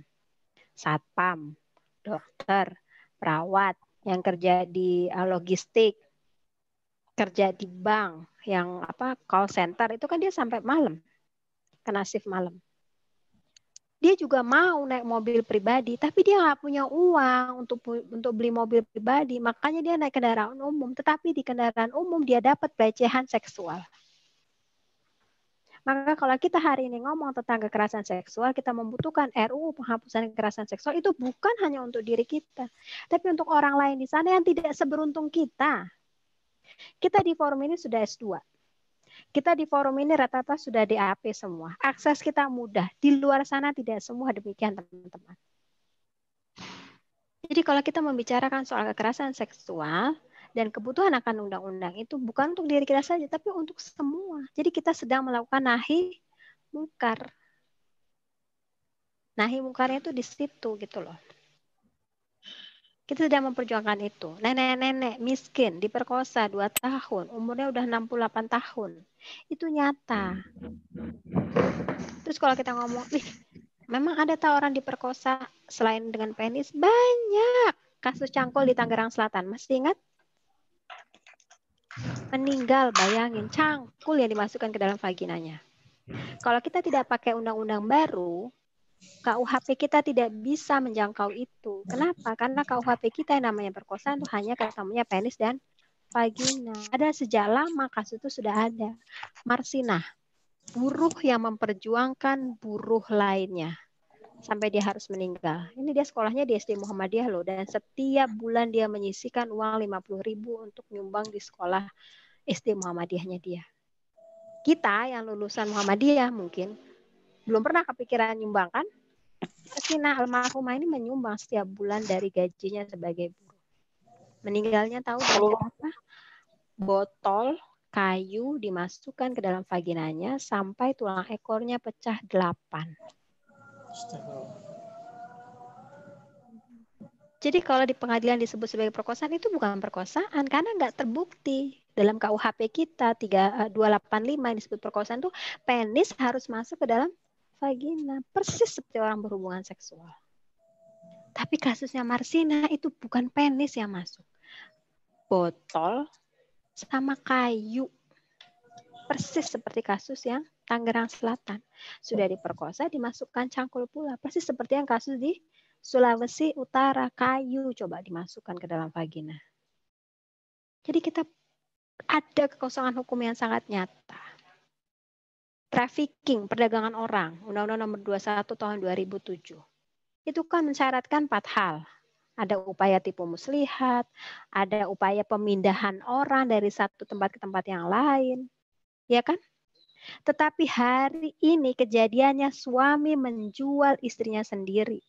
Satpam, dokter, perawat, yang kerja di uh, logistik, kerja di bank, yang apa call center itu kan dia sampai malam, kena shift malam. Dia juga mau naik mobil pribadi, tapi dia nggak punya uang untuk untuk beli mobil pribadi, makanya dia naik kendaraan umum. Tetapi di kendaraan umum dia dapat pelecehan seksual. Maka kalau kita hari ini ngomong tentang kekerasan seksual, kita membutuhkan RUU penghapusan kekerasan seksual itu bukan hanya untuk diri kita, tapi untuk orang lain di sana yang tidak seberuntung kita. Kita di forum ini sudah S2. Kita di forum ini rata-rata sudah DAP semua. Akses kita mudah. Di luar sana tidak semua demikian, teman-teman. Jadi kalau kita membicarakan soal kekerasan seksual, dan kebutuhan akan undang-undang itu bukan untuk diri kita saja tapi untuk semua. Jadi kita sedang melakukan nahi mungkar. Nahi mungkarnya itu di situ gitu loh. Kita sedang memperjuangkan itu. Nenek-nenek miskin diperkosa 2 tahun, umurnya udah 68 tahun. Itu nyata. Terus kalau kita ngomong, ih, memang ada tahu orang diperkosa selain dengan penis? Banyak. Kasus cangkul di Tangerang Selatan. Masih ingat? meninggal. Bayangin cangkul yang dimasukkan ke dalam vaginanya. Kalau kita tidak pakai undang-undang baru, KUHP kita tidak bisa menjangkau itu. Kenapa? Karena KUHP kita yang namanya perkosaan itu hanya ketemunya penis dan vagina. Ada sejak lama kasus itu sudah ada. Marsinah, buruh yang memperjuangkan buruh lainnya sampai dia harus meninggal. Ini dia sekolahnya di SD Muhammadiyah loh dan setiap bulan dia menyisikan uang 50 ribu untuk nyumbang di sekolah SD Muhammadiyahnya dia. Kita yang lulusan Muhammadiyah mungkin belum pernah kepikiran nyumbang kan? Sina almarhumah ini menyumbang setiap bulan dari gajinya sebagai guru. Meninggalnya tahu dari apa? Botol kayu dimasukkan ke dalam vaginanya sampai tulang ekornya pecah delapan jadi kalau di pengadilan disebut sebagai perkosaan itu bukan perkosaan karena nggak terbukti. Dalam KUHP kita 3, eh, yang disebut perkosaan tuh penis harus masuk ke dalam vagina. Persis seperti orang berhubungan seksual. Tapi kasusnya Marsina itu bukan penis yang masuk. Botol sama kayu persis seperti kasus yang Tangerang Selatan. Sudah diperkosa dimasukkan cangkul pula, persis seperti yang kasus di Sulawesi Utara, kayu coba dimasukkan ke dalam vagina. Jadi kita ada kekosongan hukum yang sangat nyata. Trafficking, perdagangan orang, Undang-Undang Nomor 21 Tahun 2007. Itu kan mensyaratkan empat hal, ada upaya tipu muslihat, ada upaya pemindahan orang dari satu tempat ke tempat yang lain, ya kan? Tetapi hari ini kejadiannya suami menjual istrinya sendiri.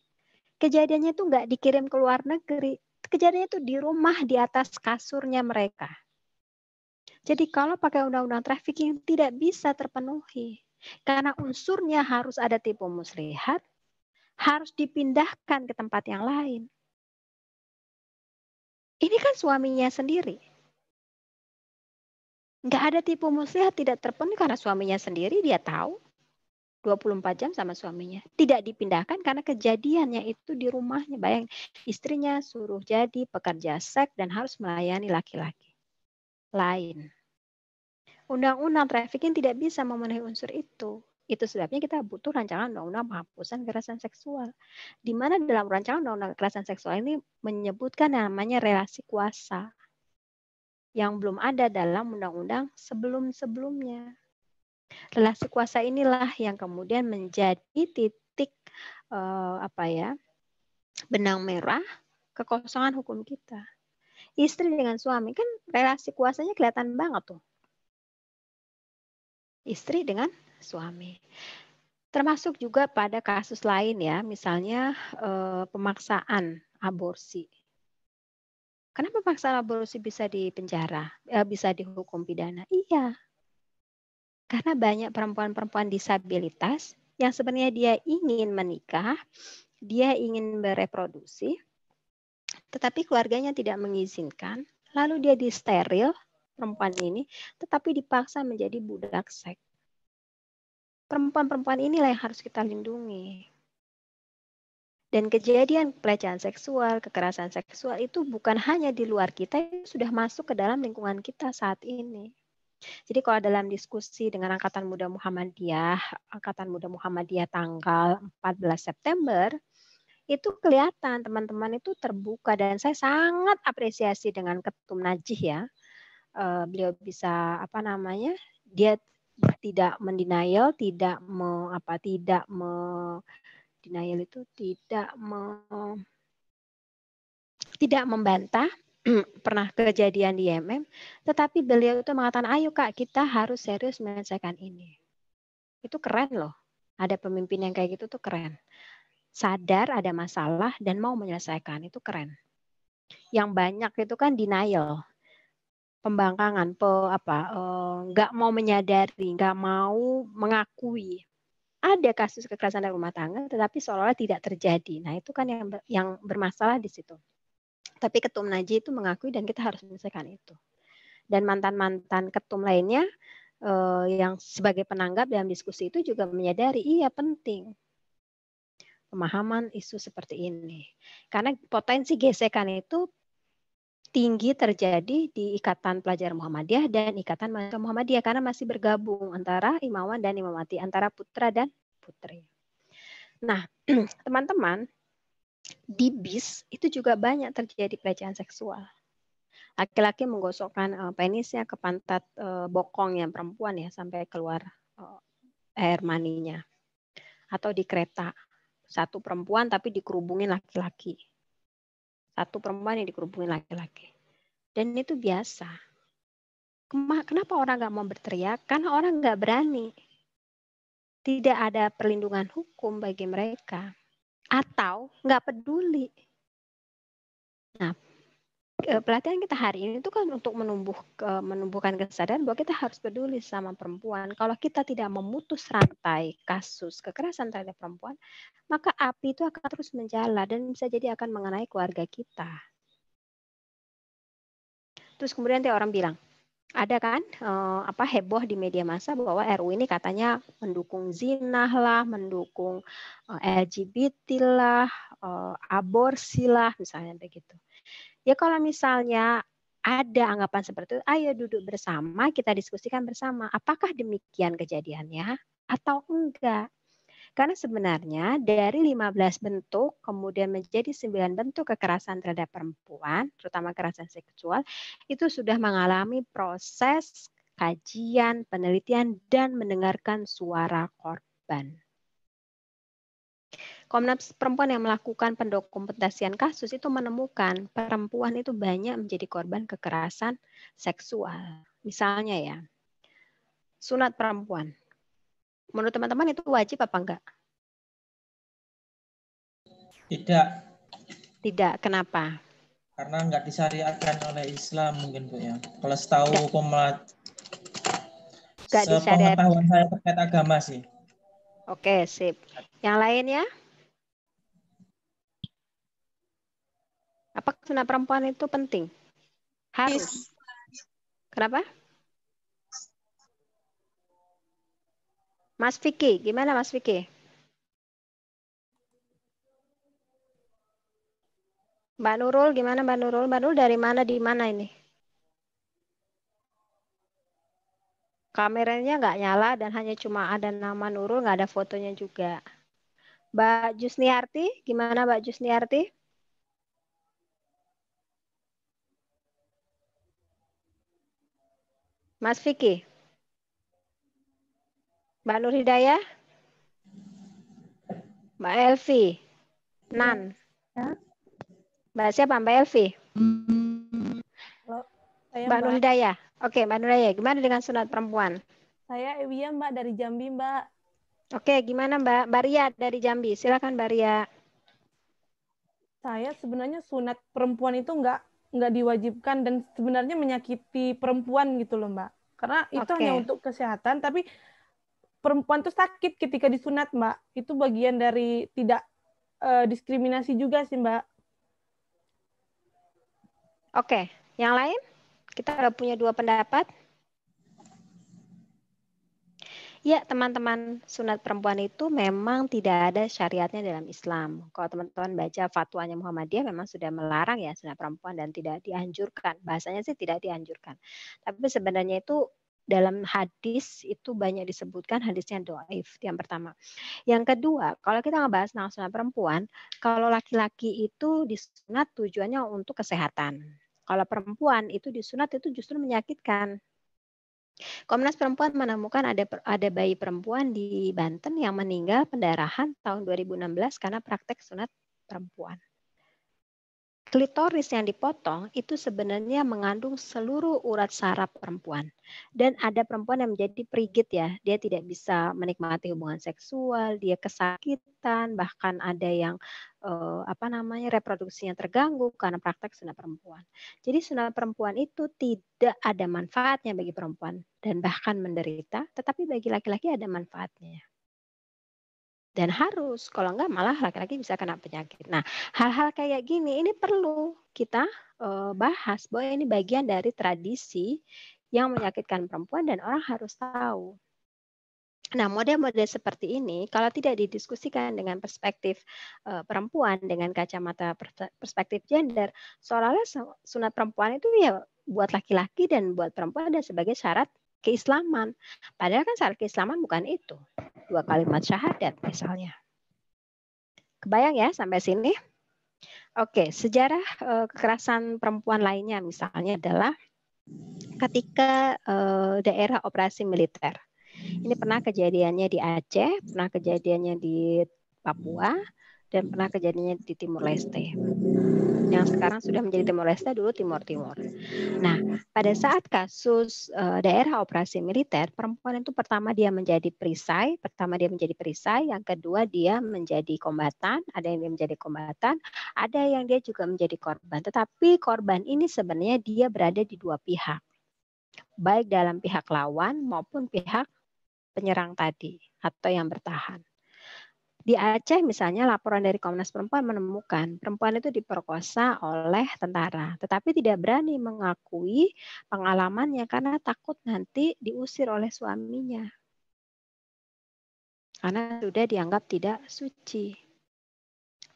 Kejadiannya itu nggak dikirim ke luar negeri. Kejadiannya itu di rumah, di atas kasurnya mereka. Jadi kalau pakai undang-undang trafficking tidak bisa terpenuhi. Karena unsurnya harus ada tipu muslihat, harus dipindahkan ke tempat yang lain. Ini kan suaminya sendiri Nggak ada tipu muslihat tidak terpenuhi karena suaminya sendiri dia tahu. 24 jam sama suaminya. Tidak dipindahkan karena kejadiannya itu di rumahnya. Bayang istrinya suruh jadi pekerja seks dan harus melayani laki-laki. Lain. Undang-undang trafficking tidak bisa memenuhi unsur itu. Itu sebabnya kita butuh rancangan undang-undang penghapusan kekerasan seksual. Di mana dalam rancangan undang-undang kekerasan seksual ini menyebutkan namanya relasi kuasa yang belum ada dalam undang-undang sebelum-sebelumnya. Relasi kuasa inilah yang kemudian menjadi titik eh, apa ya benang merah kekosongan hukum kita. Istri dengan suami kan relasi kuasanya kelihatan banget tuh. Istri dengan suami. Termasuk juga pada kasus lain ya, misalnya eh, pemaksaan aborsi Kenapa Paksa laborusi bisa dipenjara, eh, bisa dihukum pidana? Iya, karena banyak perempuan-perempuan disabilitas yang sebenarnya dia ingin menikah, dia ingin bereproduksi, tetapi keluarganya tidak mengizinkan, lalu dia disteril perempuan ini, tetapi dipaksa menjadi budak seks. Perempuan-perempuan inilah yang harus kita lindungi. Dan kejadian pelecehan seksual, kekerasan seksual itu bukan hanya di luar kita, itu sudah masuk ke dalam lingkungan kita saat ini. Jadi kalau dalam diskusi dengan Angkatan Muda Muhammadiyah, Angkatan Muda Muhammadiyah tanggal 14 September, itu kelihatan teman-teman itu terbuka dan saya sangat apresiasi dengan Ketum Najih ya. Eh, beliau bisa apa namanya? Dia tidak mendenial, tidak me, apa tidak me, denial itu tidak me, tidak membantah [CLEARS THROAT] pernah kejadian di MM, tetapi beliau itu mengatakan, ayo kak kita harus serius menyelesaikan ini. Itu keren loh. Ada pemimpin yang kayak gitu tuh keren. Sadar ada masalah dan mau menyelesaikan itu keren. Yang banyak itu kan denial, pembangkangan, pe, apa eh, nggak e, mau menyadari, nggak mau mengakui ada kasus kekerasan dalam rumah tangga tetapi seolah-olah tidak terjadi. Nah, itu kan yang yang bermasalah di situ. Tapi ketum Naji itu mengakui dan kita harus menyelesaikan itu. Dan mantan-mantan ketum lainnya eh, yang sebagai penanggap dalam diskusi itu juga menyadari iya penting pemahaman isu seperti ini. Karena potensi gesekan itu tinggi terjadi di Ikatan Pelajar Muhammadiyah dan Ikatan Mahasiswa Muhammadiyah karena masih bergabung antara imawan dan imamati, antara putra dan putri. Nah, [CLEARS THROAT] teman-teman, di bis itu juga banyak terjadi pelecehan seksual. Laki-laki menggosokkan eh, penisnya ke pantat uh, bokong yang perempuan ya sampai keluar eh, air maninya. Atau di kereta, satu perempuan tapi dikerubungin laki-laki satu perempuan yang dikerubungi laki-laki. Dan itu biasa. Kenapa orang nggak mau berteriak? Karena orang nggak berani. Tidak ada perlindungan hukum bagi mereka. Atau nggak peduli. Nah, pelatihan kita hari ini itu kan untuk menumbuh menumbuhkan kesadaran bahwa kita harus peduli sama perempuan. Kalau kita tidak memutus rantai kasus kekerasan terhadap perempuan, maka api itu akan terus menjala dan bisa jadi akan mengenai keluarga kita. Terus kemudian nanti orang bilang, ada kan eh, apa heboh di media massa bahwa RU ini katanya mendukung zina lah, mendukung eh, LGBT lah, eh, aborsi lah, misalnya begitu. Ya kalau misalnya ada anggapan seperti itu, ayo duduk bersama, kita diskusikan bersama. Apakah demikian kejadiannya atau enggak? Karena sebenarnya dari 15 bentuk kemudian menjadi 9 bentuk kekerasan terhadap perempuan, terutama kekerasan seksual, itu sudah mengalami proses kajian, penelitian, dan mendengarkan suara korban. Komnas Perempuan yang melakukan pendokumentasian kasus itu menemukan perempuan itu banyak menjadi korban kekerasan seksual. Misalnya ya, sunat perempuan. Menurut teman-teman itu wajib apa enggak? Tidak. Tidak, kenapa? Karena enggak disyariatkan oleh Islam mungkin Bu ya. Kalau setahu komat sepengetahuan saya terkait agama sih. Oke, sip. Yang lain ya? Apa kesenangan perempuan itu penting? Harus. Kenapa? Mas Vicky, gimana Mas Vicky? Mbak Nurul, gimana Mbak Nurul? Mbak Nurul dari mana di mana ini? kameranya nggak nyala dan hanya cuma ada nama Nurul nggak ada fotonya juga. Mbak Jusniarti, gimana Mbak Jusniarti? Mas Vicky. Mbak Nur Hidayah? Mbak Elvi? Nan? Mbak siapa Mbak Elvi? Mbak Nur Hidayah? Oke, Mbak Nuraya, gimana dengan sunat perempuan? Saya Ewia, Mbak, dari Jambi, Mbak. Oke, gimana Mbak? Mbak Ria dari Jambi. Silakan Mbak Ria. Saya sebenarnya sunat perempuan itu nggak nggak diwajibkan dan sebenarnya menyakiti perempuan gitu loh Mbak. Karena itu Oke. hanya untuk kesehatan, tapi perempuan tuh sakit ketika disunat Mbak. Itu bagian dari tidak eh, diskriminasi juga sih Mbak. Oke, yang lain? Kita sudah punya dua pendapat. Ya, teman-teman, sunat perempuan itu memang tidak ada syariatnya dalam Islam. Kalau teman-teman baca fatwanya Muhammadiyah memang sudah melarang ya sunat perempuan dan tidak dianjurkan. Bahasanya sih tidak dianjurkan. Tapi sebenarnya itu dalam hadis itu banyak disebutkan hadisnya do'if, yang pertama. Yang kedua, kalau kita ngebahas tentang sunat perempuan, kalau laki-laki itu disunat tujuannya untuk kesehatan kalau perempuan itu disunat itu justru menyakitkan. Komnas Perempuan menemukan ada ada bayi perempuan di Banten yang meninggal pendarahan tahun 2016 karena praktek sunat perempuan. Klitoris yang dipotong itu sebenarnya mengandung seluruh urat saraf perempuan. Dan ada perempuan yang menjadi perigit ya. Dia tidak bisa menikmati hubungan seksual, dia kesakitan, bahkan ada yang eh, apa namanya reproduksinya terganggu karena praktek sunat perempuan. Jadi sunat perempuan itu tidak ada manfaatnya bagi perempuan dan bahkan menderita, tetapi bagi laki-laki ada manfaatnya dan harus kalau enggak malah laki-laki bisa kena penyakit. Nah, hal-hal kayak gini ini perlu kita uh, bahas bahwa ini bagian dari tradisi yang menyakitkan perempuan dan orang harus tahu. Nah, model-model seperti ini kalau tidak didiskusikan dengan perspektif uh, perempuan dengan kacamata perspektif gender, seolah-olah sunat perempuan itu ya buat laki-laki dan buat perempuan dan sebagai syarat keislaman. Padahal kan syarat keislaman bukan itu. Dua kalimat syahadat misalnya. Kebayang ya sampai sini? Oke, sejarah eh, kekerasan perempuan lainnya misalnya adalah ketika eh, daerah operasi militer. Ini pernah kejadiannya di Aceh, pernah kejadiannya di Papua, dan pernah kejadiannya di Timur Leste. Yang sekarang sudah menjadi Timur Leste, dulu Timur Timur. Nah, pada saat kasus uh, daerah operasi militer, perempuan itu pertama dia menjadi perisai, pertama dia menjadi perisai, yang kedua dia menjadi kombatan, ada yang dia menjadi kombatan, ada yang dia juga menjadi korban. Tetapi korban ini sebenarnya dia berada di dua pihak. Baik dalam pihak lawan maupun pihak penyerang tadi atau yang bertahan. Di Aceh misalnya laporan dari Komnas Perempuan menemukan perempuan itu diperkosa oleh tentara, tetapi tidak berani mengakui pengalamannya karena takut nanti diusir oleh suaminya. Karena sudah dianggap tidak suci.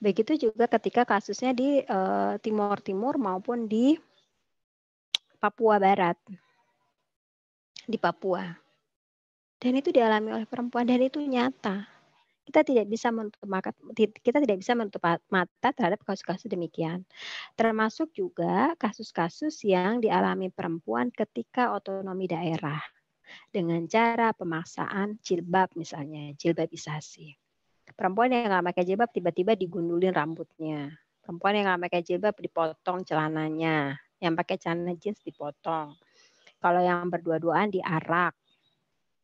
Begitu juga ketika kasusnya di eh, Timur Timor Timur maupun di Papua Barat. Di Papua. Dan itu dialami oleh perempuan dan itu nyata kita tidak bisa menutup mata kita tidak bisa menutup mata terhadap kasus-kasus demikian. Termasuk juga kasus-kasus yang dialami perempuan ketika otonomi daerah dengan cara pemaksaan jilbab misalnya, jilbabisasi. Perempuan yang nggak pakai jilbab tiba-tiba digundulin rambutnya. Perempuan yang nggak pakai jilbab dipotong celananya. Yang pakai celana jeans dipotong. Kalau yang berdua-duaan diarak.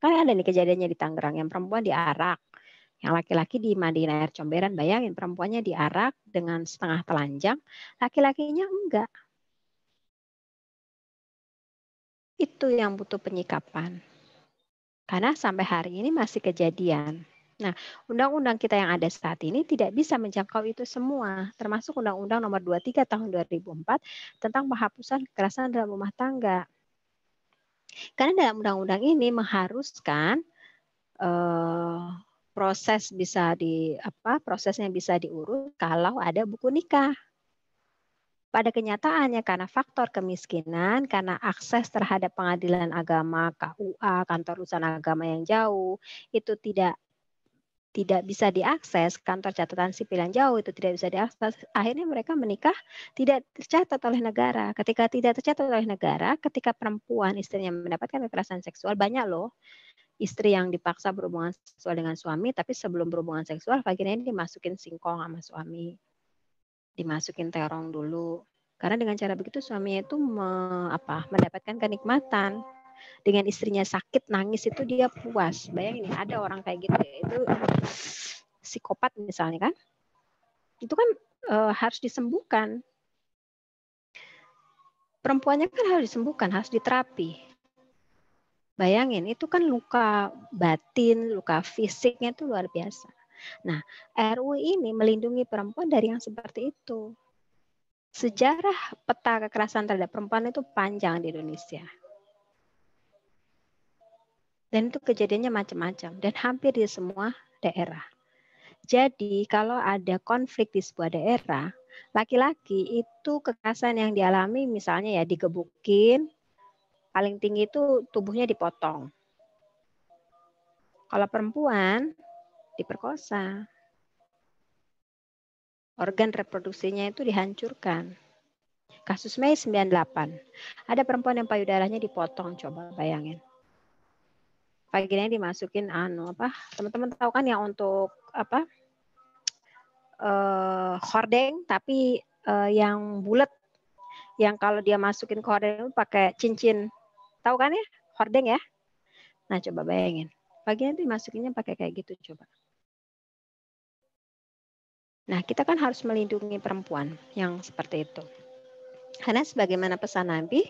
Kan ada nih kejadiannya di Tangerang yang perempuan diarak yang laki-laki di mandi air comberan, bayangin perempuannya diarak dengan setengah telanjang, laki-lakinya enggak. Itu yang butuh penyikapan. Karena sampai hari ini masih kejadian. Nah, undang-undang kita yang ada saat ini tidak bisa menjangkau itu semua, termasuk Undang-Undang Nomor 23 Tahun 2004 tentang penghapusan kekerasan dalam rumah tangga. Karena dalam undang-undang ini mengharuskan eh, proses bisa di apa prosesnya bisa diurus kalau ada buku nikah. Pada kenyataannya karena faktor kemiskinan, karena akses terhadap pengadilan agama KUA, kantor urusan agama yang jauh, itu tidak tidak bisa diakses, kantor catatan sipil yang jauh itu tidak bisa diakses. Akhirnya mereka menikah tidak tercatat oleh negara. Ketika tidak tercatat oleh negara, ketika perempuan istrinya mendapatkan kekerasan seksual banyak loh istri yang dipaksa berhubungan seksual dengan suami, tapi sebelum berhubungan seksual ini dimasukin singkong sama suami, dimasukin terong dulu. Karena dengan cara begitu suaminya itu me, apa, mendapatkan kenikmatan. Dengan istrinya sakit nangis itu dia puas. Bayangin ya, ada orang kayak gitu ya. itu psikopat misalnya kan. Itu kan e, harus disembuhkan perempuannya kan harus disembuhkan, harus diterapi. Bayangin itu kan luka batin, luka fisiknya itu luar biasa. Nah, RU ini melindungi perempuan dari yang seperti itu. Sejarah peta kekerasan terhadap perempuan itu panjang di Indonesia. Dan itu kejadiannya macam-macam dan hampir di semua daerah. Jadi kalau ada konflik di sebuah daerah, laki-laki itu kekerasan yang dialami misalnya ya digebukin, paling tinggi itu tubuhnya dipotong. Kalau perempuan diperkosa. Organ reproduksinya itu dihancurkan. Kasus Mei 98. Ada perempuan yang payudaranya dipotong, coba bayangin. Paginya dimasukin anu apa? Teman-teman tahu kan yang untuk apa? Eh hordeng tapi eh, yang bulat yang kalau dia masukin ke hordeng pakai cincin Tahu kan ya? Hordeng ya. Nah, coba bayangin. Pagi nanti masukinnya pakai kayak gitu coba. Nah, kita kan harus melindungi perempuan yang seperti itu. Karena sebagaimana pesan Nabi,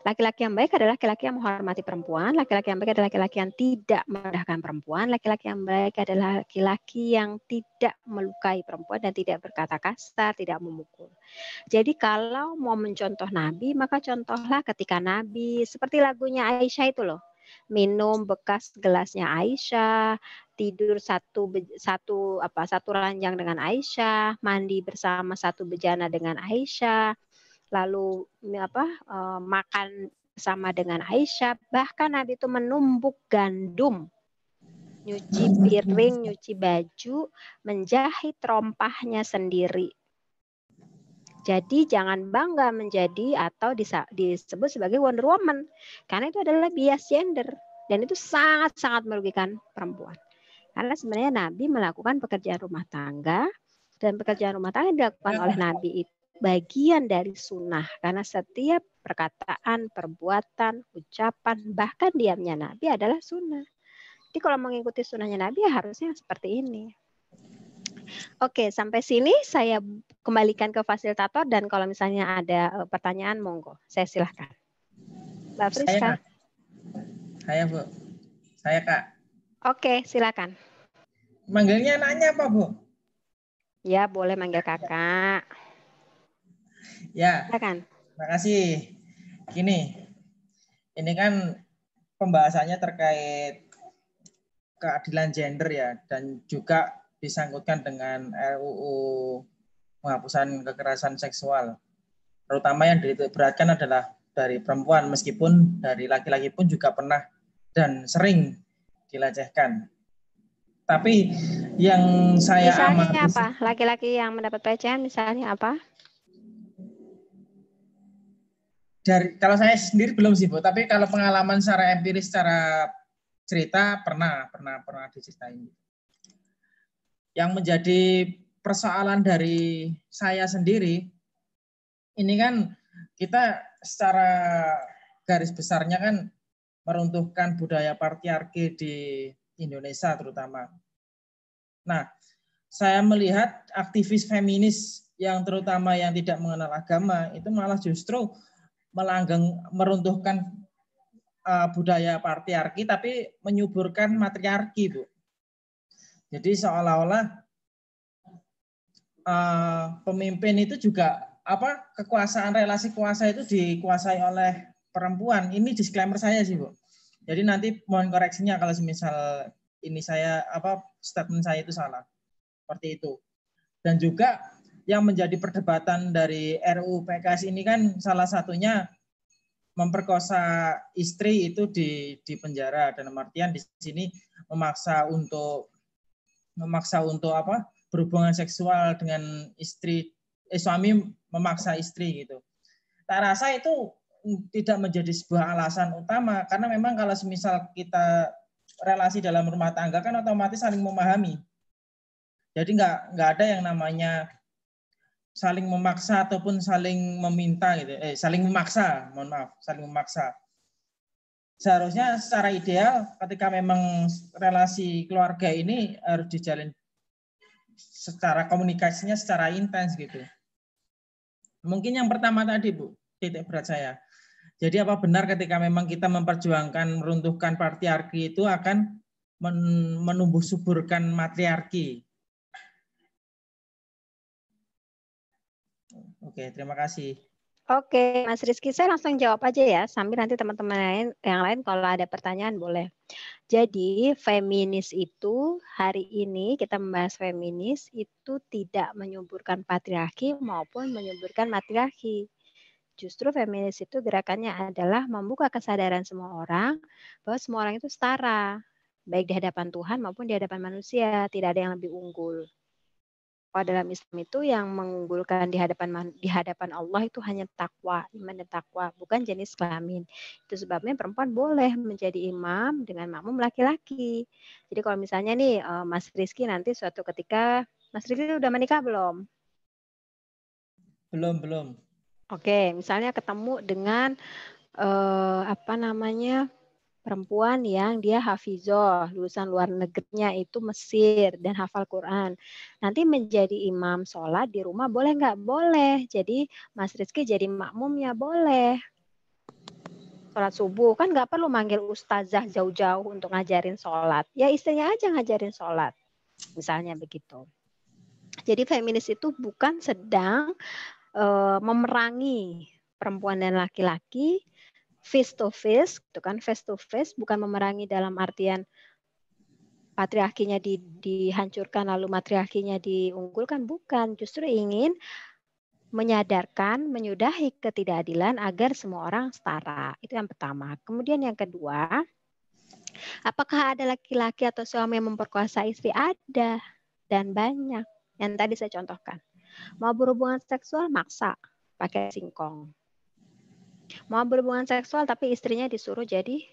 laki-laki yang baik adalah laki-laki yang menghormati perempuan, laki-laki yang baik adalah laki-laki yang tidak merendahkan perempuan, laki-laki yang baik adalah laki-laki yang tidak melukai perempuan dan tidak berkata kasar, tidak memukul. Jadi kalau mau mencontoh Nabi, maka contohlah ketika Nabi, seperti lagunya Aisyah itu loh, minum bekas gelasnya Aisyah, tidur satu satu apa satu ranjang dengan Aisyah, mandi bersama satu bejana dengan Aisyah, lalu apa uh, makan sama dengan Aisyah bahkan Nabi itu menumbuk gandum nyuci hmm. piring, nyuci baju, menjahit rompahnya sendiri. Jadi jangan bangga menjadi atau disebut sebagai Wonder Woman karena itu adalah bias gender dan itu sangat-sangat merugikan perempuan. Karena sebenarnya Nabi melakukan pekerjaan rumah tangga dan pekerjaan rumah tangga dilakukan oleh Nabi itu bagian dari sunnah karena setiap perkataan, perbuatan, ucapan, bahkan diamnya Nabi adalah sunnah. Jadi kalau mengikuti sunnahnya Nabi ya harusnya seperti ini. Oke, sampai sini saya kembalikan ke fasilitator dan kalau misalnya ada eh, pertanyaan monggo, saya silahkan. Mbak Friska. Saya, saya Bu. Saya Kak. Oke, silakan. Manggilnya nanya apa Bu? Ya, boleh manggil kakak. Ya. Silakan. Terima kasih. Gini, ini kan pembahasannya terkait keadilan gender ya dan juga disangkutkan dengan RUU penghapusan kekerasan seksual. Terutama yang diberatkan adalah dari perempuan meskipun dari laki-laki pun juga pernah dan sering dilecehkan. Tapi yang saya misalnya amati apa? Laki-laki yang mendapat pelecehan misalnya apa? dari kalau saya sendiri belum sih bu tapi kalau pengalaman secara empiris secara cerita pernah pernah pernah diceritain yang menjadi persoalan dari saya sendiri ini kan kita secara garis besarnya kan meruntuhkan budaya patriarki di Indonesia terutama. Nah, saya melihat aktivis feminis yang terutama yang tidak mengenal agama itu malah justru melanggeng meruntuhkan uh, budaya patriarki tapi menyuburkan matriarki bu jadi seolah-olah uh, pemimpin itu juga apa kekuasaan relasi kuasa itu dikuasai oleh perempuan ini disclaimer saya sih bu jadi nanti mohon koreksinya kalau misal ini saya apa statement saya itu salah seperti itu dan juga yang menjadi perdebatan dari RUU PKS ini kan salah satunya memperkosa istri itu di di penjara dan artian di sini memaksa untuk memaksa untuk apa berhubungan seksual dengan istri eh, suami memaksa istri gitu. Tak rasa itu tidak menjadi sebuah alasan utama karena memang kalau semisal kita relasi dalam rumah tangga kan otomatis saling memahami. Jadi nggak nggak ada yang namanya saling memaksa ataupun saling meminta gitu eh saling memaksa mohon maaf saling memaksa seharusnya secara ideal ketika memang relasi keluarga ini harus dijalin secara komunikasinya secara intens gitu mungkin yang pertama tadi bu titik berat saya jadi apa benar ketika memang kita memperjuangkan meruntuhkan patriarki itu akan menumbuh suburkan matriarki Oke, terima kasih. Oke, Mas Rizky, saya langsung jawab aja ya, sambil nanti teman-teman lain, yang lain kalau ada pertanyaan boleh. Jadi, feminis itu hari ini kita membahas feminis itu tidak menyuburkan patriarki maupun menyuburkan matriarki. Justru feminis itu gerakannya adalah membuka kesadaran semua orang bahwa semua orang itu setara, baik di hadapan Tuhan maupun di hadapan manusia, tidak ada yang lebih unggul takwa dalam Islam itu yang mengunggulkan di hadapan di hadapan Allah itu hanya takwa, iman dan takwa, bukan jenis kelamin. Itu sebabnya perempuan boleh menjadi imam dengan makmum laki-laki. Jadi kalau misalnya nih eh, Mas Rizky nanti suatu ketika Mas Rizky udah menikah belum? Belum, belum. Oke, misalnya ketemu dengan eh, apa namanya? perempuan yang dia hafizoh, lulusan luar negerinya itu Mesir dan hafal Quran. Nanti menjadi imam sholat di rumah boleh nggak? Boleh. Jadi Mas Rizky jadi makmumnya boleh. Sholat subuh kan nggak perlu manggil ustazah jauh-jauh untuk ngajarin sholat. Ya istrinya aja ngajarin sholat. Misalnya begitu. Jadi feminis itu bukan sedang e, memerangi perempuan dan laki-laki, face to face, gitu kan face to face bukan memerangi dalam artian patriarkinya di, dihancurkan lalu matriarkinya diunggulkan bukan justru ingin menyadarkan menyudahi ketidakadilan agar semua orang setara itu yang pertama kemudian yang kedua apakah ada laki-laki atau suami yang memperkuasa istri ada dan banyak yang tadi saya contohkan mau berhubungan seksual maksa pakai singkong mau berhubungan seksual tapi istrinya disuruh jadi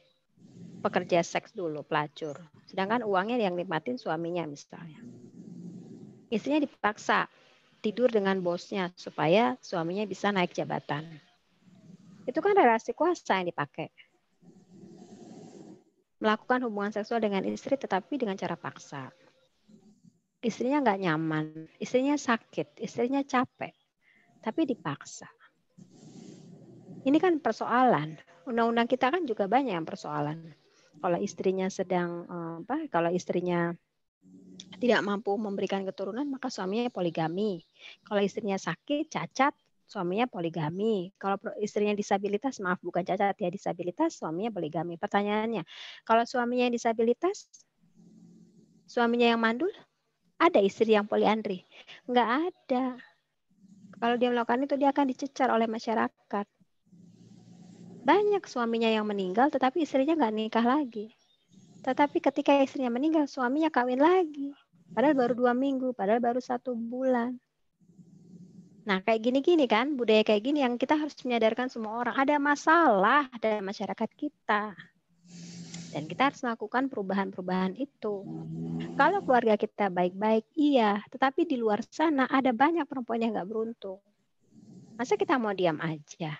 pekerja seks dulu, pelacur. Sedangkan uangnya yang nikmatin suaminya misalnya. Istrinya dipaksa tidur dengan bosnya supaya suaminya bisa naik jabatan. Itu kan relasi kuasa yang dipakai. Melakukan hubungan seksual dengan istri tetapi dengan cara paksa. Istrinya nggak nyaman, istrinya sakit, istrinya capek, tapi dipaksa ini kan persoalan. Undang-undang kita kan juga banyak yang persoalan. Kalau istrinya sedang eh, apa? Kalau istrinya tidak mampu memberikan keturunan, maka suaminya poligami. Kalau istrinya sakit, cacat, suaminya poligami. Kalau istrinya disabilitas, maaf bukan cacat ya, disabilitas, suaminya poligami. Pertanyaannya, kalau suaminya yang disabilitas, suaminya yang mandul, ada istri yang poliandri? Enggak ada. Kalau dia melakukan itu, dia akan dicecar oleh masyarakat banyak suaminya yang meninggal tetapi istrinya nggak nikah lagi. Tetapi ketika istrinya meninggal suaminya kawin lagi. Padahal baru dua minggu, padahal baru satu bulan. Nah kayak gini-gini kan, budaya kayak gini yang kita harus menyadarkan semua orang. Ada masalah dari masyarakat kita. Dan kita harus melakukan perubahan-perubahan itu. Kalau keluarga kita baik-baik, iya. Tetapi di luar sana ada banyak perempuan yang nggak beruntung. Masa kita mau diam aja?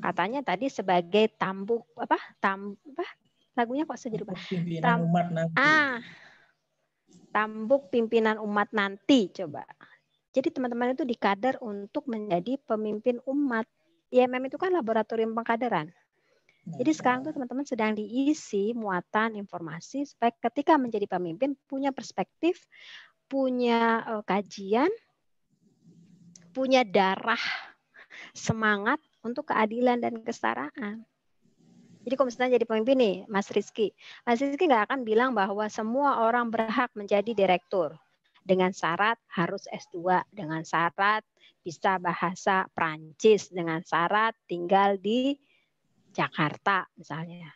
Katanya tadi sebagai tambuk apa? Tam Lagunya kok sejuru jadi Tam umat nanti. Ah. Tambuk pimpinan umat nanti coba. Jadi teman-teman itu dikader untuk menjadi pemimpin umat. IMM itu kan laboratorium pengkaderan. Jadi sekarang tuh nah. teman-teman sedang diisi muatan informasi supaya ketika menjadi pemimpin punya perspektif, punya eh, kajian, punya darah semangat untuk keadilan dan kesetaraan. Jadi kalau misalnya jadi pemimpin nih, Mas Rizky, Mas Rizky nggak akan bilang bahwa semua orang berhak menjadi direktur dengan syarat harus S2, dengan syarat bisa bahasa Prancis, dengan syarat tinggal di Jakarta misalnya.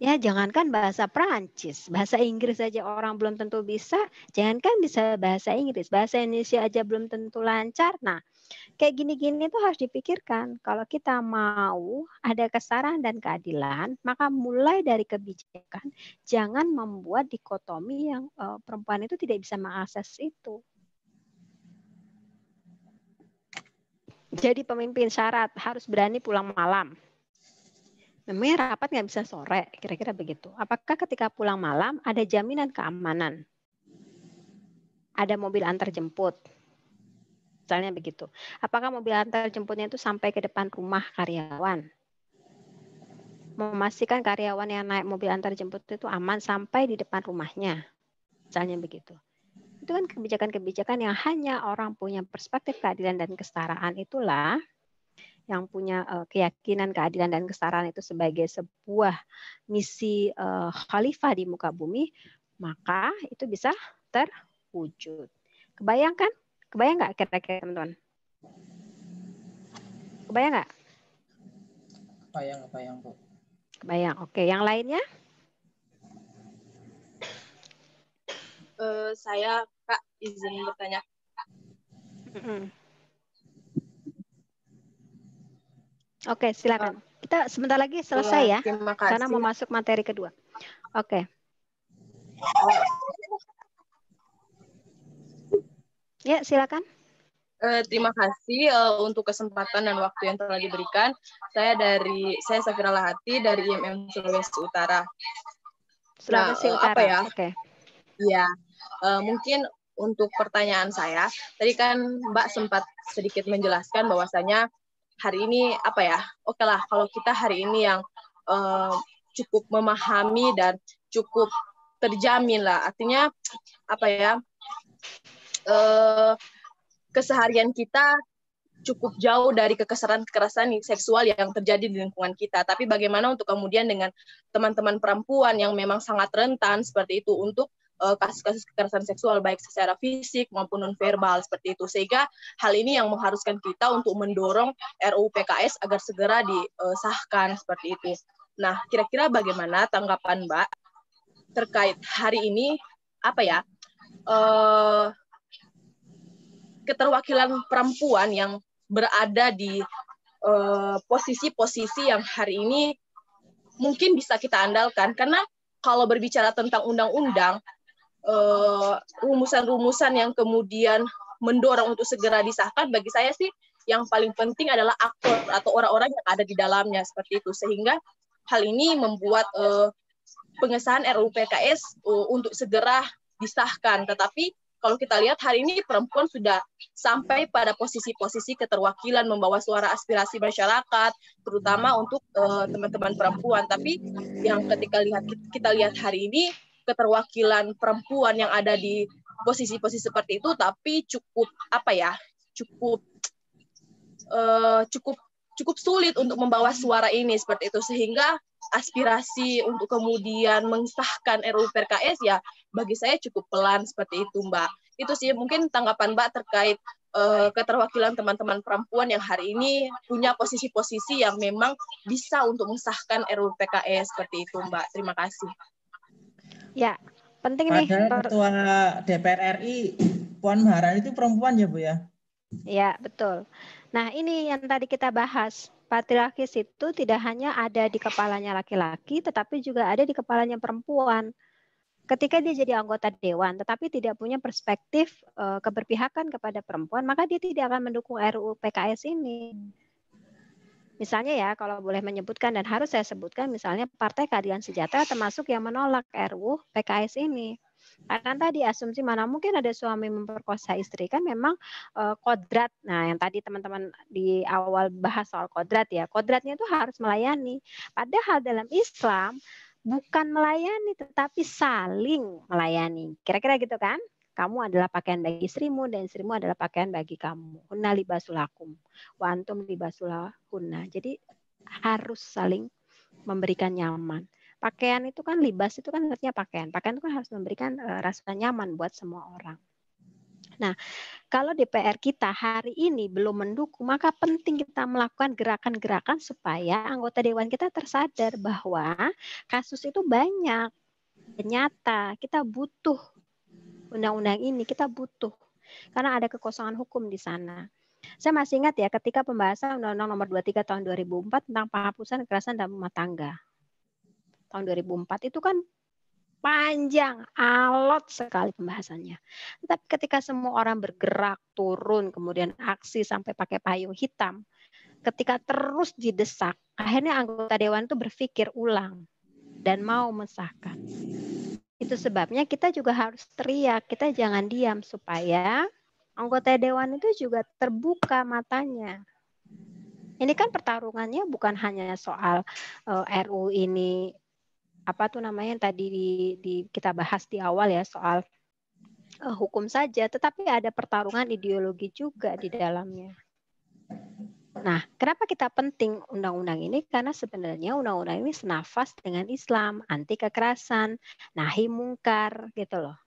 Ya, jangankan bahasa Prancis, bahasa Inggris saja orang belum tentu bisa, jangankan bisa bahasa Inggris, bahasa Indonesia aja belum tentu lancar. Nah, Kayak gini-gini itu harus dipikirkan. Kalau kita mau ada kesaran dan keadilan, maka mulai dari kebijakan, jangan membuat dikotomi yang uh, perempuan itu tidak bisa mengakses itu. Jadi pemimpin syarat harus berani pulang malam. Memangnya rapat nggak bisa sore, kira-kira begitu. Apakah ketika pulang malam ada jaminan keamanan? Ada mobil antar jemput, misalnya begitu. Apakah mobil antar jemputnya itu sampai ke depan rumah karyawan? Memastikan karyawan yang naik mobil antar jemput itu aman sampai di depan rumahnya. Misalnya begitu. Itu kan kebijakan-kebijakan yang hanya orang punya perspektif keadilan dan kesetaraan itulah yang punya eh, keyakinan keadilan dan kesetaraan itu sebagai sebuah misi uh, khalifah di muka bumi, maka itu bisa terwujud. Kebayangkan Kebayang nggak kira-kira teman-teman? Kebayang nggak? Kebayang, kebayang Bu. Kebayang, oke. Yang lainnya? Uh, saya, Kak, izin bertanya. Mm -hmm. Oke, silakan. Kita sebentar lagi selesai ya, karena mau masuk materi kedua. Oke. Oh, Ya, silakan. Uh, terima kasih uh, untuk kesempatan dan waktu yang telah diberikan. Saya dari saya Safira Lahati dari IMM Sulawesi Utara. Sulawesi nah, eh, Utara. Apa ya? Oke. Okay. Ya, Uh, mungkin untuk pertanyaan saya, tadi kan Mbak sempat sedikit menjelaskan bahwasanya hari ini apa ya? Oke lah, kalau kita hari ini yang uh, cukup memahami dan cukup terjamin lah. Artinya apa ya? uh, keseharian kita cukup jauh dari kekerasan-kekerasan seksual yang terjadi di lingkungan kita. Tapi bagaimana untuk kemudian dengan teman-teman perempuan yang memang sangat rentan seperti itu untuk eh, kasus-kasus kekerasan seksual baik secara fisik maupun nonverbal seperti itu. Sehingga hal ini yang mengharuskan kita untuk mendorong RUU PKS agar segera disahkan eh, seperti itu. Nah, kira-kira bagaimana tanggapan Mbak terkait hari ini apa ya? keterwakilan perempuan yang berada di eh, posisi-posisi uh, yang hari ini mungkin bisa kita andalkan karena kalau berbicara tentang undang-undang eh, rumusan-rumusan yang kemudian mendorong untuk segera disahkan bagi saya sih yang paling penting adalah aktor atau orang-orang yang ada di dalamnya seperti itu sehingga hal ini membuat eh, pengesahan RUU PKS untuk segera disahkan tetapi kalau kita lihat hari ini perempuan sudah sampai pada posisi-posisi keterwakilan membawa suara aspirasi masyarakat terutama untuk eh, teman-teman uh, perempuan tapi yang ketika lihat kita lihat hari ini keterwakilan perempuan yang ada di posisi-posisi seperti itu tapi cukup apa ya cukup uh, cukup cukup sulit untuk membawa suara ini seperti itu sehingga aspirasi untuk kemudian mengesahkan RUU PKS ya bagi saya cukup pelan seperti itu Mbak. Itu sih mungkin tanggapan Mbak terkait uh, keterwakilan teman-teman perempuan yang hari ini punya posisi-posisi yang memang bisa untuk mengesahkan RUU PKS seperti itu Mbak. Terima kasih. Ya, penting Padahal nih. Ketua DPR RI Puan Maharani itu perempuan ya Bu ya? Ya, betul. Nah, ini yang tadi kita bahas patriarkis itu tidak hanya ada di kepalanya laki-laki, tetapi juga ada di kepalanya perempuan. Ketika dia jadi anggota dewan, tetapi tidak punya perspektif e, keberpihakan kepada perempuan, maka dia tidak akan mendukung RUU PKS ini. Misalnya ya, kalau boleh menyebutkan dan harus saya sebutkan, misalnya Partai Keadilan Sejahtera termasuk yang menolak RUU PKS ini. Karena tadi asumsi mana mungkin ada suami memperkosa istri kan memang uh, kodrat. Nah, yang tadi teman-teman di awal bahas soal kodrat ya. Kodratnya itu harus melayani. Padahal dalam Islam bukan melayani tetapi saling melayani. Kira-kira gitu kan? kamu adalah pakaian bagi istrimu dan istrimu adalah pakaian bagi kamu. Hunna libasulakum wa antum libasulahunna. Jadi harus saling memberikan nyaman pakaian itu kan libas itu kan artinya pakaian. Pakaian itu kan harus memberikan uh, rasa nyaman buat semua orang. Nah, kalau DPR kita hari ini belum mendukung, maka penting kita melakukan gerakan-gerakan supaya anggota dewan kita tersadar bahwa kasus itu banyak, nyata, kita butuh undang-undang ini, kita butuh karena ada kekosongan hukum di sana. Saya masih ingat ya ketika pembahasan Undang-Undang Nomor 23 Tahun 2004 tentang penghapusan kekerasan dalam rumah tangga tahun 2004 itu kan panjang, alot sekali pembahasannya. Tapi ketika semua orang bergerak, turun, kemudian aksi sampai pakai payung hitam, ketika terus didesak, akhirnya anggota dewan itu berpikir ulang dan mau mensahkan. Itu sebabnya kita juga harus teriak, kita jangan diam supaya anggota dewan itu juga terbuka matanya. Ini kan pertarungannya bukan hanya soal uh, eh, RU ini apa tuh namanya yang tadi di, di kita bahas di awal ya soal uh, hukum saja, tetapi ada pertarungan ideologi juga di dalamnya. Nah, kenapa kita penting undang-undang ini? Karena sebenarnya undang-undang ini senafas dengan Islam, anti kekerasan, nahi mungkar, gitu loh.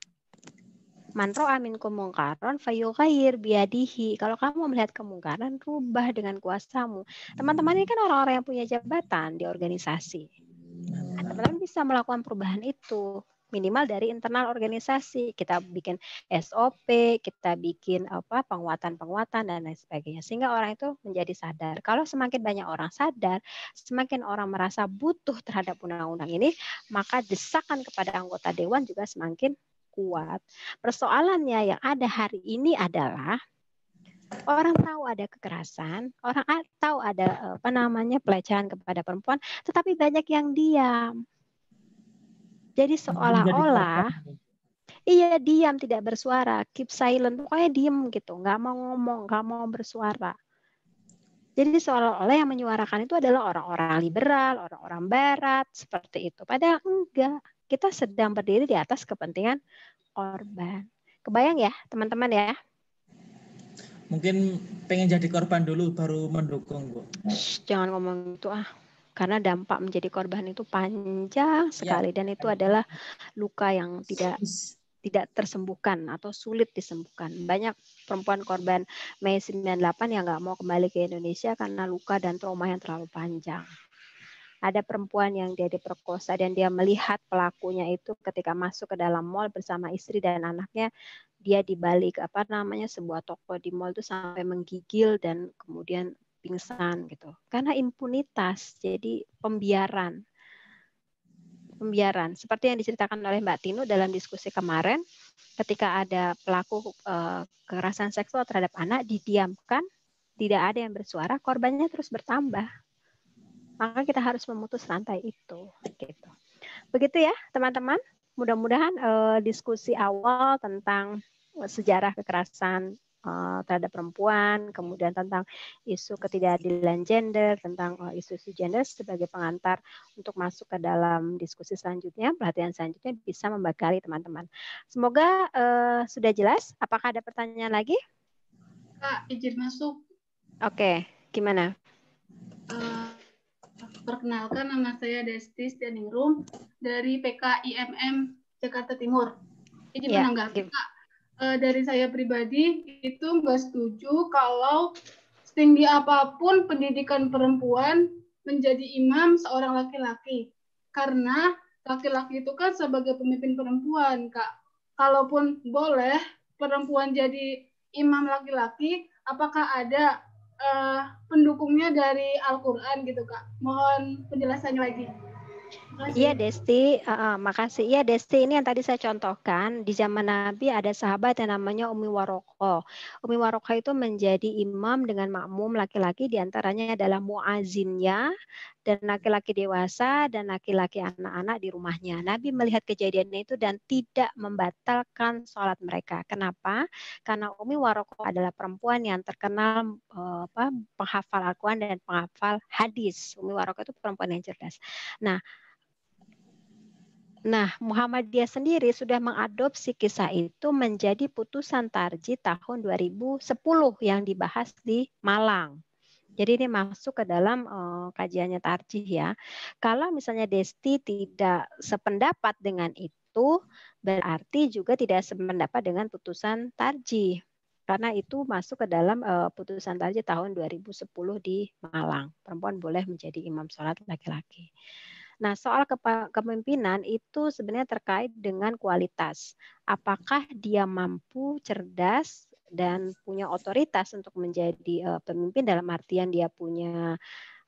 Mantro amin kumungkaron fayukair biadihi. Kalau kamu melihat kemungkaran, rubah dengan kuasamu. Teman-teman ini kan orang-orang yang punya jabatan di organisasi teman-teman bisa melakukan perubahan itu minimal dari internal organisasi kita bikin SOP kita bikin apa penguatan penguatan dan lain sebagainya sehingga orang itu menjadi sadar kalau semakin banyak orang sadar semakin orang merasa butuh terhadap undang-undang ini maka desakan kepada anggota dewan juga semakin kuat persoalannya yang ada hari ini adalah orang tahu ada kekerasan, orang tahu ada eh, apa namanya pelecehan kepada perempuan, tetapi banyak yang diam. Jadi seolah-olah iya diam tidak bersuara, keep silent, pokoknya diam gitu, nggak mau ngomong, nggak mau bersuara. Jadi seolah-olah yang menyuarakan itu adalah orang-orang liberal, orang-orang barat, seperti itu. Padahal enggak. Kita sedang berdiri di atas kepentingan korban. Kebayang ya, teman-teman ya? mungkin pengen jadi korban dulu baru mendukung Bu. Jangan ngomong itu ah. Karena dampak menjadi korban itu panjang iya, sekali ya. dan itu adalah luka yang tidak tidak tersembuhkan atau sulit disembuhkan. Banyak perempuan korban Mei 98 yang nggak mau kembali ke Indonesia karena luka dan trauma yang terlalu panjang ada perempuan yang dia diperkosa dan dia melihat pelakunya itu ketika masuk ke dalam mall bersama istri dan anaknya dia dibalik apa namanya sebuah toko di mall itu sampai menggigil dan kemudian pingsan gitu karena impunitas jadi pembiaran pembiaran seperti yang diceritakan oleh Mbak Tino dalam diskusi kemarin ketika ada pelaku eh, kekerasan seksual terhadap anak didiamkan tidak ada yang bersuara korbannya terus bertambah maka kita harus memutus rantai itu gitu begitu ya teman-teman mudah-mudahan uh, diskusi awal tentang eh, sejarah kekerasan uh, terhadap perempuan kemudian tentang isu ketidakadilan gender tentang isu-isu gender sebagai pengantar untuk masuk ke dalam diskusi selanjutnya perhatian selanjutnya bisa membakari teman-teman semoga uh, sudah jelas apakah ada pertanyaan lagi kak izin masuk oke gimana uh, perkenalkan nama saya Desti Daningrum dari PKIMM Jakarta Timur. Jadi yeah. menanggapi, Kak. Uh, dari saya pribadi itu nggak setuju kalau setinggi apapun pendidikan perempuan menjadi imam seorang laki-laki. Karena laki-laki itu kan sebagai pemimpin perempuan, Kak. Kalaupun boleh perempuan jadi imam laki-laki, apakah ada uh, pendukungnya dari Al-Quran gitu kak. Mohon penjelasannya lagi. Iya Desti, uh, makasih. Iya Desti, ini yang tadi saya contohkan di zaman Nabi ada sahabat yang namanya Umi Waroko. Umi Waroko itu menjadi imam dengan makmum laki-laki diantaranya adalah muazinnya dan laki-laki dewasa dan laki-laki anak-anak di rumahnya. Nabi melihat kejadiannya itu dan tidak membatalkan sholat mereka. Kenapa? Karena Umi Waroko adalah perempuan yang terkenal eh, apa, penghafal al dan penghafal hadis. Umi Waroko itu perempuan yang cerdas. Nah, Nah, Muhammadiyah sendiri sudah mengadopsi kisah itu menjadi putusan tarji tahun 2010 yang dibahas di Malang. Jadi ini masuk ke dalam uh, kajiannya tarji ya. Kalau misalnya Desti tidak sependapat dengan itu, berarti juga tidak sependapat dengan putusan tarji karena itu masuk ke dalam uh, putusan tarji tahun 2010 di Malang. Perempuan boleh menjadi imam sholat laki-laki. Nah, soal kepemimpinan itu sebenarnya terkait dengan kualitas. Apakah dia mampu, cerdas, dan punya otoritas untuk menjadi uh, pemimpin dalam artian dia punya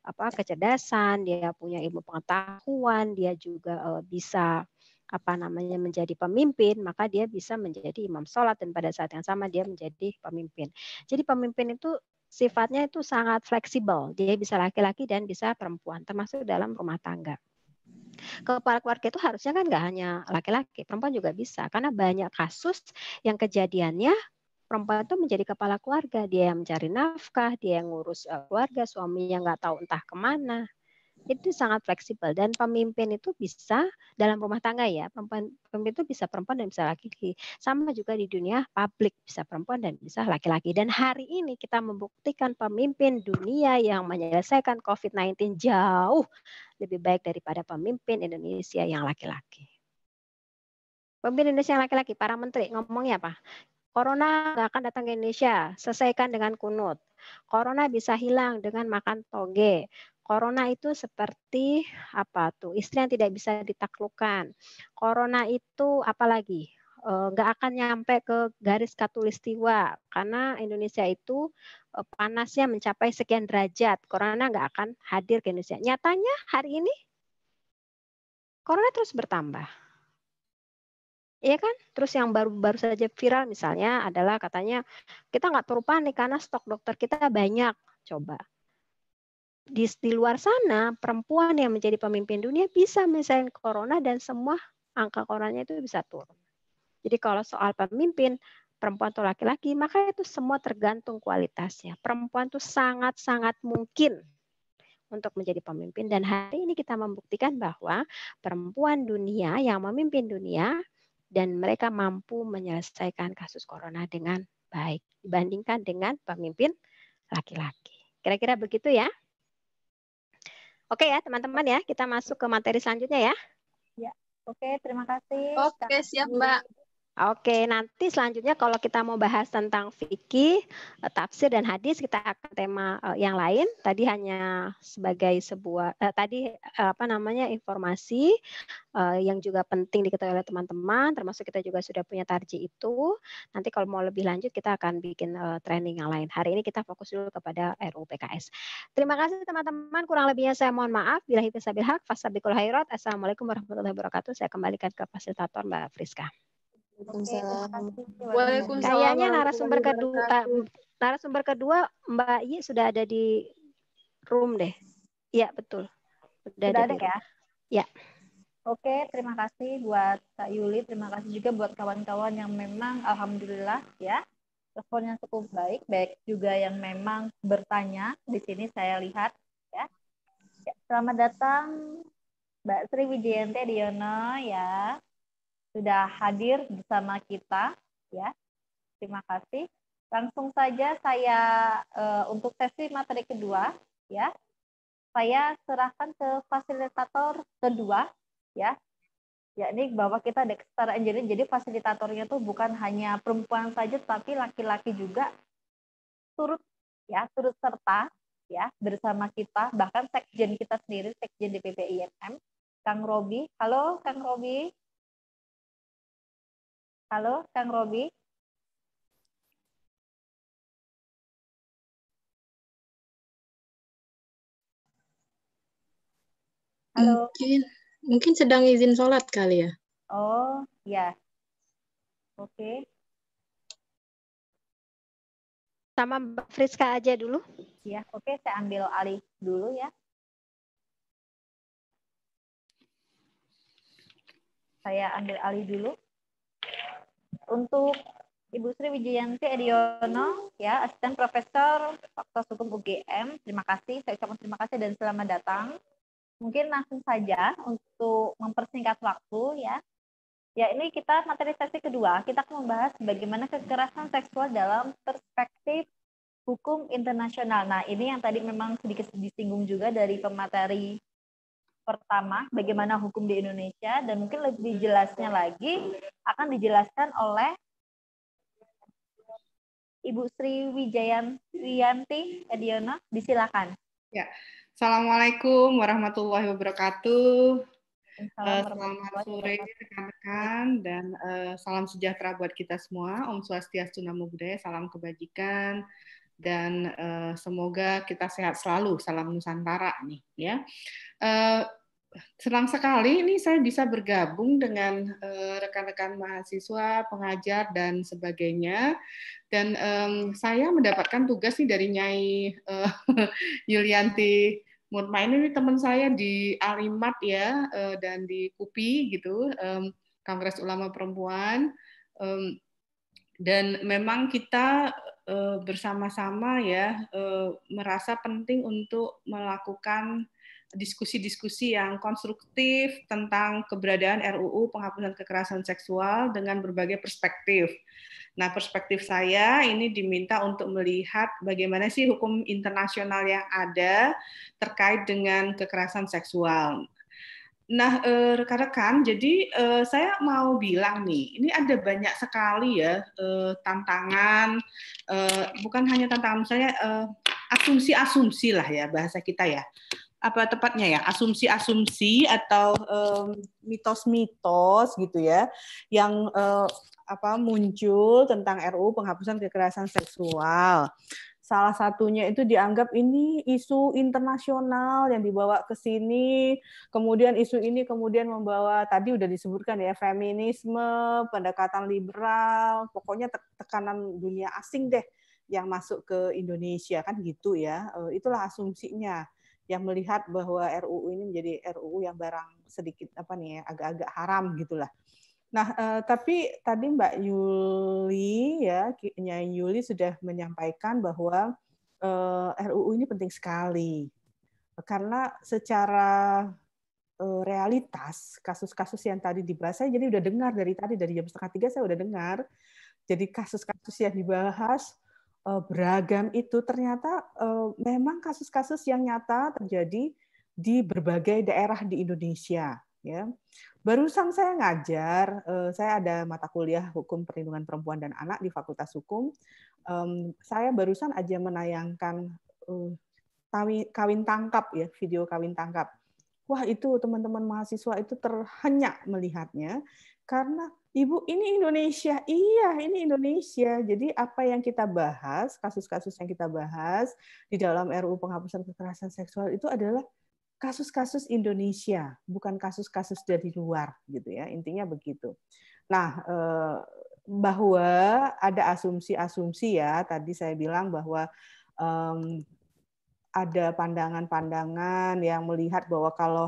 apa kecerdasan, dia punya ilmu pengetahuan, dia juga uh, bisa apa namanya menjadi pemimpin, maka dia bisa menjadi imam sholat dan pada saat yang sama dia menjadi pemimpin. Jadi pemimpin itu sifatnya itu sangat fleksibel. Dia bisa laki-laki dan bisa perempuan, termasuk dalam rumah tangga. Kepala keluarga itu harusnya kan nggak hanya laki-laki, perempuan juga bisa. Karena banyak kasus yang kejadiannya perempuan itu menjadi kepala keluarga, dia yang mencari nafkah, dia yang ngurus eh, keluarga, suaminya nggak tahu entah kemana itu sangat fleksibel dan pemimpin itu bisa dalam rumah tangga ya pemimpin, pemimpin itu bisa perempuan dan bisa laki-laki sama juga di dunia publik bisa perempuan dan bisa laki-laki dan hari ini kita membuktikan pemimpin dunia yang menyelesaikan COVID-19 jauh lebih baik daripada pemimpin Indonesia yang laki-laki. Pemimpin Indonesia yang laki-laki, para menteri ngomongnya apa? Corona akan datang ke Indonesia, selesaikan dengan kunut. Corona bisa hilang dengan makan toge. Corona itu seperti apa tuh? Istri yang tidak bisa ditaklukkan. Corona itu apalagi? Eh, nggak akan nyampe ke garis katulistiwa karena Indonesia itu eh, panasnya mencapai sekian derajat. Corona nggak akan hadir ke Indonesia. Nyatanya hari ini corona terus bertambah. Iya kan? Terus yang baru-baru saja viral misalnya adalah katanya kita nggak perlu panik karena stok dokter kita banyak. Coba di, di luar sana perempuan yang menjadi pemimpin dunia bisa menyelesaikan corona dan semua angka coronanya itu bisa turun. Jadi kalau soal pemimpin perempuan atau laki-laki, maka itu semua tergantung kualitasnya. Perempuan itu sangat-sangat mungkin untuk menjadi pemimpin dan hari ini kita membuktikan bahwa perempuan dunia yang memimpin dunia dan mereka mampu menyelesaikan kasus corona dengan baik dibandingkan dengan pemimpin laki-laki. Kira-kira begitu ya. Oke ya teman-teman ya, kita masuk ke materi selanjutnya ya. Ya, oke terima kasih. Oke siap Mbak. Oke, nanti selanjutnya kalau kita mau bahas tentang fikih, eh, tafsir dan hadis kita akan tema eh, yang lain. Tadi hanya sebagai sebuah eh, tadi eh, apa namanya informasi eh, yang juga penting diketahui oleh teman-teman, termasuk kita juga sudah punya tarji itu. Nanti kalau mau lebih lanjut kita akan bikin eh, training yang lain. Hari ini kita fokus dulu kepada RUU PKS. Terima kasih teman-teman, kurang lebihnya saya mohon maaf. Bila hibisabil hak, fasabikul hayrat. Assalamualaikum warahmatullahi wabarakatuh. Saya kembalikan ke fasilitator Mbak Friska. Waalaikumsalam. Waalaikumsalam. Kayaknya narasumber kedua narasumber kedua Mbak Yi sudah ada di room deh. Iya, betul. Sudah, sudah ada, ada ya? Ya. Oke, terima kasih buat Kak Yuli, terima kasih juga buat kawan-kawan yang memang alhamdulillah ya responnya cukup baik, baik juga yang memang bertanya di sini saya lihat ya. ya selamat datang Mbak Sri Wijayanti Diono ya sudah hadir bersama kita ya. Terima kasih. Langsung saja saya uh, untuk sesi materi kedua ya. Saya serahkan ke fasilitator kedua ya. Yakni bahwa kita Dexter Engineering jadi fasilitatornya tuh bukan hanya perempuan saja tapi laki-laki juga turut ya, turut serta ya bersama kita bahkan sekjen kita sendiri sekjen DPP IMM Kang Robi. Halo Kang Robi. Halo, Kang Robi. Halo. Mungkin, mungkin sedang izin sholat kali ya. Oh, ya. Oke. Okay. Sama Mbak Friska aja dulu. Ya, oke. Okay, saya ambil alih dulu ya. Saya ambil alih dulu untuk Ibu Sri Wijayanti Ediono, ya, asisten Profesor Fakultas Hukum UGM. Terima kasih, saya ucapkan terima kasih dan selamat datang. Mungkin langsung saja untuk mempersingkat waktu, ya. Ya, ini kita materi sesi kedua, kita akan membahas bagaimana kekerasan seksual dalam perspektif hukum internasional. Nah, ini yang tadi memang sedikit disinggung juga dari pemateri pertama bagaimana hukum di Indonesia dan mungkin lebih jelasnya lagi akan dijelaskan oleh Ibu Sri Wijayanti Ediono, disilakan. Ya, Assalamualaikum warahmatullahi wabarakatuh. Eh, selamat sore rekan-rekan dan uh, salam sejahtera buat kita semua. Om Swastiastu Namo Buddhaya, salam kebajikan, dan uh, semoga kita sehat selalu. Salam Nusantara nih ya. Uh, senang sekali ini saya bisa bergabung dengan eh, rekan-rekan uh, mahasiswa, pengajar dan sebagainya. Dan um, saya mendapatkan tugas nih dari Nyai uh, [LAUGHS] Yulianti Murmain ini teman saya di Alimat ya uh, dan di KUPI gitu, um, Kongres Ulama Perempuan. Um, dan memang kita Eh, bersama-sama ya eh, merasa penting untuk melakukan diskusi-diskusi yang konstruktif tentang keberadaan RUU penghapusan kekerasan seksual dengan berbagai perspektif. Nah, perspektif saya ini diminta untuk melihat bagaimana sih hukum internasional yang ada terkait dengan kekerasan seksual. Nah, eh, rekan-rekan, jadi eh, saya mau bilang nih, ini ada banyak sekali ya eh, tantangan, bukan hanya tantangan, saya asumsi-asumsi lah ya bahasa kita ya, apa tepatnya ya, asumsi-asumsi atau mitos-mitos gitu ya, yang apa muncul tentang RU penghapusan kekerasan seksual. Salah satunya itu dianggap ini isu internasional yang dibawa ke sini, kemudian isu ini kemudian membawa tadi udah disebutkan ya feminisme, pendekatan liberal, pokoknya tekanan dunia asing deh yang masuk ke Indonesia kan gitu ya. Eh, itulah asumsinya yang melihat bahwa RUU ini menjadi RUU yang barang sedikit apa nih ya, agak-agak haram gitulah. Nah, eh, tapi tadi Mbak Yuli ya, Nyai Yuli sudah menyampaikan bahwa eh, RUU ini penting sekali karena secara eh, realitas kasus-kasus yang tadi dibahas saya jadi udah dengar dari tadi dari jam setengah tiga saya udah dengar jadi kasus-kasus yang dibahas eh, beragam itu ternyata eh, memang kasus-kasus yang nyata terjadi di berbagai daerah di Indonesia ya Barusan saya ngajar, eh, saya ada mata kuliah hukum perlindungan perempuan dan anak di Fakultas Hukum. Saya barusan aja menayangkan eh, kawin tangkap ya, video kawin tangkap. Wah itu teman-teman mahasiswa itu terhenyak melihatnya karena Ibu, ini Indonesia. Iya, ini Indonesia. Jadi apa yang kita bahas, kasus-kasus yang kita bahas di dalam RU penghapusan kekerasan seksual itu adalah kasus-kasus Indonesia, bukan kasus-kasus dari luar gitu ya. Intinya begitu. Nah, eh, bahwa ada asumsi-asumsi ya, tadi saya bilang bahwa um, ada pandangan-pandangan yang melihat bahwa kalau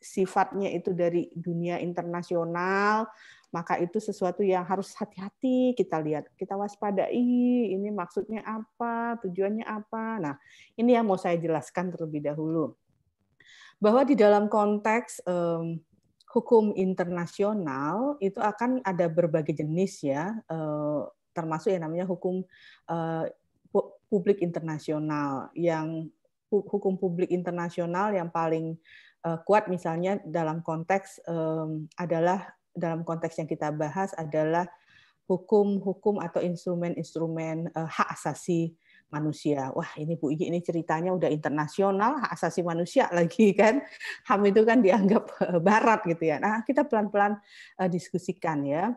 sifatnya itu dari dunia internasional, maka itu sesuatu yang harus hati-hati kita lihat, kita waspadai, ini maksudnya apa, tujuannya apa. Nah, ini yang mau saya jelaskan terlebih dahulu bahwa di dalam konteks um, hukum internasional itu akan ada berbagai jenis ya, uh, termasuk yang namanya hukum uh, publik internasional yang hukum publik internasional yang paling uh, kuat misalnya dalam konteks um, adalah dalam konteks yang kita bahas adalah hukum-hukum atau instrumen-instrumen uh, hak asasi manusia. Wah, ini Bu Iji ini ceritanya udah internasional, hak asasi manusia [LAUGHS] lagi kan. HAM itu kan dianggap [LAUGHS] barat gitu ya. Nah, kita pelan-pelan eh, diskusikan ya.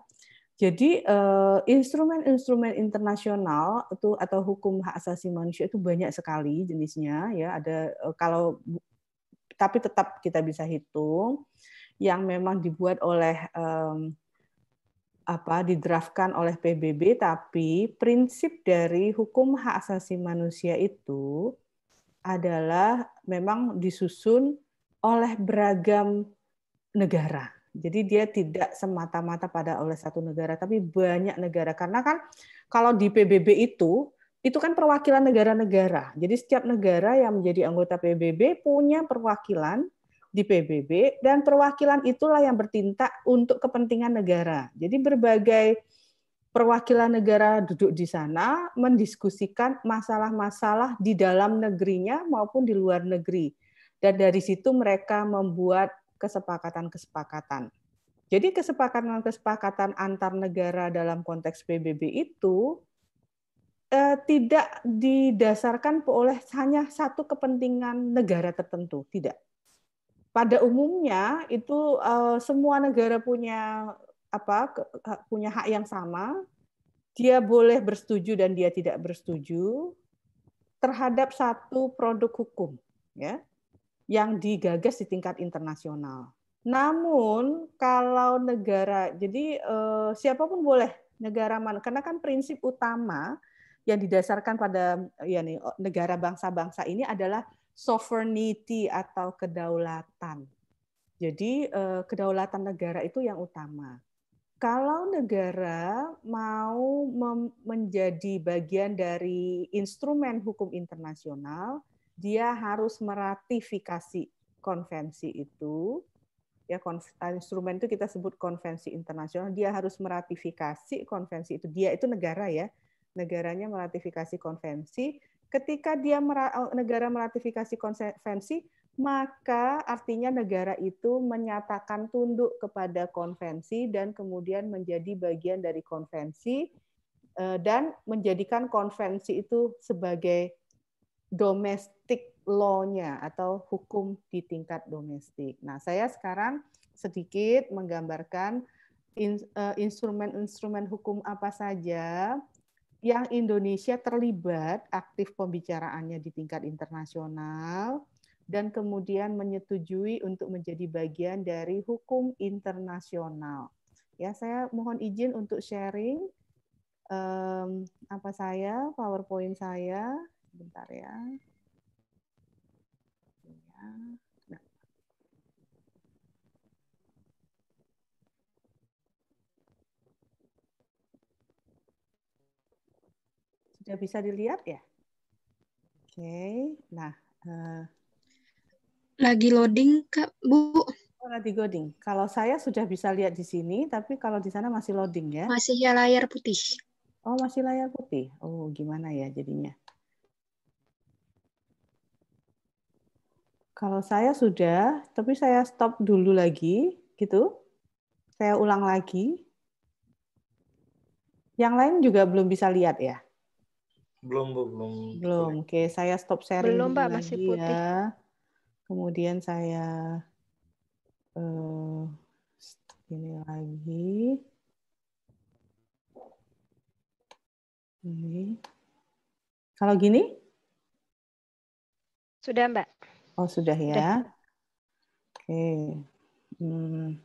Jadi eh, instrumen-instrumen internasional itu atau hukum hak asasi manusia itu banyak sekali jenisnya ya. Ada eh, kalau tapi tetap kita bisa hitung yang memang dibuat oleh apa didraftkan oleh PBB tapi prinsip dari hukum hak asasi manusia itu adalah memang disusun oleh beragam negara. Jadi dia tidak semata-mata pada oleh satu negara tapi banyak negara karena kan kalau di PBB itu itu kan perwakilan negara-negara. Jadi setiap negara yang menjadi anggota PBB punya perwakilan di PBB dan perwakilan itulah yang bertindak untuk kepentingan negara. Jadi berbagai perwakilan negara duduk di sana mendiskusikan masalah-masalah di dalam negerinya maupun di luar negeri. Dan dari situ mereka membuat kesepakatan-kesepakatan. Jadi kesepakatan-kesepakatan antar negara dalam konteks PBB itu eh, tidak didasarkan oleh hanya satu kepentingan negara tertentu, tidak pada umumnya itu eh, semua negara punya apa punya hak yang sama. Dia boleh bersetuju dan dia tidak bersetuju terhadap satu produk hukum ya yang digagas di tingkat internasional. Namun kalau negara jadi eh, siapapun boleh negara mana karena kan prinsip utama yang didasarkan pada ya nih negara bangsa-bangsa ini adalah sovereignty atau kedaulatan. Jadi eh, kedaulatan negara itu yang utama. Kalau negara mau menjadi bagian dari instrumen hukum internasional, dia harus meratifikasi konvensi itu. Ya, eh, instrumen itu kita sebut konvensi internasional. Dia harus meratifikasi konvensi itu. Dia itu negara ya, negaranya meratifikasi konvensi Ketika dia eh, negara meratifikasi konvensi, maka artinya negara itu menyatakan tunduk kepada konvensi dan kemudian menjadi bagian dari konvensi eh, dan menjadikan konvensi itu sebagai domestik lawnya atau hukum di tingkat domestik. Nah, saya sekarang sedikit menggambarkan eh, instrumen-instrumen hukum apa saja yang Indonesia terlibat aktif pembicaraannya di tingkat internasional dan kemudian menyetujui untuk menjadi bagian dari hukum internasional. Ya, saya mohon izin untuk sharing um, apa saya PowerPoint saya bentar ya. ya. Sudah bisa dilihat ya? Oke, nah. Uh, lagi loading, Kak, Bu. Oh, lagi loading. Kalau saya sudah bisa lihat di sini, tapi kalau di sana masih loading ya? Masih ya layar putih. Oh, masih layar putih. Oh, gimana ya jadinya? Kalau saya sudah, tapi saya stop dulu lagi, gitu. Saya ulang lagi. Yang lain juga belum bisa lihat ya? Belum, Bu, belum. Belum. Oke, okay, saya stop sharing. Belum, Pak, masih lagi putih. Ya. Kemudian saya uh, ini lagi. Ini. Kalau gini? Sudah, Mbak. Oh, sudah ya. Sudah. Oke. Hmm.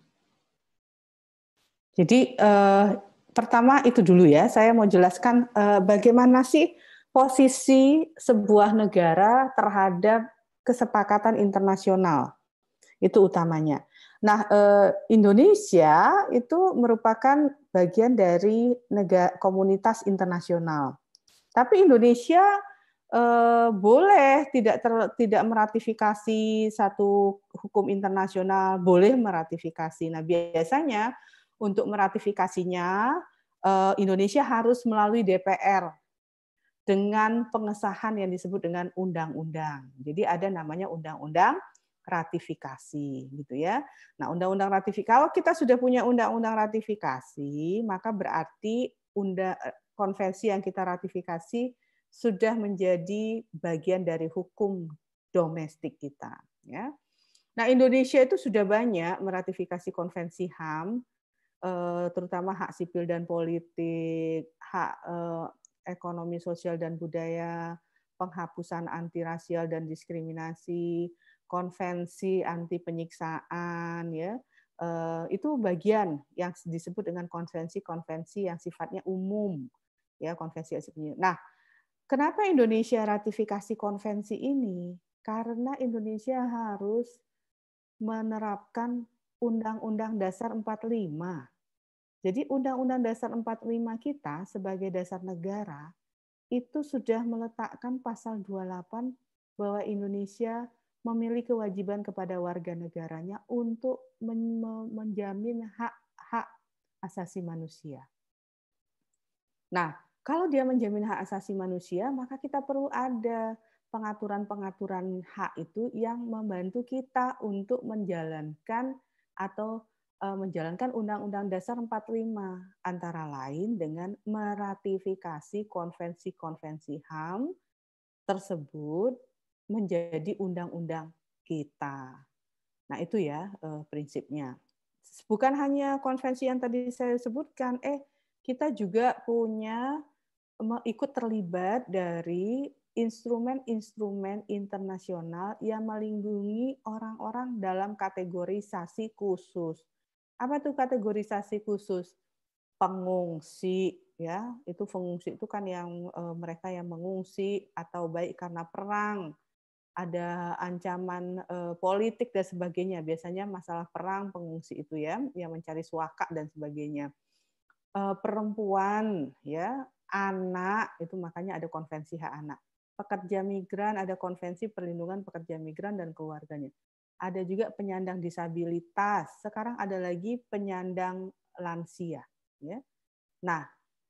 Jadi uh, pertama itu dulu ya, saya mau jelaskan uh, bagaimana sih posisi sebuah negara terhadap kesepakatan internasional. Itu utamanya. Nah, eh, Indonesia itu merupakan bagian dari negara komunitas internasional. Tapi Indonesia eh, boleh tidak ter, tidak meratifikasi satu hukum internasional, boleh meratifikasi. Nah, biasanya untuk meratifikasinya eh, Indonesia harus melalui DPR dengan pengesahan yang disebut dengan undang-undang. Jadi ada namanya undang-undang ratifikasi gitu ya. Nah, undang-undang ratifikasi kalau kita sudah punya undang-undang ratifikasi, maka berarti undang konvensi yang kita ratifikasi sudah menjadi bagian dari hukum domestik kita ya. Nah, Indonesia itu sudah banyak meratifikasi konvensi HAM eh, terutama hak sipil dan politik, hak eh, ekonomi sosial dan budaya, penghapusan anti rasial dan diskriminasi, konvensi anti penyiksaan ya. Eh, itu bagian yang disebut dengan konvensi-konvensi yang sifatnya umum ya konvensi Nah, kenapa Indonesia ratifikasi konvensi ini? Karena Indonesia harus menerapkan Undang-Undang Dasar 45 jadi Undang-Undang Dasar 45 kita sebagai dasar negara itu sudah meletakkan pasal 28 bahwa Indonesia memiliki kewajiban kepada warga negaranya untuk menjamin hak-hak asasi manusia. Nah, kalau dia menjamin hak asasi manusia, maka kita perlu ada pengaturan-pengaturan hak itu yang membantu kita untuk menjalankan atau Eh, menjalankan Undang-Undang Dasar 45 antara lain dengan meratifikasi konvensi-konvensi HAM tersebut menjadi undang-undang kita. Nah, itu ya eh, prinsipnya. Bukan hanya konvensi yang tadi saya sebutkan, eh kita juga punya ikut terlibat dari instrumen-instrumen internasional yang melindungi orang-orang dalam kategorisasi khusus apa tuh kategorisasi khusus? Pengungsi ya, itu pengungsi itu kan yang e, mereka yang mengungsi atau baik karena perang, ada ancaman e, politik dan sebagainya. Biasanya masalah perang pengungsi itu ya, yang mencari suaka dan sebagainya. E, perempuan ya, anak itu makanya ada konvensi hak anak. Pekerja migran ada konvensi perlindungan pekerja migran dan keluarganya ada juga penyandang disabilitas, sekarang ada lagi penyandang lansia. Ya. Nah,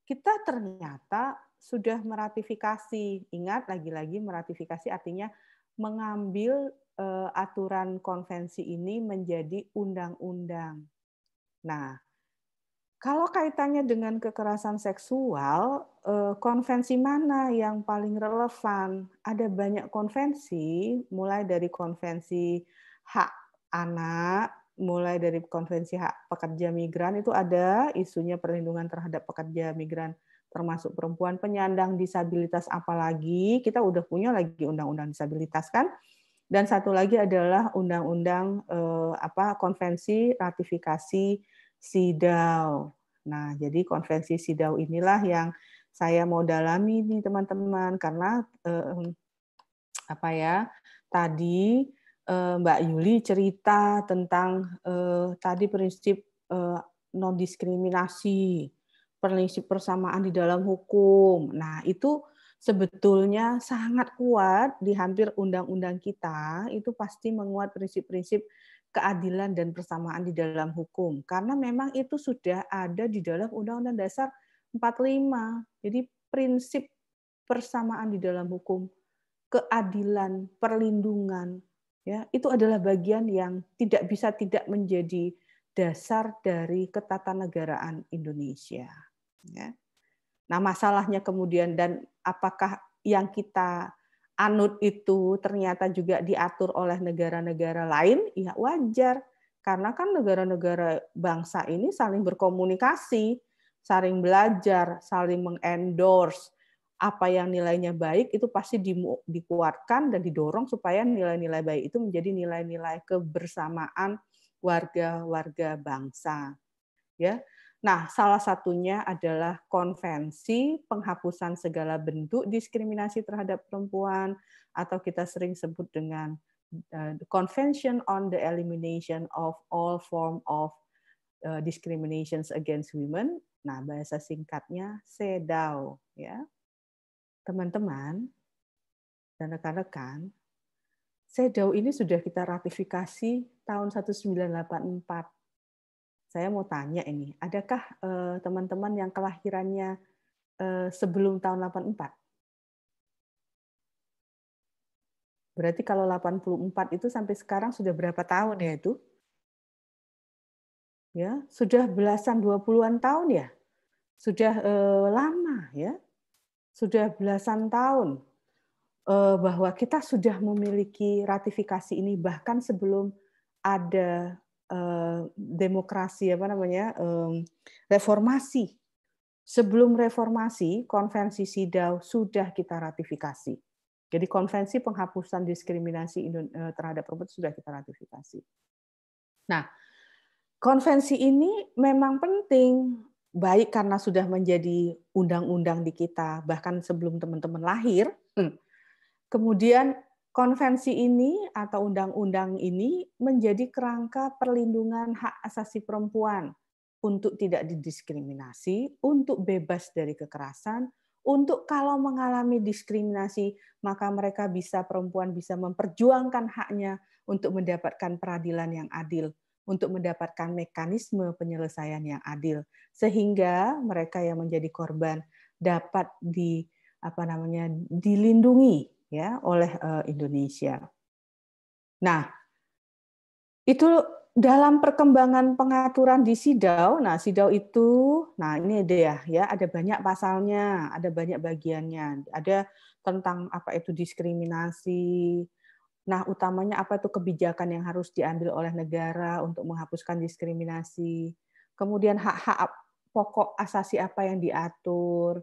kita ternyata sudah meratifikasi. Ingat lagi-lagi meratifikasi artinya mengambil eh, aturan konvensi ini menjadi undang-undang. Nah, kalau kaitannya dengan kekerasan seksual, eh, konvensi mana yang paling relevan? Ada banyak konvensi, mulai dari konvensi hak anak mulai dari konvensi hak pekerja migran itu ada isunya perlindungan terhadap pekerja migran termasuk perempuan penyandang disabilitas apalagi kita udah punya lagi undang-undang disabilitas kan dan satu lagi adalah undang-undang eh, apa konvensi ratifikasi SIDAW. Nah, jadi konvensi SIDAW inilah yang saya mau dalami nih teman-teman karena eh, apa ya? Tadi Eh, Mbak Yuli cerita tentang eh, tadi prinsip eh, non diskriminasi, prinsip persamaan di dalam hukum. Nah, itu sebetulnya sangat kuat di hampir undang-undang kita, itu pasti menguat prinsip-prinsip keadilan dan persamaan di dalam hukum. Karena memang itu sudah ada di dalam Undang-Undang Dasar 45. Jadi prinsip persamaan di dalam hukum, keadilan, perlindungan, ya itu adalah bagian yang tidak bisa tidak menjadi dasar dari ketatanegaraan Indonesia. Ya. Nah masalahnya kemudian dan apakah yang kita anut itu ternyata juga diatur oleh negara-negara lain? Iya wajar karena kan negara-negara bangsa ini saling berkomunikasi, saling belajar, saling mengendorse, apa yang nilainya baik itu pasti dikuatkan dan didorong supaya nilai-nilai baik itu menjadi nilai-nilai kebersamaan warga-warga bangsa. Ya. Nah, salah satunya adalah konvensi penghapusan segala bentuk diskriminasi terhadap perempuan atau kita sering sebut dengan eh, Convention on the Elimination of All Form of eh, Discriminations Against Women. Nah, bahasa singkatnya CEDAW ya teman-teman dan rekan-rekan, CEDAW ini sudah kita ratifikasi tahun 1984. Saya mau tanya ini, adakah eh, teman-teman yang kelahirannya eh, sebelum tahun 84? Berarti kalau 84 itu sampai sekarang sudah berapa tahun ya itu? Ya, sudah belasan 20-an tahun ya. Sudah eh, lama ya sudah belasan tahun eh, bahwa kita sudah memiliki ratifikasi ini bahkan sebelum ada eh, demokrasi apa namanya eh, reformasi sebelum reformasi konvensi SIDAW sudah kita ratifikasi jadi konvensi penghapusan diskriminasi terhadap perempuan sudah kita ratifikasi nah konvensi ini memang penting baik karena sudah menjadi undang-undang di kita bahkan sebelum teman-teman lahir. Hmm. Kemudian konvensi ini atau undang-undang ini menjadi kerangka perlindungan hak asasi perempuan untuk tidak didiskriminasi, untuk bebas dari kekerasan, untuk kalau mengalami diskriminasi maka mereka bisa perempuan bisa memperjuangkan haknya untuk mendapatkan peradilan yang adil untuk mendapatkan mekanisme penyelesaian yang adil sehingga mereka yang menjadi korban dapat di apa namanya dilindungi ya oleh eh, Indonesia. Nah, itu dalam perkembangan pengaturan di Sidau, nah Sidau itu, nah ini dia ya, ada banyak pasalnya, ada banyak bagiannya, ada tentang apa itu diskriminasi, Nah, utamanya apa itu kebijakan yang harus diambil oleh negara untuk menghapuskan diskriminasi, kemudian hak-hak pokok asasi apa yang diatur,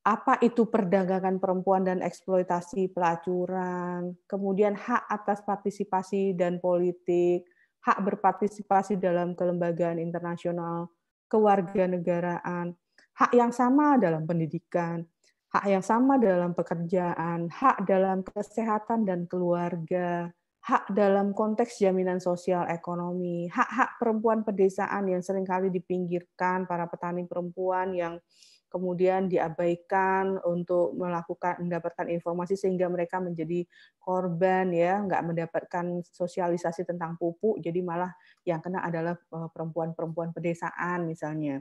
apa itu perdagangan perempuan dan eksploitasi pelacuran, kemudian hak atas partisipasi dan politik, hak berpartisipasi dalam kelembagaan internasional, kewarganegaraan, hak yang sama dalam pendidikan, hak yang sama dalam pekerjaan, hak dalam kesehatan dan keluarga, hak dalam konteks jaminan sosial ekonomi, hak-hak perempuan pedesaan yang seringkali dipinggirkan para petani perempuan yang kemudian diabaikan untuk melakukan mendapatkan informasi sehingga mereka menjadi korban ya nggak mendapatkan sosialisasi tentang pupuk jadi malah yang kena adalah eh, perempuan-perempuan pedesaan misalnya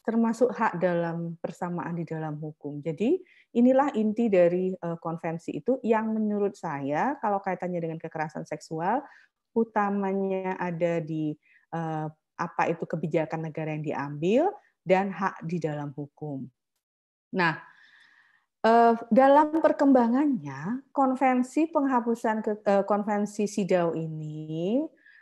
termasuk hak dalam persamaan di dalam hukum. Jadi inilah inti dari eh, konvensi itu yang menurut saya kalau kaitannya dengan kekerasan seksual utamanya ada di eh, apa itu kebijakan negara yang diambil dan hak di dalam hukum. Nah, eh, dalam perkembangannya konvensi penghapusan konvensi Sidau ini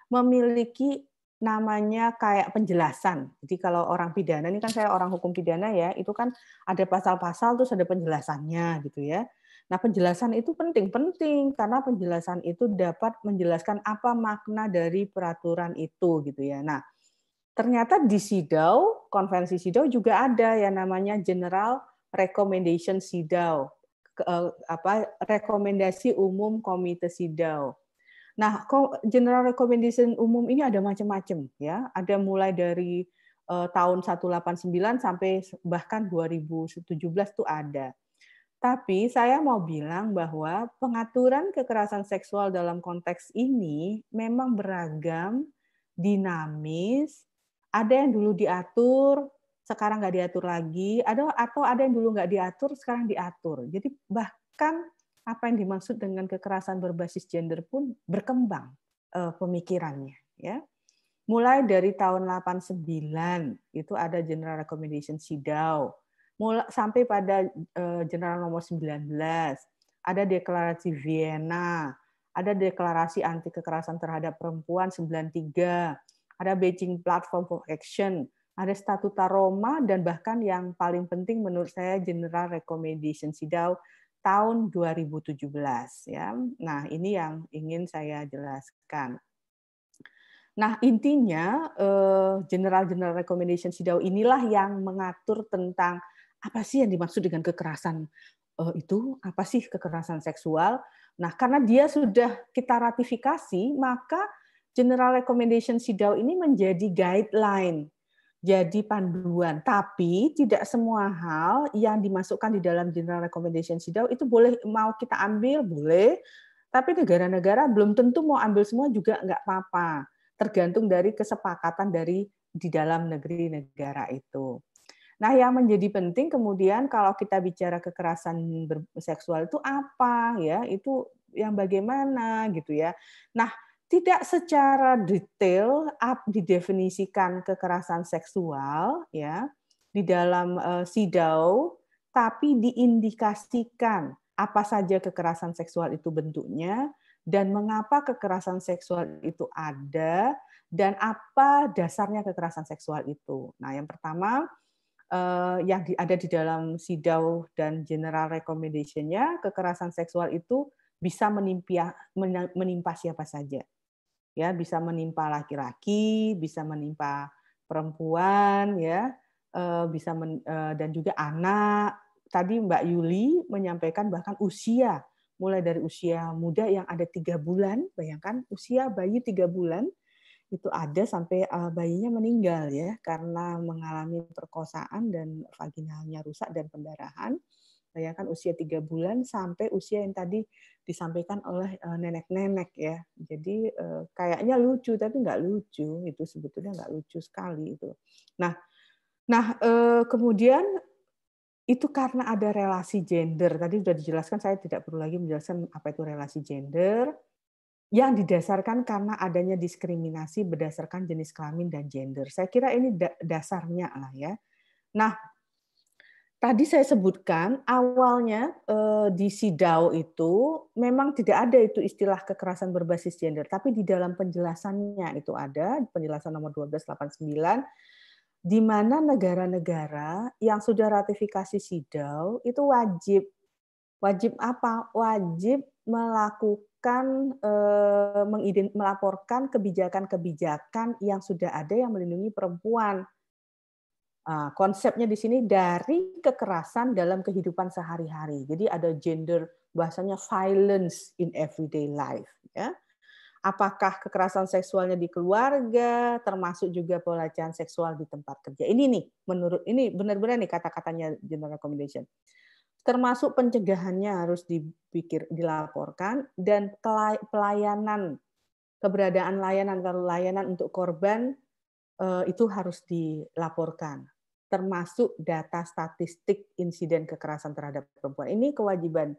memiliki namanya kayak penjelasan. Jadi kalau orang pidana ini kan saya orang hukum pidana ya, itu kan ada pasal-pasal terus ada penjelasannya gitu ya. Nah, penjelasan itu penting-penting karena penjelasan itu dapat menjelaskan apa makna dari peraturan itu gitu ya. Nah, ternyata di SIDAW, konvensi SIDAW juga ada yang namanya General Recommendation SIDAW eh, apa rekomendasi umum komite SIDAW. Nah, general recommendation umum ini ada macam-macam ya. Ada mulai dari eh, tahun 189 sampai bahkan 2017 tuh ada. Tapi saya mau bilang bahwa pengaturan kekerasan seksual dalam konteks ini memang beragam, dinamis, ada yang dulu diatur, sekarang nggak diatur lagi, ada atau ada yang dulu nggak diatur, sekarang diatur. Jadi bahkan apa yang dimaksud dengan kekerasan berbasis gender pun berkembang eh, pemikirannya ya mulai dari tahun 89 itu ada general recommendation Sidau mulai sampai pada eh, general nomor 19 ada deklarasi Vienna ada deklarasi anti kekerasan terhadap perempuan 93 ada Beijing Platform for Action ada statuta Roma dan bahkan yang paling penting menurut saya general recommendation Sidau tahun 2017 ya. Nah, ini yang ingin saya jelaskan. Nah, intinya eh, general-general recommendation sidau inilah yang mengatur tentang apa sih yang dimaksud dengan kekerasan eh, itu, apa sih kekerasan seksual. Nah, karena dia sudah kita ratifikasi, maka general recommendation sidau ini menjadi guideline jadi panduan. Tapi tidak semua hal yang dimasukkan di dalam General Recommendation SIDAW itu boleh mau kita ambil, boleh. Tapi negara-negara belum tentu mau ambil semua juga nggak apa-apa. Tergantung dari kesepakatan dari di dalam negeri negara itu. Nah, yang menjadi penting kemudian kalau kita bicara kekerasan seksual itu apa ya? Itu yang bagaimana gitu ya. Nah, tidak secara detail up didefinisikan kekerasan seksual ya di dalam uh, eh, SIDAW tapi diindikasikan apa saja kekerasan seksual itu bentuknya dan mengapa kekerasan seksual itu ada dan apa dasarnya kekerasan seksual itu. Nah, yang pertama uh, yang ada di dalam SIDAW dan general recommendation-nya kekerasan seksual itu bisa menimpa menimpa siapa saja ya bisa menimpa laki-laki, bisa menimpa perempuan ya, eh, bisa men, eh, dan juga anak. Tadi Mbak Yuli menyampaikan bahkan usia, mulai dari usia muda yang ada tiga bulan, bayangkan usia bayi tiga bulan itu ada sampai eh, bayinya meninggal ya karena mengalami perkosaan dan vaginalnya rusak dan pendarahan Gitu ya kan usia tiga bulan sampai usia yang tadi disampaikan oleh eh, nenek-nenek ya. Jadi eh, kayaknya lucu tapi nggak lucu itu sebetulnya nggak lucu sekali itu. Nah, nah eh, kemudian itu karena ada relasi gender. Tadi sudah dijelaskan, saya tidak perlu lagi menjelaskan apa itu relasi gender yang didasarkan karena adanya diskriminasi berdasarkan jenis kelamin dan gender. Saya kira ini dasarnya lah ya. Nah, tadi saya sebutkan awalnya eh, di Sidau itu memang tidak ada itu istilah kekerasan berbasis gender, tapi di dalam penjelasannya itu ada penjelasan nomor 1289 di mana negara-negara yang sudah ratifikasi Sidau itu wajib wajib apa? Wajib melakukan eh, melaporkan kebijakan-kebijakan yang sudah ada yang melindungi perempuan Ah, konsepnya di sini dari kekerasan dalam kehidupan sehari-hari. Jadi ada gender bahasanya violence in everyday life ya. Apakah kekerasan seksualnya di keluarga termasuk juga pelecehan seksual di tempat kerja. Ini nih menurut ini benar-benar nih kata-katanya gender recommendation. Termasuk pencegahannya harus dipikir dilaporkan dan pelayanan keberadaan layanan atau layanan untuk korban eh, itu harus dilaporkan termasuk data statistik insiden kekerasan terhadap perempuan. Ini kewajiban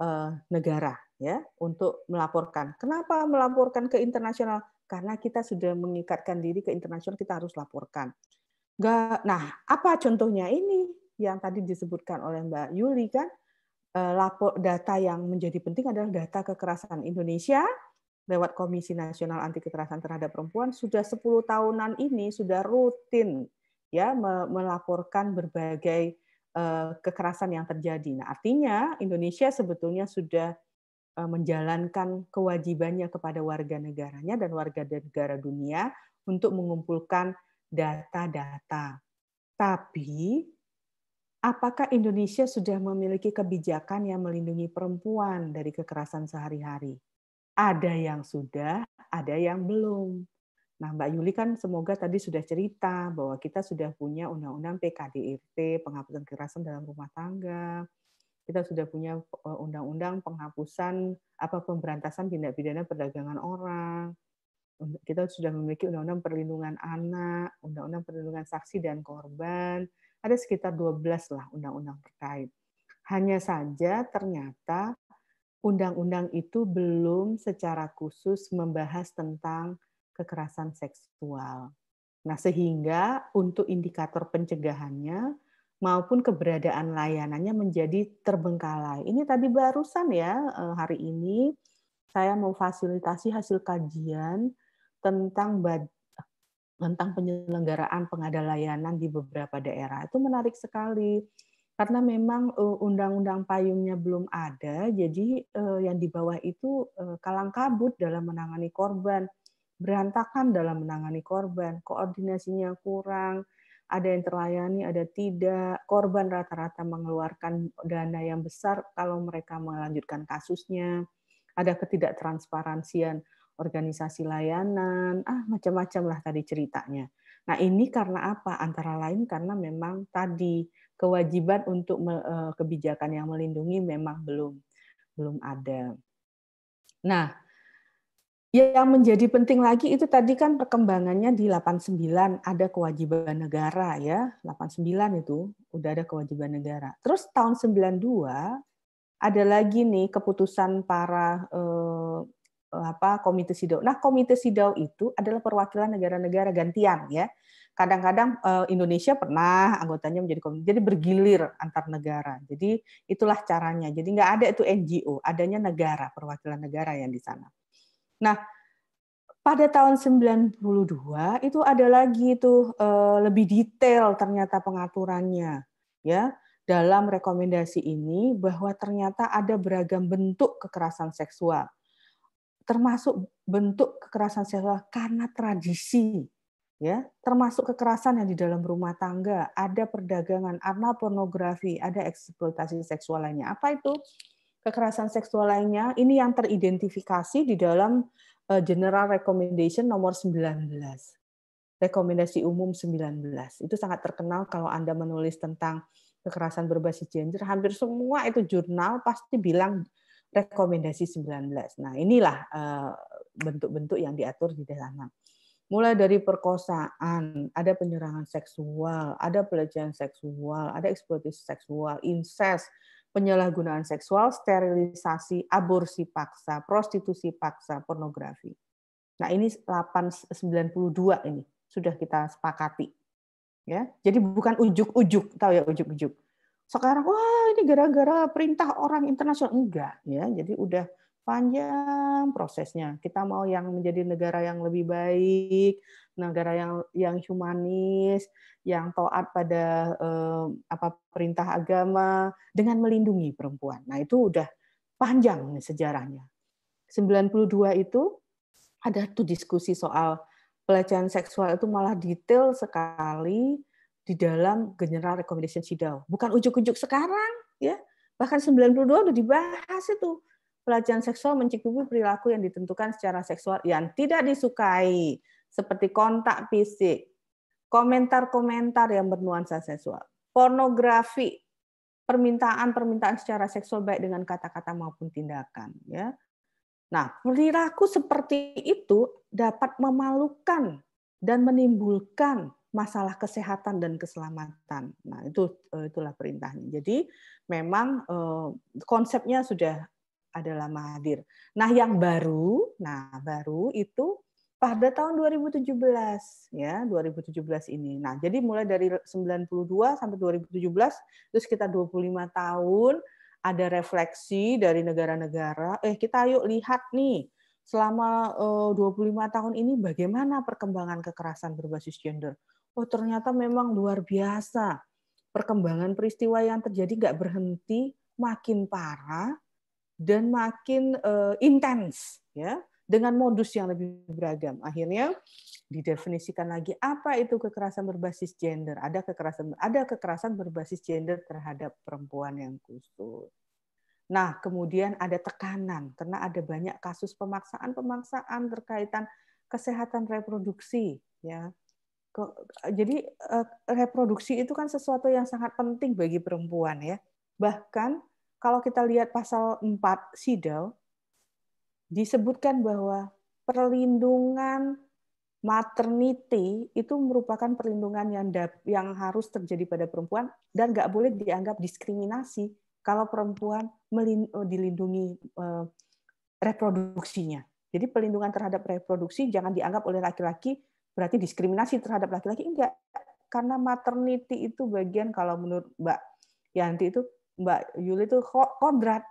eh, negara ya untuk melaporkan. Kenapa melaporkan ke internasional? Karena kita sudah mengikatkan diri ke internasional, kita harus laporkan. Gak, nah, apa contohnya ini yang tadi disebutkan oleh Mbak Yuli kan? Eh, lapor data yang menjadi penting adalah data kekerasan Indonesia lewat Komisi Nasional Anti Kekerasan Terhadap Perempuan sudah 10 tahunan ini sudah rutin ya melaporkan berbagai eh, kekerasan yang terjadi. Nah, artinya Indonesia sebetulnya sudah eh, menjalankan kewajibannya kepada warga negaranya dan warga negara dunia untuk mengumpulkan data-data. Tapi apakah Indonesia sudah memiliki kebijakan yang melindungi perempuan dari kekerasan sehari-hari? Ada yang sudah, ada yang belum. Nah, Mbak Yuli kan semoga tadi sudah cerita bahwa kita sudah punya undang-undang PKDRT, penghapusan kekerasan dalam rumah tangga. Kita sudah punya eh, undang-undang penghapusan apa pemberantasan tindak pidana perdagangan orang. Kita sudah memiliki undang-undang perlindungan anak, undang-undang perlindungan saksi dan korban. Ada sekitar 12 lah undang-undang terkait. Hanya saja ternyata undang-undang itu belum secara khusus membahas tentang kekerasan seksual. Nah, sehingga untuk indikator pencegahannya maupun keberadaan layanannya menjadi terbengkalai. Ini tadi barusan ya eh, hari ini saya memfasilitasi hasil kajian tentang bad, tentang penyelenggaraan pengada layanan di beberapa daerah. Itu menarik sekali karena memang eh, undang-undang payungnya belum ada, jadi eh, yang di bawah itu kalang kabut dalam menangani korban berantakan dalam menangani korban, koordinasinya kurang, ada yang terlayani, ada tidak. Korban rata-rata mengeluarkan dana yang besar kalau mereka melanjutkan kasusnya. Ada ketidaktransparansian organisasi layanan, ah macam-macam lah tadi ceritanya. Nah ini karena apa? Antara lain karena memang tadi kewajiban untuk eh, kebijakan yang melindungi memang belum belum ada. Nah, yang menjadi penting lagi itu tadi kan perkembangannya di 89 ada kewajiban negara ya. 89 itu udah ada kewajiban negara. Terus tahun 92 ada lagi nih keputusan para eh, eh, apa komite sidau. Nah, komite sidau itu adalah perwakilan negara-negara gantian ya. Kadang-kadang eh, Indonesia pernah anggotanya menjadi komite. Jadi bergilir antar negara. Jadi itulah caranya. Jadi nggak ada itu NGO, adanya negara, perwakilan negara yang di sana. Nah, pada tahun 92 itu ada lagi itu eh, lebih detail ternyata pengaturannya ya dalam rekomendasi ini bahwa ternyata ada beragam bentuk kekerasan seksual termasuk bentuk kekerasan seksual karena tradisi ya termasuk kekerasan yang di dalam rumah tangga ada perdagangan ada pornografi ada eksploitasi seksual lainnya apa itu kekerasan seksual lainnya ini yang teridentifikasi di dalam eh, General Recommendation nomor 19. Rekomendasi umum 19. Itu sangat terkenal kalau Anda menulis tentang kekerasan berbasis gender, hampir semua itu jurnal pasti bilang rekomendasi 19. Nah, inilah eh, bentuk-bentuk yang diatur di dalam. Mulai dari perkosaan, ada penyerangan seksual, ada pelecehan seksual, ada eksploitasi seksual, incest, penyalahgunaan seksual, sterilisasi, aborsi paksa, prostitusi paksa, pornografi. Nah, ini 892 ini sudah kita sepakati. Ya. Jadi bukan ujuk-ujuk, tahu ya ujuk-ujuk. Sekarang wah ini gara-gara perintah orang internasional enggak ya. Jadi udah panjang prosesnya. Kita mau yang menjadi negara yang lebih baik, negara yang yang humanis, yang taat pada eh, apa perintah agama dengan melindungi perempuan. Nah, itu udah panjang nih sejarahnya. 92 itu ada tuh diskusi soal pelecehan seksual itu malah detail sekali di dalam General Recommendation SIDAW. Bukan ujuk-ujuk sekarang ya. Bahkan 92 udah dibahas itu pelecehan seksual mencukupi perilaku yang ditentukan secara seksual yang tidak disukai, seperti kontak fisik, komentar-komentar yang bernuansa seksual, pornografi, permintaan-permintaan secara seksual baik dengan kata-kata maupun tindakan. Ya. Nah, perilaku seperti itu dapat memalukan dan menimbulkan masalah kesehatan dan keselamatan. Nah, itu eh, itulah perintahnya. Jadi memang eh, konsepnya sudah adalah Mahathir. Nah, yang baru, nah baru itu pada tahun 2017 ya, 2017 ini. Nah, jadi mulai dari 92 sampai 2017 terus kita 25 tahun ada refleksi dari negara-negara, eh kita yuk lihat nih selama 25 eh, tahun ini bagaimana perkembangan kekerasan berbasis gender. Oh, ternyata memang luar biasa. Perkembangan peristiwa yang terjadi nggak berhenti, makin parah, dan makin uh, intens ya dengan modus yang lebih beragam. Akhirnya didefinisikan lagi apa itu kekerasan berbasis gender. Ada kekerasan ada kekerasan berbasis gender terhadap perempuan yang kusut. Nah, kemudian ada tekanan karena ada banyak kasus pemaksaan-pemaksaan terkaitan kesehatan reproduksi ya. Jadi eh, reproduksi itu kan sesuatu yang sangat penting bagi perempuan ya. Bahkan kalau kita lihat pasal 4 Sidel, disebutkan bahwa perlindungan maternity itu merupakan perlindungan yang yang harus terjadi pada perempuan dan nggak boleh dianggap diskriminasi kalau perempuan eh, dilindungi eh, reproduksinya. Jadi perlindungan terhadap reproduksi jangan dianggap oleh laki-laki berarti diskriminasi terhadap laki-laki enggak karena maternity itu bagian kalau menurut Mbak Yanti itu Mbak Yuli itu kodrat.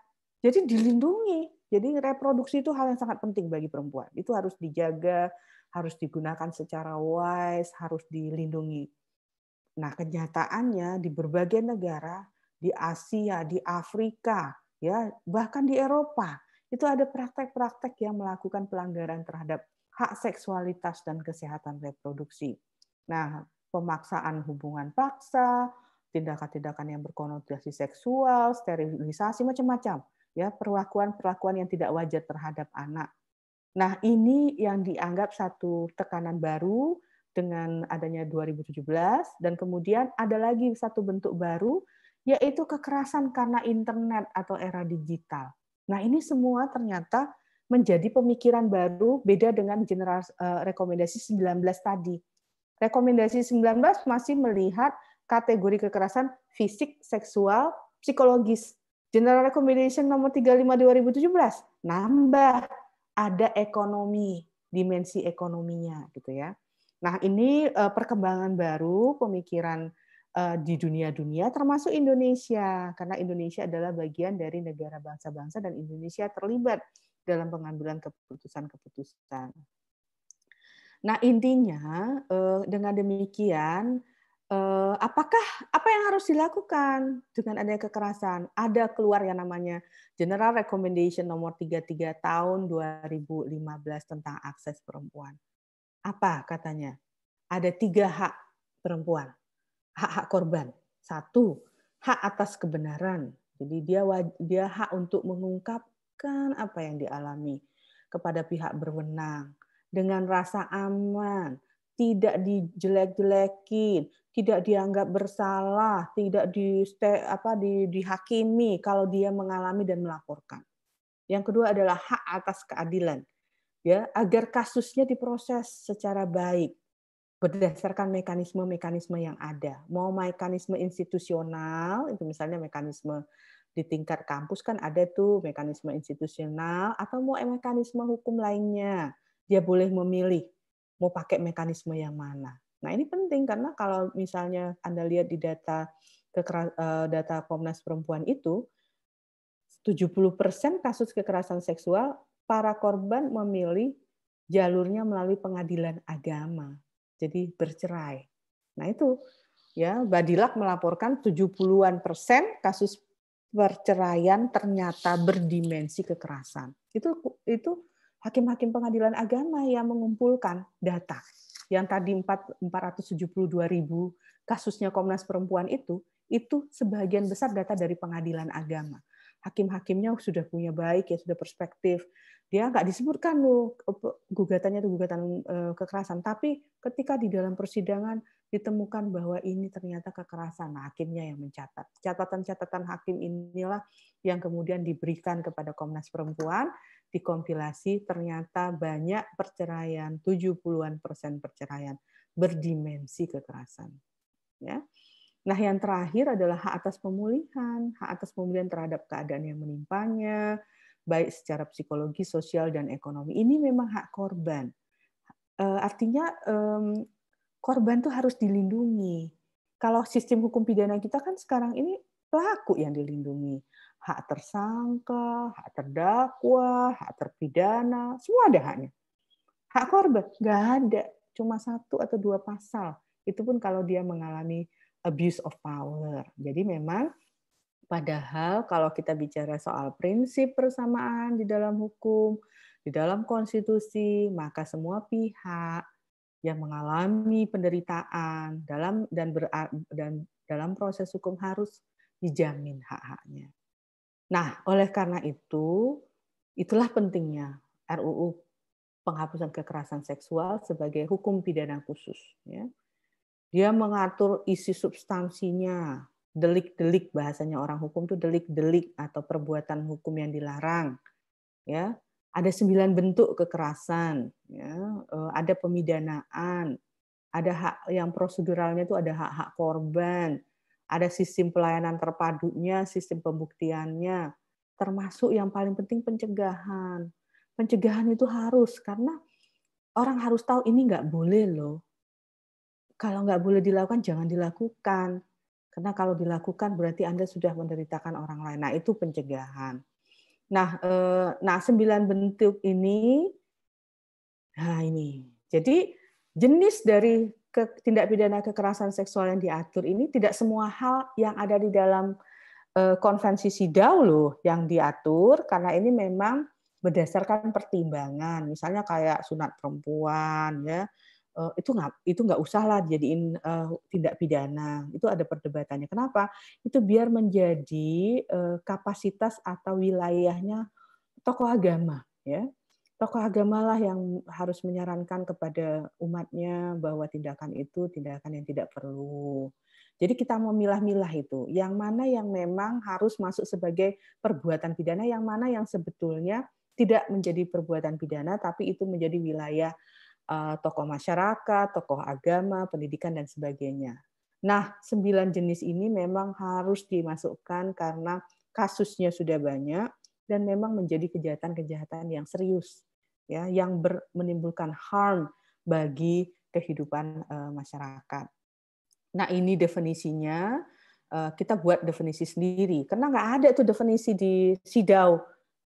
Jadi dilindungi. Jadi reproduksi itu hal yang sangat penting bagi perempuan. Itu harus dijaga, harus digunakan secara wise, harus dilindungi. Nah, kenyataannya di berbagai negara, di Asia, di Afrika, ya, bahkan di Eropa, itu ada praktek-praktek yang melakukan pelanggaran terhadap hak seksualitas dan kesehatan reproduksi. Nah, pemaksaan hubungan paksa, tindakan-tindakan yang berkonotasi seksual, sterilisasi macam-macam, ya perlakuan-perlakuan yang tidak wajar terhadap anak. Nah, ini yang dianggap satu tekanan baru dengan adanya 2017 dan kemudian ada lagi satu bentuk baru yaitu kekerasan karena internet atau era digital. Nah, ini semua ternyata menjadi pemikiran baru beda dengan generasi eh, rekomendasi 19 tadi. Rekomendasi 19 masih melihat kategori kekerasan fisik, seksual, psikologis. General Recommendation nomor 35 2017 nambah ada ekonomi, dimensi ekonominya gitu ya. Nah, ini eh, perkembangan baru pemikiran eh, di dunia dunia termasuk Indonesia karena Indonesia adalah bagian dari negara bangsa-bangsa dan Indonesia terlibat dalam pengambilan keputusan-keputusan. Nah, intinya eh, dengan demikian Eh, apakah apa yang harus dilakukan dengan adanya kekerasan? Ada keluar yang namanya General Recommendation nomor 33 tahun 2015 tentang akses perempuan. Apa katanya? Ada tiga hak perempuan. Hak-hak korban. Satu, hak atas kebenaran. Jadi dia dia hak untuk mengungkapkan apa yang dialami kepada pihak berwenang dengan rasa aman, tidak dijelek-jelekin, tidak dianggap bersalah, tidak di apa di, dihakimi kalau dia mengalami dan melaporkan. Yang kedua adalah hak atas keadilan. Ya, agar kasusnya diproses secara baik berdasarkan mekanisme-mekanisme yang ada. Mau mekanisme institusional, itu misalnya mekanisme di tingkat kampus kan ada tuh mekanisme institusional atau mau mekanisme hukum lainnya. Dia boleh memilih mau pakai mekanisme yang mana. Nah ini penting karena kalau misalnya Anda lihat di data eh, data Komnas Perempuan itu, 70% kasus kekerasan seksual para korban memilih jalurnya melalui pengadilan agama. Jadi bercerai. Nah itu ya Badilak melaporkan 70-an persen kasus perceraian ternyata berdimensi kekerasan. Itu itu hakim-hakim pengadilan agama yang mengumpulkan data yang tadi 472 ribu kasusnya Komnas Perempuan itu, itu sebagian besar data dari pengadilan agama. Hakim-hakimnya sudah punya baik, ya sudah perspektif. Dia nggak disebutkan loh gugatannya itu gugatan eh, kekerasan, tapi ketika di dalam persidangan ditemukan bahwa ini ternyata kekerasan. Nah, hakimnya yang mencatat. Catatan-catatan hakim inilah yang kemudian diberikan kepada Komnas Perempuan, dikompilasi ternyata banyak perceraian, 70-an persen perceraian berdimensi kekerasan. Ya. Nah, yang terakhir adalah hak atas pemulihan, hak atas pemulihan terhadap keadaan yang menimpanya, baik secara psikologi, sosial, dan ekonomi. Ini memang hak korban. Eh, artinya korban tuh harus dilindungi. Kalau sistem hukum pidana kita kan sekarang ini pelaku yang dilindungi. Hak tersangka, hak terdakwa, hak terpidana, semua ada haknya. Hak korban nggak ada, cuma satu atau dua pasal. Itu pun kalau dia mengalami abuse of power. Jadi memang Padahal kalau kita bicara soal prinsip persamaan di dalam hukum, di dalam konstitusi, maka semua pihak yang mengalami penderitaan dalam dan ber, dan dalam proses hukum harus dijamin hak-haknya. Nah, oleh karena itu itulah pentingnya RUU penghapusan kekerasan seksual sebagai hukum pidana khusus ya. Dia mengatur isi substansinya, delik-delik bahasanya orang hukum itu delik-delik atau perbuatan hukum yang dilarang ya ada sembilan bentuk kekerasan, ya. Eh, ada pemidanaan, ada hak yang proseduralnya itu ada hak-hak korban, ada sistem pelayanan terpadunya, sistem pembuktiannya, termasuk yang paling penting pencegahan. Pencegahan itu harus karena orang harus tahu ini nggak boleh loh. Kalau nggak boleh dilakukan, jangan dilakukan. Karena kalau dilakukan berarti Anda sudah menderitakan orang lain. Nah, itu pencegahan. Nah, eh, nah sembilan bentuk ini, nah ini. Jadi jenis dari ke, tindak pidana kekerasan seksual yang diatur ini tidak semua hal yang ada di dalam eh, konvensi SIDAW loh yang diatur karena ini memang berdasarkan pertimbangan, misalnya kayak sunat perempuan ya, Eh, itu nggak itu nggak usahlah jadiin uh, eh, tindak pidana itu ada perdebatannya kenapa itu biar menjadi uh, kapasitas atau wilayahnya tokoh agama ya tokoh agamalah yang harus menyarankan kepada umatnya bahwa tindakan itu tindakan yang tidak perlu jadi kita memilah-milah itu, yang mana yang memang harus masuk sebagai perbuatan pidana, yang mana yang sebetulnya tidak menjadi perbuatan pidana, tapi itu menjadi wilayah Eh, tokoh masyarakat, tokoh agama, pendidikan, dan sebagainya. Nah, sembilan jenis ini memang harus dimasukkan karena kasusnya sudah banyak dan memang menjadi kejahatan-kejahatan yang serius, ya, yang ber, menimbulkan harm bagi kehidupan uh, masyarakat. Nah, ini definisinya. Uh, kita buat definisi sendiri. Karena nggak ada itu definisi di SIDAW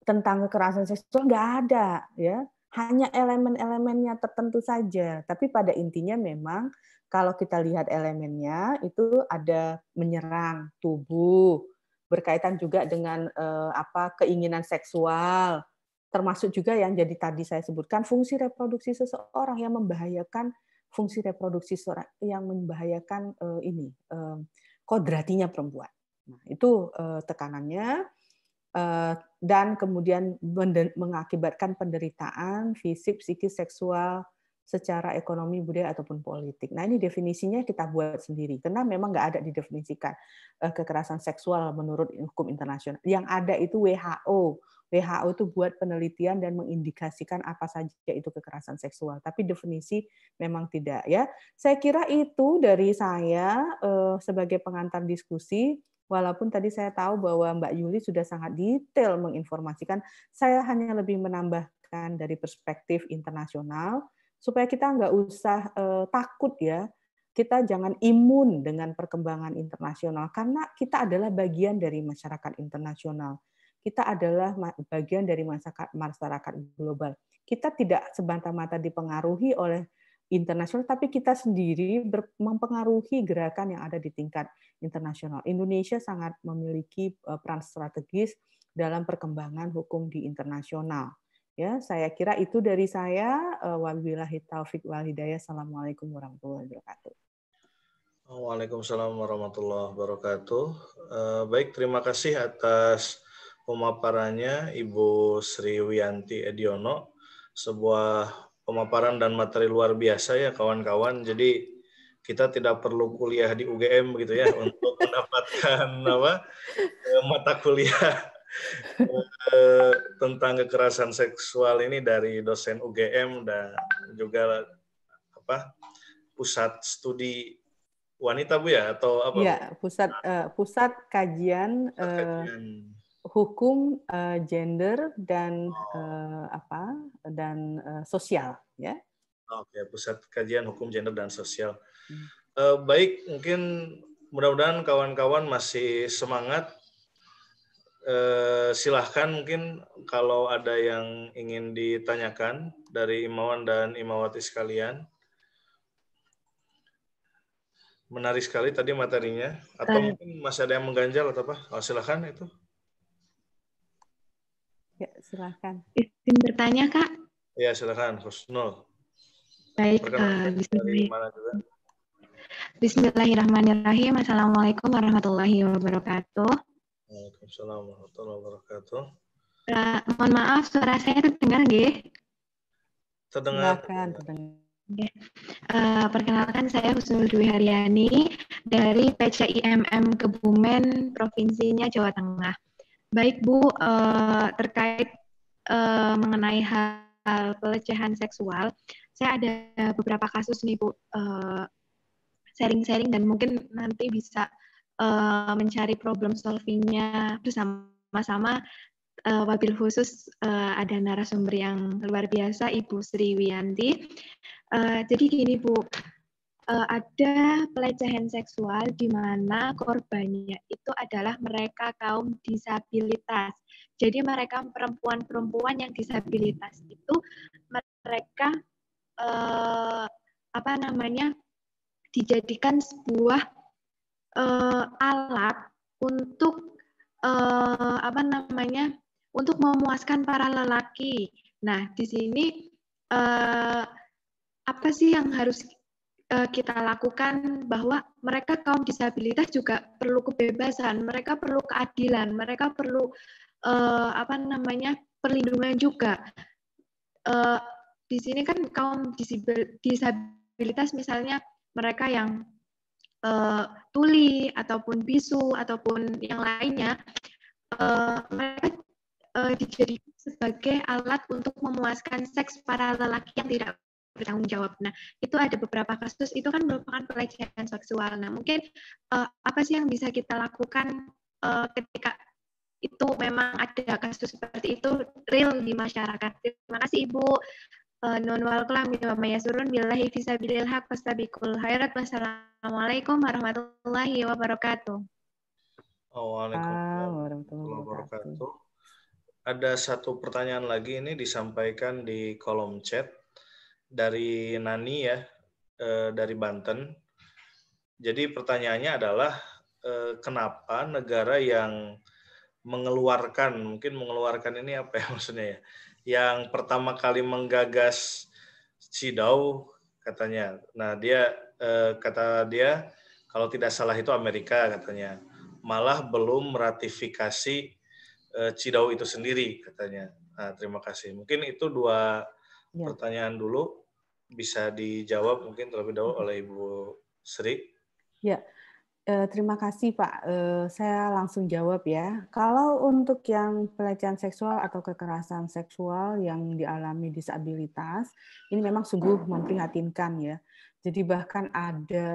tentang kekerasan seksual, nggak ada. ya hanya elemen-elemennya tertentu saja. Tapi pada intinya memang kalau kita lihat elemennya itu ada menyerang tubuh, berkaitan juga dengan eh, apa keinginan seksual, termasuk juga yang jadi tadi saya sebutkan fungsi reproduksi seseorang yang membahayakan fungsi reproduksi seseorang yang membahayakan eh, ini eh, kodratinya perempuan. Nah, itu eh, tekanannya. Eh, dan kemudian mengakibatkan penderitaan fisik, psikis, seksual secara ekonomi, budaya ataupun politik. Nah ini definisinya kita buat sendiri karena memang nggak ada didefinisikan eh, kekerasan seksual menurut hukum internasional. Yang ada itu WHO. WHO itu buat penelitian dan mengindikasikan apa saja itu kekerasan seksual. Tapi definisi memang tidak ya. Saya kira itu dari saya eh, sebagai pengantar diskusi. Walaupun tadi saya tahu bahwa Mbak Yuli sudah sangat detail menginformasikan, saya hanya lebih menambahkan dari perspektif internasional supaya kita nggak usah eh, takut ya kita jangan imun dengan perkembangan internasional karena kita adalah bagian dari masyarakat internasional. Kita adalah bagian dari masyarakat masyarakat global. Kita tidak sebanta-mata dipengaruhi oleh internasional, tapi kita sendiri mempengaruhi gerakan yang ada di tingkat internasional. Indonesia sangat memiliki eh, peran strategis dalam perkembangan hukum di internasional. Ya, saya kira itu dari saya. Eh, wabillahi taufik wal Assalamualaikum warahmatullahi wabarakatuh. Waalaikumsalam warahmatullahi wabarakatuh. Eh, baik, terima kasih atas pemaparannya Ibu Sri Wianti Ediono, sebuah pemaparan dan materi luar biasa ya kawan-kawan. Jadi kita tidak perlu kuliah di UGM begitu ya [LAUGHS] untuk mendapatkan apa eh, mata kuliah [LAUGHS] eh, tentang kekerasan seksual ini dari dosen UGM dan juga apa pusat studi wanita bu ya atau apa? Ya pusat uh, pusat kajian, pusat kajian. Uh, hukum uh, gender dan uh, apa dan uh, sosial ya. Oke, pusat kajian hukum gender dan sosial. Hmm. Uh, baik, mungkin mudah-mudahan kawan-kawan masih semangat. Uh, silahkan mungkin kalau ada yang ingin ditanyakan dari Imawan dan Imawati sekalian. Menarik sekali tadi materinya. Atau mungkin masih ada yang mengganjal atau apa? Oh, silahkan itu. Ya, silakan. Izin iya, bertanya, Kak. Ya, silahkan, Husnul. Baik, uh, eh, bismillahirrahmanirrahim. Bismillahirrahmanirrahim. Assalamualaikum warahmatullahi wabarakatuh. Waalaikumsalam warahmatullahi wabarakatuh. Uh, mohon maaf, suara saya terdengar, G? Terdengar. Silahkan, terdengar. Uh, perkenalkan saya Husnul Dwi Haryani dari PCIMM Kebumen, Provinsinya Jawa Tengah. Baik Bu, uh, terkait uh, mengenai hal pelecehan seksual, saya ada beberapa kasus nih Bu eh, sharing sharing uh, dan mungkin nanti bisa uh, mencari problem solvingnya bersama-sama uh, wabil khusus uh, ada narasumber yang luar biasa Ibu Sri Wiyanti. Uh, jadi gini Bu, uh, ada pelecehan seksual di mana korbannya itu adalah mereka kaum disabilitas. Jadi mereka perempuan-perempuan yang disabilitas itu mereka uh, apa namanya dijadikan sebuah uh, alat untuk uh, apa namanya untuk memuaskan para lelaki. Nah, di sini uh, apa sih yang harus Eh, kita lakukan bahwa mereka kaum disabilitas juga perlu kebebasan, mereka perlu keadilan, mereka perlu uh, apa namanya perlindungan juga. Uh, di sini kan kaum disabilitas misalnya mereka yang uh, tuli ataupun bisu ataupun yang lainnya, uh, mereka uh, dijadikan sebagai alat untuk memuaskan seks para lelaki yang tidak bertanggung jawab. Nah, itu ada beberapa kasus itu kan merupakan pelecehan seksual. Nah, mungkin uh, apa sih yang bisa kita lakukan uh, ketika itu memang ada kasus seperti itu real di masyarakat. Terima kasih Ibu uh, Nun wal kalam maya surun billahi fisabilil haq fastabiqul khairat. Wassalamualaikum warahmatullahi wabarakatuh. Waalaikumsalam warahmatullahi wabarakatuh. Ada satu pertanyaan lagi ini disampaikan di kolom chat dari Nani ya eh, dari Banten. Jadi pertanyaannya adalah eh, kenapa negara yang mengeluarkan mungkin mengeluarkan ini apa ya [LAUGHS] maksudnya ya? Yang pertama kali menggagas Cidau katanya. Nah dia eh, kata dia kalau tidak salah itu Amerika katanya. Malah belum meratifikasi Cidau itu sendiri katanya. Nah, terima kasih. Mungkin itu dua ya. pertanyaan dulu bisa dijawab mungkin terlebih dahulu oleh Ibu Sri. Ya, eh, terima kasih Pak. Eh, saya langsung jawab ya. Kalau untuk yang pelecehan seksual atau kekerasan seksual yang dialami disabilitas, ini memang sungguh memprihatinkan ya jadi bahkan ada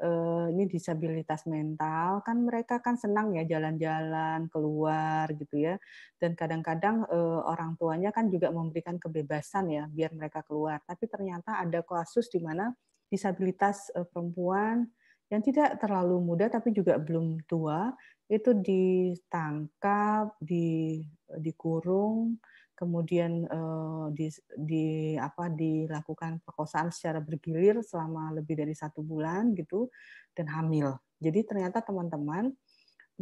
uh, ini disabilitas mental kan mereka kan senang ya jalan-jalan keluar gitu ya dan kadang-kadang uh, orang tuanya kan juga memberikan kebebasan ya biar mereka keluar tapi ternyata ada kasus di mana disabilitas uh, perempuan yang tidak terlalu muda tapi juga belum tua itu ditangkap di dikurung kemudian uh, di, di apa dilakukan perkosaan secara bergilir selama lebih dari satu bulan gitu dan hamil. Jadi ternyata teman-teman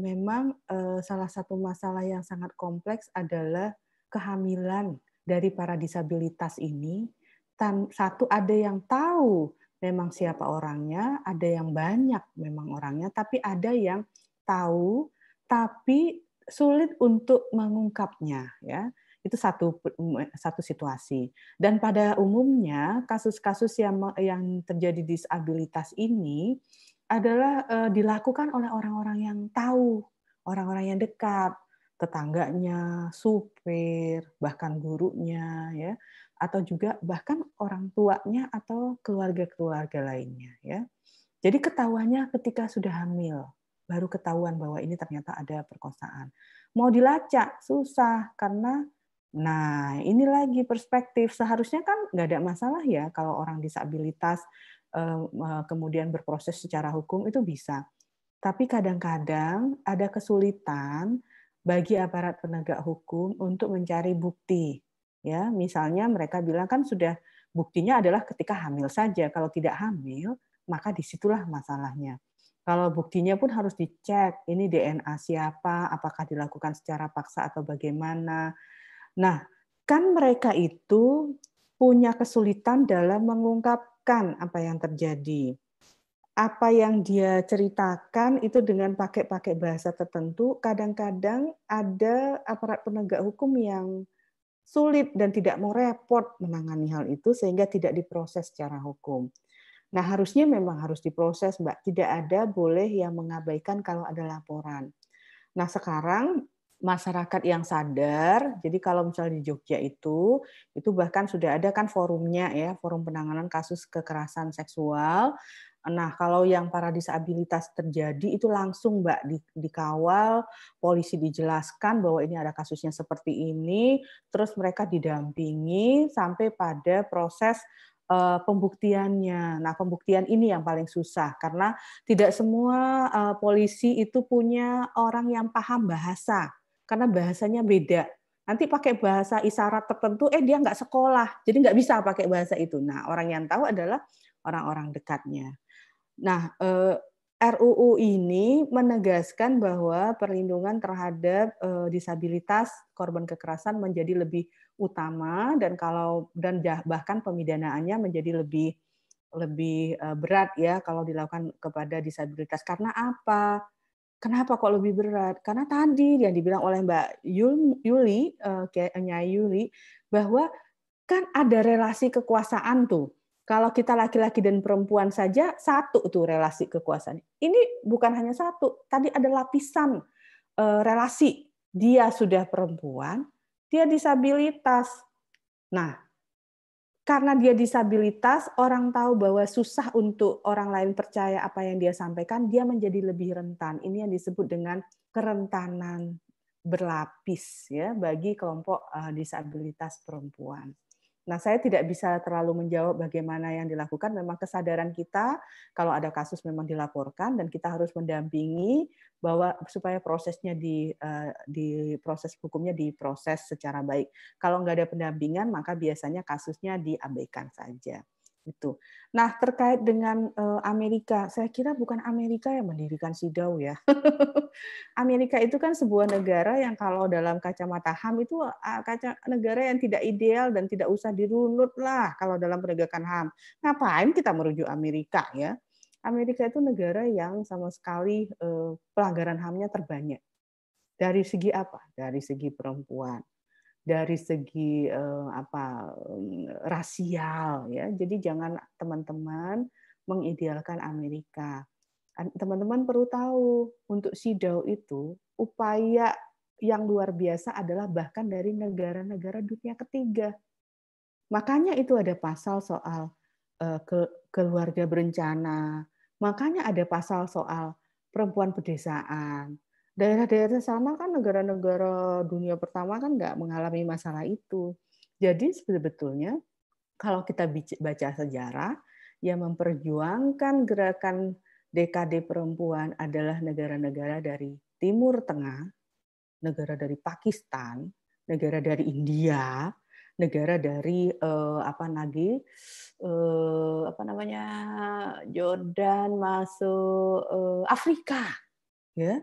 memang uh, salah satu masalah yang sangat kompleks adalah kehamilan dari para disabilitas ini. Tan, satu ada yang tahu memang siapa orangnya, ada yang banyak memang orangnya, tapi ada yang tahu tapi sulit untuk mengungkapnya ya itu satu satu situasi. Dan pada umumnya kasus-kasus yang yang terjadi disabilitas ini adalah uh, dilakukan oleh orang-orang yang tahu, orang-orang yang dekat, tetangganya, supir, bahkan gurunya ya, atau juga bahkan orang tuanya atau keluarga-keluarga lainnya ya. Jadi ketahuannya ketika sudah hamil, baru ketahuan bahwa ini ternyata ada perkosaan. Mau dilacak susah karena Nah, ini lagi perspektif. Seharusnya kan nggak ada masalah ya kalau orang disabilitas eh, eh, kemudian berproses secara hukum itu bisa. Tapi kadang-kadang ada kesulitan bagi aparat penegak hukum untuk mencari bukti. Ya, misalnya mereka bilang kan sudah buktinya adalah ketika hamil saja. Kalau tidak hamil, maka disitulah masalahnya. Kalau buktinya pun harus dicek, ini DNA siapa, apakah dilakukan secara paksa atau bagaimana, Nah, kan mereka itu punya kesulitan dalam mengungkapkan apa yang terjadi. Apa yang dia ceritakan itu dengan pakai-pakai bahasa tertentu, kadang-kadang ada aparat penegak hukum yang sulit dan tidak mau repot menangani hal itu sehingga tidak diproses secara hukum. Nah, harusnya memang harus diproses, Mbak. Tidak ada boleh yang mengabaikan kalau ada laporan. Nah, sekarang masyarakat yang sadar. Jadi kalau misalnya di Jogja itu, itu bahkan sudah ada kan forumnya ya, forum penanganan kasus kekerasan seksual. Nah, kalau yang para disabilitas terjadi itu langsung Mbak di, dikawal, polisi dijelaskan bahwa ini ada kasusnya seperti ini, terus mereka didampingi sampai pada proses uh, pembuktiannya. Nah, pembuktian ini yang paling susah karena tidak semua uh, polisi itu punya orang yang paham bahasa karena bahasanya beda. Nanti pakai bahasa isyarat tertentu, eh dia nggak sekolah, jadi nggak bisa pakai bahasa itu. Nah, orang yang tahu adalah orang-orang dekatnya. Nah, eh, RUU ini menegaskan bahwa perlindungan terhadap eh, disabilitas korban kekerasan menjadi lebih utama dan kalau dan bahkan pemidanaannya menjadi lebih lebih eh, berat ya kalau dilakukan kepada disabilitas. Karena apa? Kenapa kok lebih berat? Karena tadi yang dibilang oleh Mbak Yuli, eh, kayak eh, Nyai Yuli, bahwa kan ada relasi kekuasaan tuh. Kalau kita laki-laki dan perempuan saja satu tuh relasi kekuasaan. Ini bukan hanya satu, tadi ada lapisan eh, relasi. Dia sudah perempuan, dia disabilitas. Nah, karena dia disabilitas, orang tahu bahwa susah untuk orang lain percaya apa yang dia sampaikan, dia menjadi lebih rentan. Ini yang disebut dengan kerentanan berlapis ya bagi kelompok eh, disabilitas perempuan. Nah, saya tidak bisa terlalu menjawab bagaimana yang dilakukan. Memang kesadaran kita kalau ada kasus memang dilaporkan dan kita harus mendampingi bahwa supaya prosesnya di eh, di proses hukumnya diproses secara baik. Kalau nggak ada pendampingan, maka biasanya kasusnya diabaikan saja itu. Nah terkait dengan eh, Amerika, saya kira bukan Amerika yang mendirikan Sidau ya. [LAUGHS] Amerika itu kan sebuah negara yang kalau dalam kacamata HAM itu ah, kaca negara yang tidak ideal dan tidak usah dirunut lah kalau dalam penegakan HAM. Ngapain kita merujuk Amerika ya? Amerika itu negara yang sama sekali eh, pelanggaran HAM-nya terbanyak. Dari segi apa? Dari segi perempuan dari segi eh, apa mm, rasial ya. Jadi jangan teman-teman mengidealkan Amerika. Teman-teman perlu tahu untuk Sidau itu upaya yang luar biasa adalah bahkan dari negara-negara dunia ketiga. Makanya itu ada pasal soal eh, ke, keluarga berencana. Makanya ada pasal soal perempuan pedesaan daerah-daerah sana kan negara-negara dunia pertama kan nggak mengalami masalah itu. Jadi sebetulnya kalau kita baca sejarah yang memperjuangkan gerakan DKD perempuan adalah negara-negara dari Timur Tengah, negara dari Pakistan, negara dari India, negara dari eh, apa lagi eh, apa namanya Jordan masuk eh, Afrika ya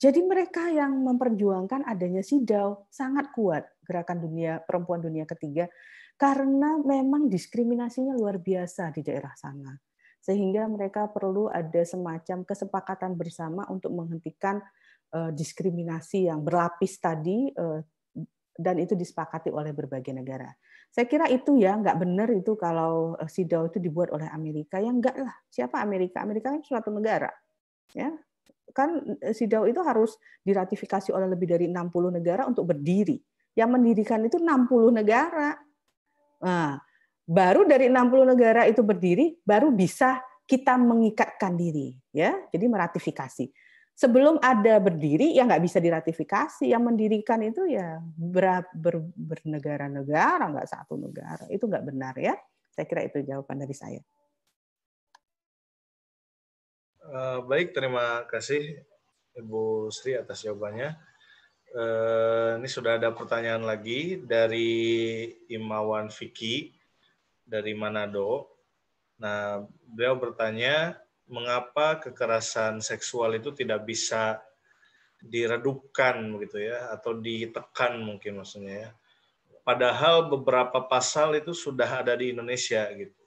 jadi mereka yang memperjuangkan adanya Sidau sangat kuat gerakan dunia perempuan dunia ketiga karena memang diskriminasinya luar biasa di daerah sana. Sehingga mereka perlu ada semacam kesepakatan bersama untuk menghentikan eh, diskriminasi yang berlapis tadi eh, dan itu disepakati oleh berbagai negara. Saya kira itu ya nggak benar itu kalau eh, Sidau itu dibuat oleh Amerika. yang enggak lah. Siapa Amerika? Amerika kan suatu negara. Ya, kan eh, sidau itu harus diratifikasi oleh lebih dari 60 negara untuk berdiri. Yang mendirikan itu 60 negara. Nah, baru dari 60 negara itu berdiri baru bisa kita mengikatkan diri ya. Jadi meratifikasi. Sebelum ada berdiri ya nggak bisa diratifikasi. Yang mendirikan itu ya ber, ber, bernegara-negara nggak satu negara. Itu nggak benar ya. Saya kira itu jawaban dari saya. Eh, baik, terima kasih Ibu Sri atas jawabannya. Uh, ini sudah ada pertanyaan lagi dari Imawan Vicky dari Manado. Nah, beliau bertanya mengapa kekerasan seksual itu tidak bisa diredupkan begitu ya atau ditekan mungkin maksudnya ya. Padahal beberapa pasal itu sudah ada di Indonesia gitu.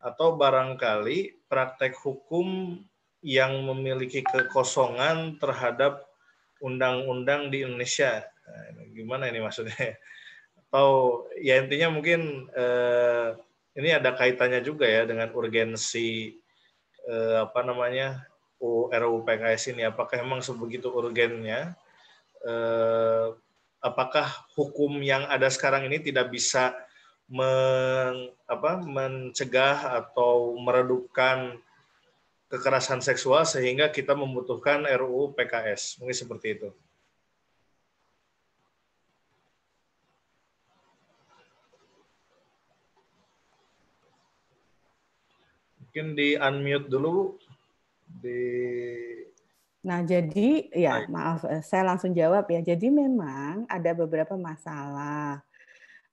Atau barangkali praktek hukum yang memiliki kekosongan terhadap undang-undang di Indonesia. Nah, gimana ini maksudnya? Atau ya intinya mungkin eh, ini ada kaitannya juga ya dengan urgensi eh, apa namanya RUU PKS ini. Apakah memang sebegitu urgennya? Eh, apakah hukum yang ada sekarang ini tidak bisa men, apa, mencegah atau meredupkan kekerasan seksual sehingga kita membutuhkan RUU PKS. Mungkin seperti itu. Mungkin di unmute dulu di Nah, jadi ya Hai. maaf eh, saya langsung jawab ya. Jadi memang ada beberapa masalah.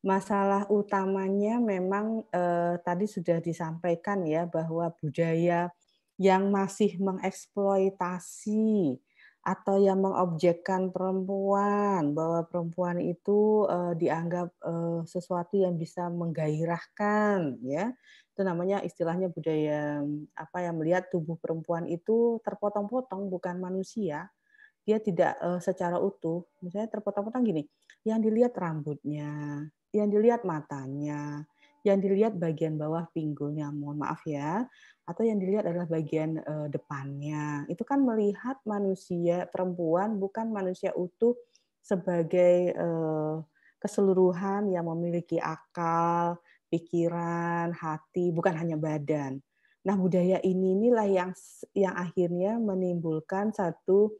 Masalah utamanya memang eh, tadi sudah disampaikan ya bahwa budaya yang masih mengeksploitasi atau yang mengobjekkan perempuan bahwa perempuan itu uh, dianggap uh, sesuatu yang bisa menggairahkan ya itu namanya istilahnya budaya apa yang melihat tubuh perempuan itu terpotong-potong bukan manusia dia tidak uh, secara utuh misalnya terpotong-potong gini yang dilihat rambutnya yang dilihat matanya yang dilihat bagian bawah pinggulnya, mohon maaf ya, atau yang dilihat adalah bagian eh, depannya. Itu kan melihat manusia perempuan bukan manusia utuh sebagai eh, keseluruhan yang memiliki akal, pikiran, hati, bukan hanya badan. Nah, budaya ini inilah yang yang akhirnya menimbulkan satu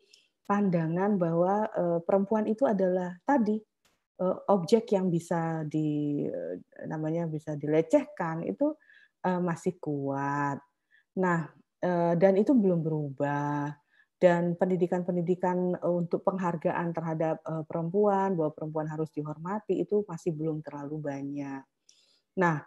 pandangan bahwa eh, perempuan itu adalah tadi Eh, objek yang bisa di eh, namanya bisa dilecehkan itu eh, masih kuat. Nah, dan itu belum berubah. Dan pendidikan-pendidikan untuk penghargaan terhadap perempuan bahwa perempuan harus dihormati itu masih belum terlalu banyak. Nah,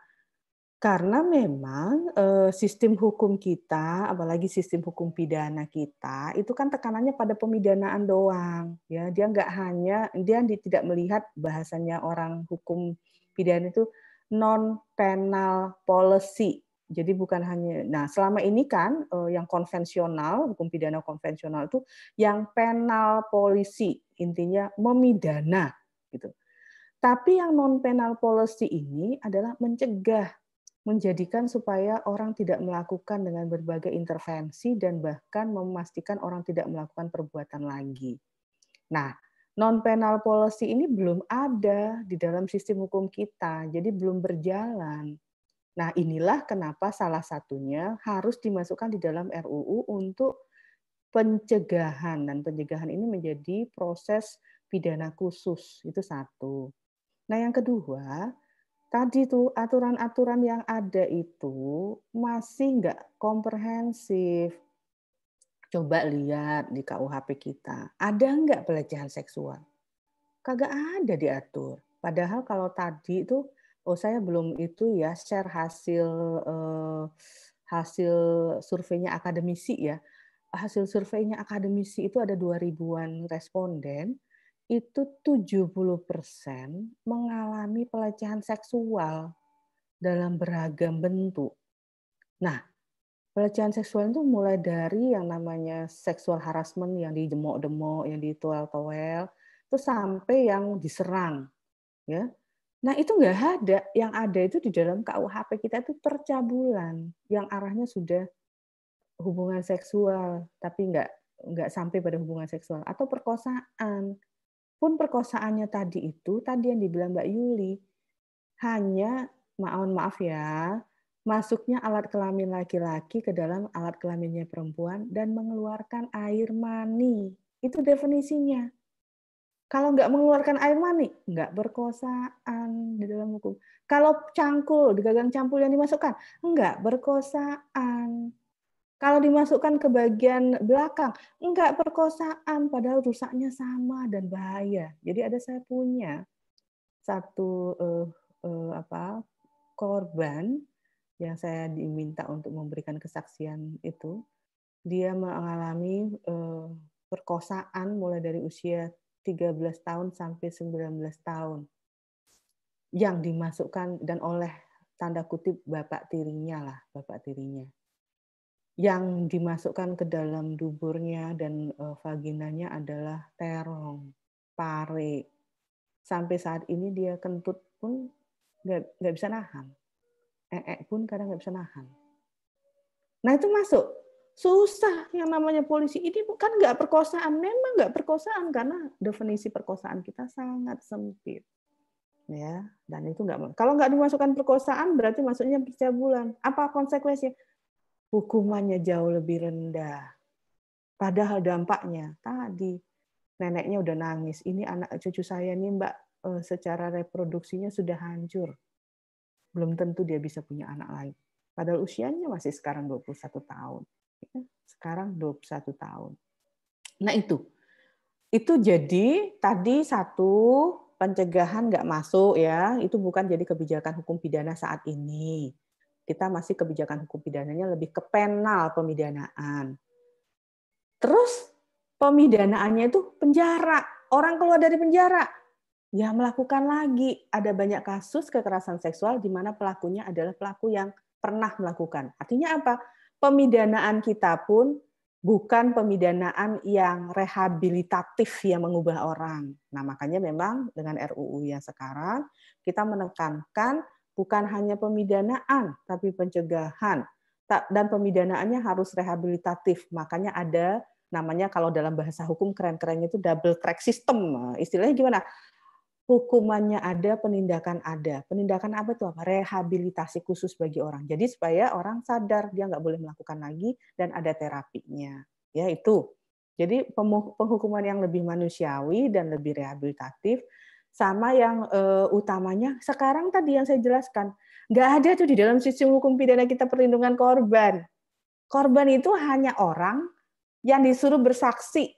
karena memang eh, sistem hukum kita, apalagi sistem hukum pidana kita, itu kan tekanannya pada pemidanaan doang. Ya, dia nggak hanya dia tidak melihat bahasanya orang hukum pidana itu non penal policy. Jadi bukan hanya. Nah, selama ini kan eh, yang konvensional, hukum pidana konvensional itu yang penal policy, intinya memidana gitu. Tapi yang non penal policy ini adalah mencegah menjadikan supaya orang tidak melakukan dengan berbagai intervensi dan bahkan memastikan orang tidak melakukan perbuatan lagi. Nah, non penal policy ini belum ada di dalam sistem hukum kita, jadi belum berjalan. Nah, inilah kenapa salah satunya harus dimasukkan di dalam RUU untuk pencegahan dan pencegahan ini menjadi proses pidana khusus. Itu satu. Nah, yang kedua, tadi tuh aturan-aturan yang ada itu masih nggak komprehensif. Coba lihat di KUHP kita, ada nggak pelecehan seksual? Kagak ada diatur. Padahal kalau tadi itu, oh saya belum itu ya share hasil eh, hasil surveinya akademisi ya. Hasil surveinya akademisi itu ada dua ribuan responden, itu 70% mengalami pelecehan seksual dalam beragam bentuk. Nah, pelecehan seksual itu mulai dari yang namanya sexual harassment yang dijemok-demok, yang dituel-tuel, itu sampai yang diserang. Ya. Nah, itu nggak ada. Yang ada itu di dalam KUHP kita itu percabulan yang arahnya sudah hubungan seksual, tapi nggak nggak sampai pada hubungan seksual atau perkosaan pun perkosaannya tadi itu tadi yang dibilang Mbak Yuli hanya maaf maaf ya masuknya alat kelamin laki-laki ke dalam alat kelaminnya perempuan dan mengeluarkan air mani itu definisinya kalau nggak mengeluarkan air mani nggak berkosaan di dalam hukum kalau cangkul di gagang cangkul yang dimasukkan nggak berkosaan kalau dimasukkan ke bagian belakang, enggak perkosaan, padahal rusaknya sama dan bahaya. Jadi ada saya punya satu eh, uh, apa korban yang saya diminta untuk memberikan kesaksian itu, dia mengalami eh, perkosaan mulai dari usia 13 tahun sampai 19 tahun yang dimasukkan dan oleh tanda kutip bapak tirinya lah, bapak tirinya yang dimasukkan ke dalam duburnya dan eh, vaginanya adalah terong, pare. Sampai saat ini dia kentut pun nggak bisa nahan. Ee pun kadang nggak bisa nahan. Nah itu masuk. Susah yang namanya polisi. Ini bukan nggak perkosaan. Memang nggak perkosaan karena definisi perkosaan kita sangat sempit. Ya, dan itu nggak kalau nggak dimasukkan perkosaan berarti masuknya percabulan. Apa konsekuensinya? hukumannya jauh lebih rendah. Padahal dampaknya tadi neneknya udah nangis, ini anak cucu saya nih Mbak eh, secara reproduksinya sudah hancur. Belum tentu dia bisa punya anak lain. Padahal usianya masih sekarang 21 tahun. Ya, sekarang 21 tahun. Nah itu. Itu jadi tadi satu pencegahan nggak masuk ya, itu bukan jadi kebijakan hukum pidana saat ini kita masih kebijakan hukum pidananya lebih ke penal pemidanaan. Terus pemidanaannya itu penjara. Orang keluar dari penjara, ya melakukan lagi. Ada banyak kasus kekerasan seksual di mana pelakunya adalah pelaku yang pernah melakukan. Artinya apa? Pemidanaan kita pun bukan pemidanaan yang rehabilitatif yang mengubah orang. Nah, makanya memang dengan RUU yang sekarang kita menekankan bukan hanya pemidanaan, tapi pencegahan. Dan pemidanaannya harus rehabilitatif. Makanya ada namanya kalau dalam bahasa hukum keren-kerennya itu double track system. Nah, istilahnya gimana? Hukumannya ada, penindakan ada. Penindakan apa tuh apa? Rehabilitasi khusus bagi orang. Jadi supaya orang sadar dia nggak boleh melakukan lagi dan ada terapinya. Ya itu. Jadi penghukuman yang lebih manusiawi dan lebih rehabilitatif sama yang uh, utamanya sekarang tadi yang saya jelaskan nggak ada tuh di dalam sistem hukum pidana kita perlindungan korban korban itu hanya orang yang disuruh bersaksi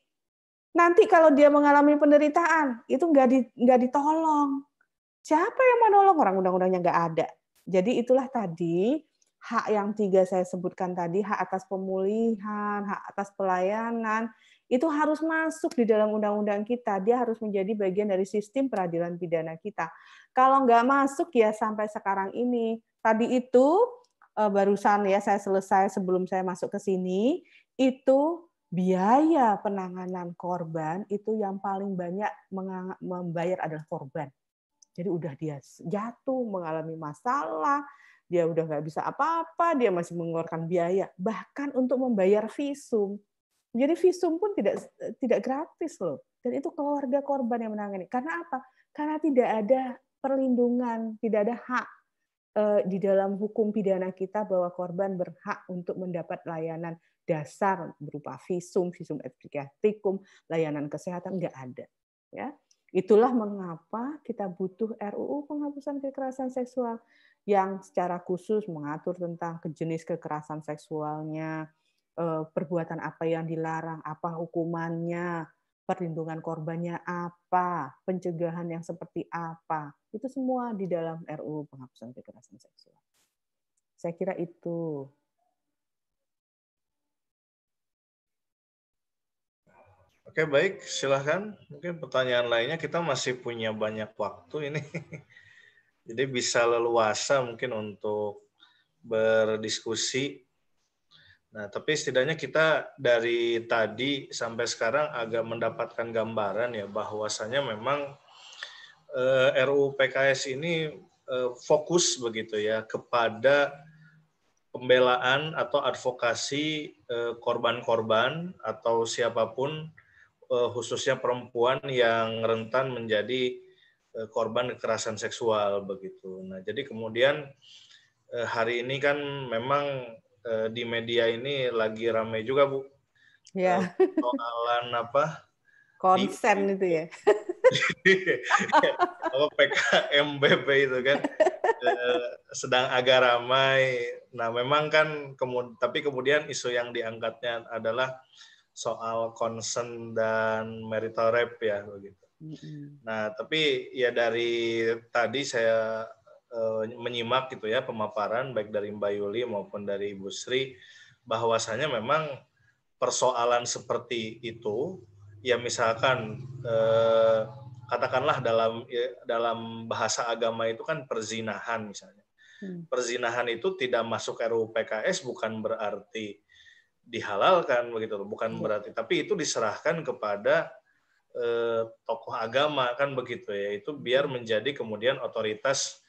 nanti kalau dia mengalami penderitaan itu nggak di, nggak ditolong siapa yang mau nolong orang undang-undangnya nggak ada jadi itulah tadi hak yang tiga saya sebutkan tadi hak atas pemulihan hak atas pelayanan itu harus masuk di dalam undang-undang kita. Dia harus menjadi bagian dari sistem peradilan pidana kita. Kalau nggak masuk ya sampai sekarang ini. Tadi itu eh, barusan ya saya selesai sebelum saya masuk ke sini itu biaya penanganan korban itu yang paling banyak membayar adalah korban. Jadi udah dia jatuh mengalami masalah, dia udah nggak bisa apa-apa, dia masih mengeluarkan biaya bahkan untuk membayar visum jadi visum pun tidak tidak gratis loh. Dan itu keluarga korban yang menangani. Karena apa? Karena tidak ada perlindungan, tidak ada hak eh, di dalam hukum pidana kita bahwa korban berhak untuk mendapat layanan dasar berupa visum, visum et layanan kesehatan nggak ada. Ya, itulah mengapa kita butuh RUU penghapusan kekerasan seksual yang secara khusus mengatur tentang jenis kekerasan seksualnya, Eh, perbuatan apa yang dilarang, apa hukumannya, perlindungan korbannya apa, pencegahan yang seperti apa. Itu semua di dalam RU penghapusan kekerasan seksual. Saya kira itu. Oke baik, silahkan. Mungkin pertanyaan lainnya kita masih punya banyak waktu ini. [LAUGHS] Jadi bisa leluasa mungkin untuk berdiskusi Nah, tapi setidaknya kita dari tadi sampai sekarang agak mendapatkan gambaran ya bahwasanya memang eh, RUU PKS ini eh, fokus begitu ya kepada pembelaan atau advokasi eh, korban-korban atau siapapun eh, khususnya perempuan yang rentan menjadi eh, korban kekerasan seksual begitu. Nah, jadi kemudian eh, hari ini kan memang uh, di media ini lagi ramai juga bu ya yeah. soalan apa konsen di, itu ya apa [LAUGHS] oh, PKMBP itu kan uh, sedang agak ramai nah memang kan kemud tapi kemudian isu yang diangkatnya adalah soal concern dan marital rape ya begitu. Nah, tapi ya dari tadi saya Eh, menyimak gitu ya pemaparan baik dari Mbak Yuli maupun dari Ibu Sri bahwasanya memang persoalan seperti itu ya misalkan eh, katakanlah dalam ya, dalam bahasa agama itu kan perzinahan misalnya hmm. perzinahan itu tidak masuk RUU PKS bukan berarti dihalalkan begitu bukan iya. berarti tapi itu diserahkan kepada eh, tokoh agama kan begitu ya itu biar hmm. menjadi kemudian otoritas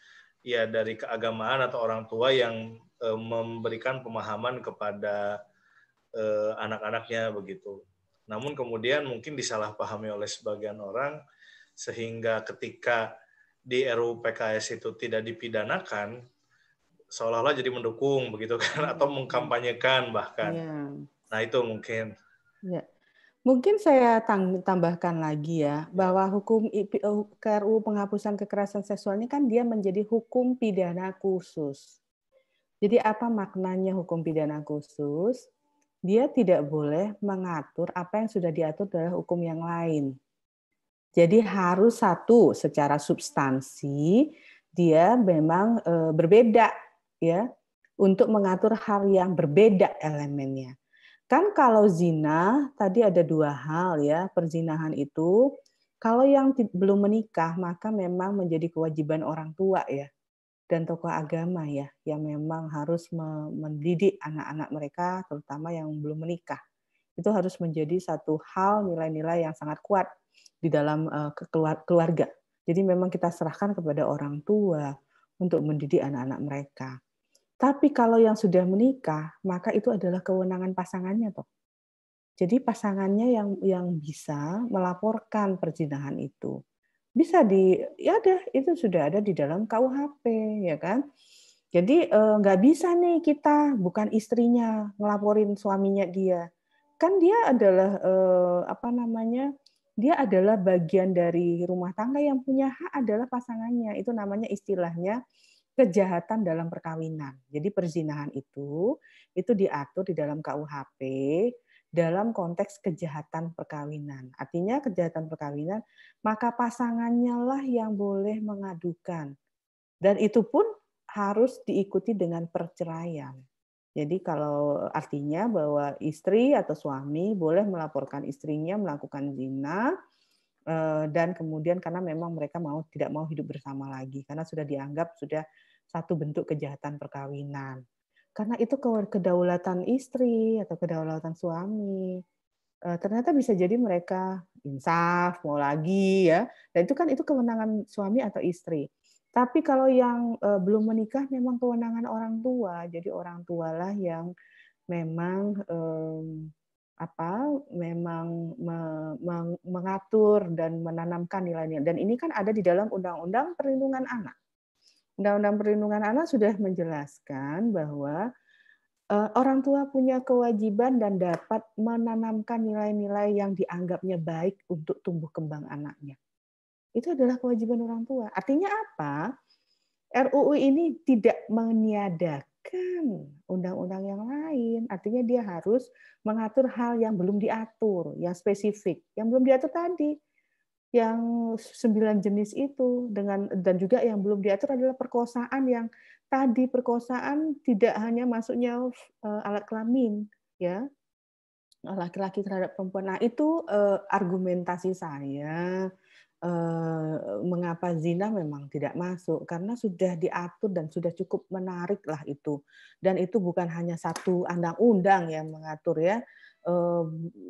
ya dari keagamaan atau orang tua yang eh, memberikan pemahaman kepada eh, anak-anaknya begitu. Namun kemudian mungkin disalahpahami oleh sebagian orang sehingga ketika di RUU PKS itu tidak dipidanakan seolah-olah jadi mendukung begitu kan atau hmm. mengkampanyekan bahkan. Yeah. Nah itu mungkin. Yeah. Mungkin saya tambahkan lagi ya bahwa hukum KRU penghapusan kekerasan seksual ini kan dia menjadi hukum pidana khusus. Jadi apa maknanya hukum pidana khusus? Dia tidak boleh mengatur apa yang sudah diatur dalam hukum yang lain. Jadi harus satu secara substansi dia memang e, berbeda ya untuk mengatur hal yang berbeda elemennya. Kan kalau zina tadi ada dua hal ya, perzinahan itu kalau yang belum menikah maka memang menjadi kewajiban orang tua ya dan tokoh agama ya yang memang harus mendidik anak-anak mereka terutama yang belum menikah. Itu harus menjadi satu hal nilai-nilai yang sangat kuat di dalam eh, keluarga. Jadi memang kita serahkan kepada orang tua untuk mendidik anak-anak mereka. Tapi kalau yang sudah menikah, maka itu adalah kewenangan pasangannya toh. Jadi pasangannya yang yang bisa melaporkan perzinahan itu. Bisa di ya deh itu sudah ada di dalam KUHP ya kan. Jadi eh, nggak eh, bisa nih kita bukan istrinya ngelaporin suaminya dia. Kan dia adalah eh, apa namanya? Dia adalah bagian dari rumah tangga yang punya hak adalah pasangannya. Itu namanya istilahnya kejahatan dalam perkawinan. Jadi perzinahan itu itu diatur di dalam KUHP dalam konteks kejahatan perkawinan. Artinya kejahatan perkawinan maka pasangannya lah yang boleh mengadukan. Dan itu pun harus diikuti dengan perceraian. Jadi kalau artinya bahwa istri atau suami boleh melaporkan istrinya melakukan zina Eh, dan kemudian karena memang mereka mau tidak mau hidup bersama lagi karena sudah dianggap sudah satu bentuk kejahatan perkawinan. Karena itu kedaulatan istri atau kedaulatan suami eh, ternyata bisa jadi mereka insaf mau lagi ya dan itu kan itu kewenangan suami atau istri tapi kalau yang eh, belum menikah memang kewenangan orang tua jadi orang tualah yang memang apa memang me, me, mengatur dan menanamkan nilainya dan ini kan ada di dalam undang-undang perlindungan anak. Undang-undang perlindungan anak sudah menjelaskan bahwa eh, orang tua punya kewajiban dan dapat menanamkan nilai-nilai yang dianggapnya baik untuk tumbuh kembang anaknya. Itu adalah kewajiban orang tua. Artinya apa? RUU ini tidak meniadakan bukan undang-undang yang lain. Artinya dia harus mengatur hal yang belum diatur, yang spesifik, yang belum diatur tadi. Yang sembilan jenis itu dengan dan juga yang belum diatur adalah perkosaan yang tadi perkosaan tidak hanya masuknya eh, alat kelamin ya laki-laki terhadap perempuan. Nah itu eh, argumentasi saya Eh, mengapa zina memang tidak masuk karena sudah diatur dan sudah cukup menarik lah itu dan itu bukan hanya satu undang-undang yang mengatur ya eh,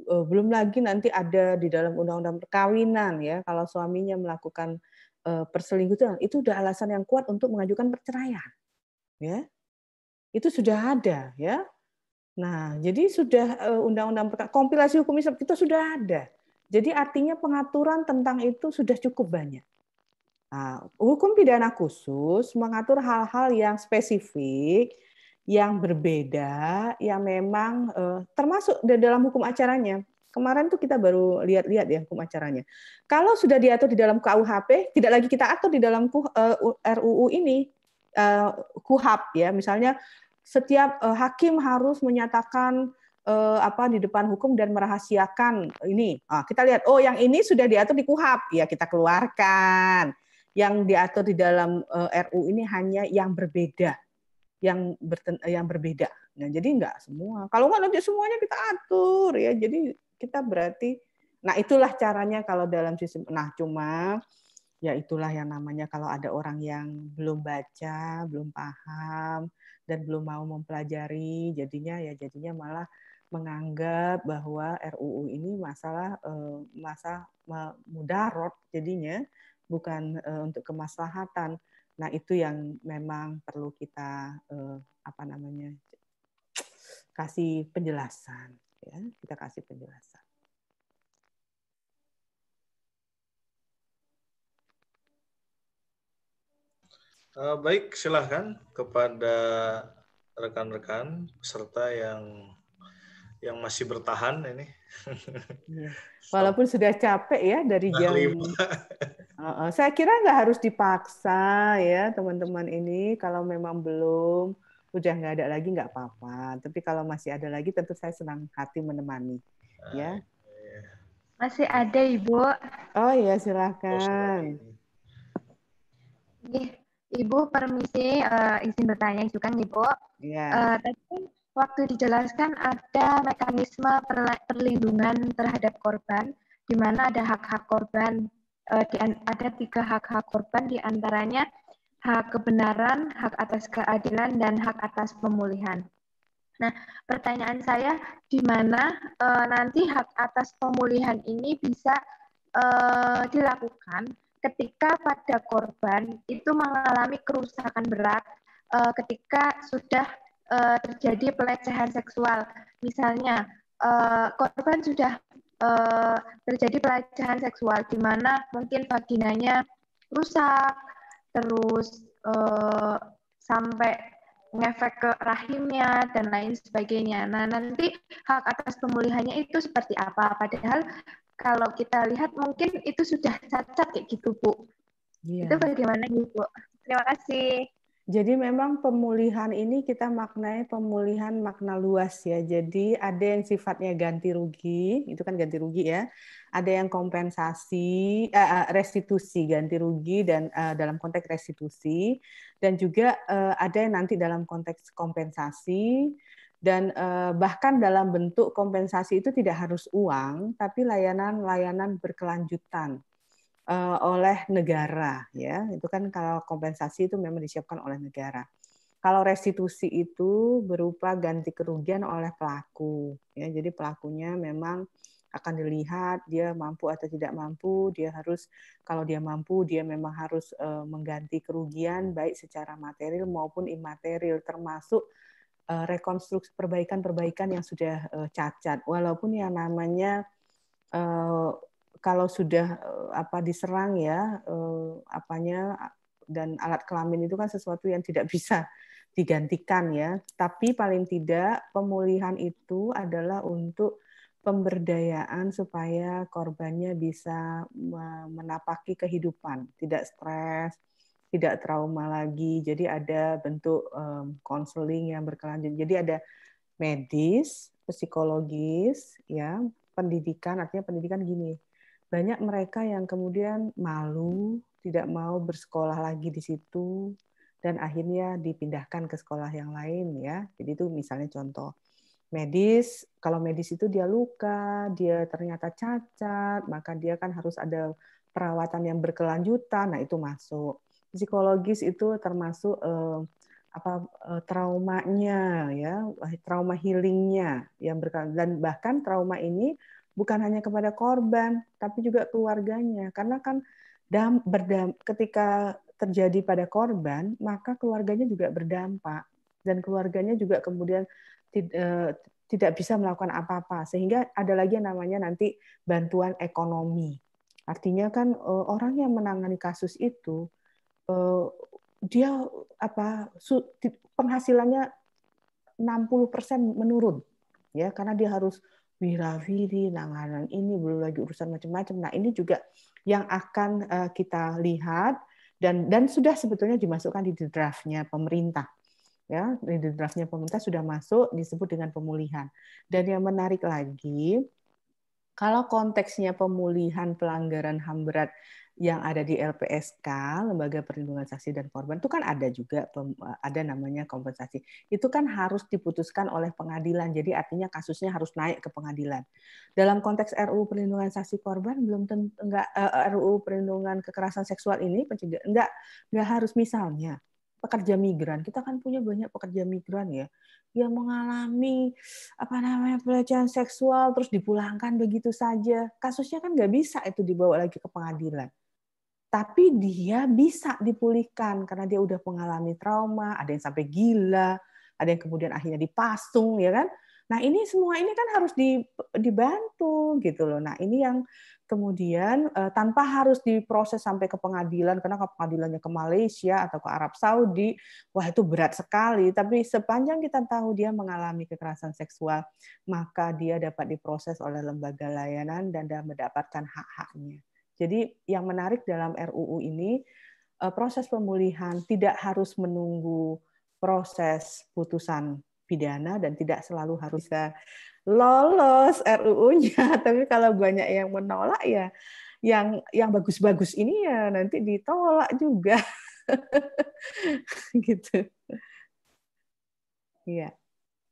belum lagi nanti ada di dalam undang-undang perkawinan ya kalau suaminya melakukan eh, perselingkuhan itu sudah alasan yang kuat untuk mengajukan perceraian ya itu sudah ada ya nah jadi sudah undang-undang kompilasi hukum Islam kita sudah ada jadi artinya pengaturan tentang itu sudah cukup banyak. Nah, hukum pidana khusus mengatur hal-hal yang spesifik, yang berbeda, yang memang eh, termasuk dalam hukum acaranya. Kemarin tuh kita baru lihat-lihat ya hukum acaranya. Kalau sudah diatur di dalam KUHP, tidak lagi kita atur di dalam RUU eh, ini, KUHAP eh, ya. Misalnya setiap eh, hakim harus menyatakan eh, apa di depan hukum dan merahasiakan ini. Nah, kita lihat, oh yang ini sudah diatur di KUHAP, ya kita keluarkan. Yang diatur di dalam eh, RU ini hanya yang berbeda, yang berten, eh, yang berbeda. Nah, jadi nggak semua. Kalau nggak nanti semuanya kita atur ya. Jadi kita berarti, nah itulah caranya kalau dalam sistem. Nah, cuma ya itulah yang namanya kalau ada orang yang belum baca, belum paham, dan belum mau mempelajari, jadinya ya jadinya malah menganggap bahwa RUU ini masalah eh, masa mudarat jadinya bukan eh, untuk kemaslahatan. Nah, itu yang memang perlu kita eh, apa namanya? kasih penjelasan ya, kita kasih penjelasan. Baik, silahkan kepada rekan-rekan peserta yang yang masih bertahan ini. Iya. [LAUGHS] Walaupun sudah capek ya dari jam. Uh, [LAUGHS] uh, saya kira nggak harus dipaksa ya teman-teman ini kalau memang belum udah nggak ada lagi nggak apa-apa. Tapi kalau masih ada lagi tentu saya senang hati menemani uh, ya. Iya. Masih ada ibu. Oh iya silakan. Oh, ibu permisi uh, izin bertanya juga nih bu. Yeah. Iya. Uh, tapi kan waktu dijelaskan ada mekanisme perlindungan terhadap korban, di mana ada hak-hak korban, e, ada tiga hak-hak korban diantaranya hak kebenaran, hak atas keadilan, dan hak atas pemulihan. Nah, pertanyaan saya, di mana e, nanti hak atas pemulihan ini bisa e, dilakukan ketika pada korban itu mengalami kerusakan berat e, ketika sudah uh, terjadi pelecehan seksual. Misalnya, uh, korban sudah uh, terjadi pelecehan seksual di mana mungkin vaginanya rusak, terus uh, sampai ngefek ke rahimnya dan lain sebagainya. Nah, nanti hak atas pemulihannya itu seperti apa? Padahal kalau kita lihat mungkin itu sudah cacat kayak gitu, Bu. Yeah. Itu bagaimana, Bu? Terima kasih. Jadi memang pemulihan ini kita maknai pemulihan makna luas ya. Jadi ada yang sifatnya ganti rugi, itu kan ganti rugi ya. Ada yang kompensasi, eh, eh, restitusi, ganti rugi dan eh, dalam konteks restitusi dan juga ada yang nanti dalam konteks kompensasi dan bahkan dalam bentuk kompensasi itu tidak harus uang tapi layanan-layanan berkelanjutan uh, oleh negara ya itu kan kalau kompensasi itu memang disiapkan oleh negara kalau restitusi itu berupa ganti kerugian oleh pelaku ya jadi pelakunya memang akan dilihat dia mampu atau tidak mampu dia harus kalau dia mampu dia memang harus eh, mengganti kerugian baik secara material maupun imaterial termasuk eh, rekonstruksi perbaikan-perbaikan yang sudah cacat walaupun yang namanya kalau sudah eh, apa diserang ya eh, apanya dan alat kelamin itu kan sesuatu yang tidak bisa digantikan ya. Tapi paling tidak pemulihan itu adalah untuk pemberdayaan supaya korbannya bisa menapaki kehidupan, tidak stres, tidak trauma lagi. Jadi ada bentuk konseling yang berkelanjutan. Jadi ada medis, psikologis, ya, pendidikan. Artinya pendidikan gini, banyak mereka yang kemudian malu, tidak mau bersekolah lagi di situ, dan akhirnya dipindahkan ke sekolah yang lain ya. Jadi itu misalnya contoh medis, kalau medis itu dia luka, dia ternyata cacat, maka dia kan harus ada perawatan yang berkelanjutan. Nah, itu masuk. Psikologis itu termasuk eh, apa eh, traumanya ya, trauma healingnya yang berkelanjutan dan bahkan trauma ini bukan hanya kepada korban tapi juga keluarganya karena kan dam, berdam, ketika terjadi pada korban maka keluarganya juga berdampak dan keluarganya juga kemudian tidak, eh, tidak bisa melakukan apa-apa sehingga ada lagi yang namanya nanti bantuan ekonomi artinya kan eh, orang yang menangani kasus itu eh, dia apa penghasilannya 60% menurun ya karena dia harus wirawiri, langanan ini, belum lagi urusan macam-macam. Nah, ini juga yang akan eh, kita lihat dan dan sudah sebetulnya dimasukkan di draftnya pemerintah. Ya, di draftnya pemerintah sudah masuk disebut dengan pemulihan. Dan yang menarik lagi, kalau konteksnya pemulihan pelanggaran HAM berat yang ada di LPSK Lembaga Perlindungan Saksi dan Korban itu kan ada juga e, ada namanya kompensasi. Itu kan harus diputuskan oleh pengadilan. Jadi artinya kasusnya harus naik ke pengadilan. Dalam konteks RUU Perlindungan Saksi Korban belum tentu enggak e, e, RUU Perlindungan Kekerasan Seksual ini pencegahan enggak enggak harus misalnya pekerja migran. Kita kan punya banyak pekerja migran ya yang mengalami apa namanya pelecehan seksual terus dipulangkan begitu saja. Kasusnya kan nggak bisa itu dibawa lagi ke pengadilan tapi dia bisa dipulihkan karena dia udah mengalami trauma, ada yang sampai gila, ada yang kemudian akhirnya dipasung ya kan. Nah, ini semua ini kan harus dibantu gitu loh. Nah, ini yang kemudian eh, tanpa harus diproses sampai ke pengadilan karena ke pengadilannya ke Malaysia atau ke Arab Saudi, wah itu berat sekali, tapi sepanjang kita tahu dia mengalami kekerasan seksual, maka dia dapat diproses oleh lembaga layanan dan mendapatkan hak-haknya. Jadi yang menarik dalam RUU ini eh, proses pemulihan tidak harus menunggu proses putusan pidana dan tidak selalu harus bisa lolos RUU-nya. [LAUGHS] Tapi kalau banyak yang menolak ya yang yang bagus-bagus ini ya nanti ditolak juga. [LAUGHS] gitu. Iya.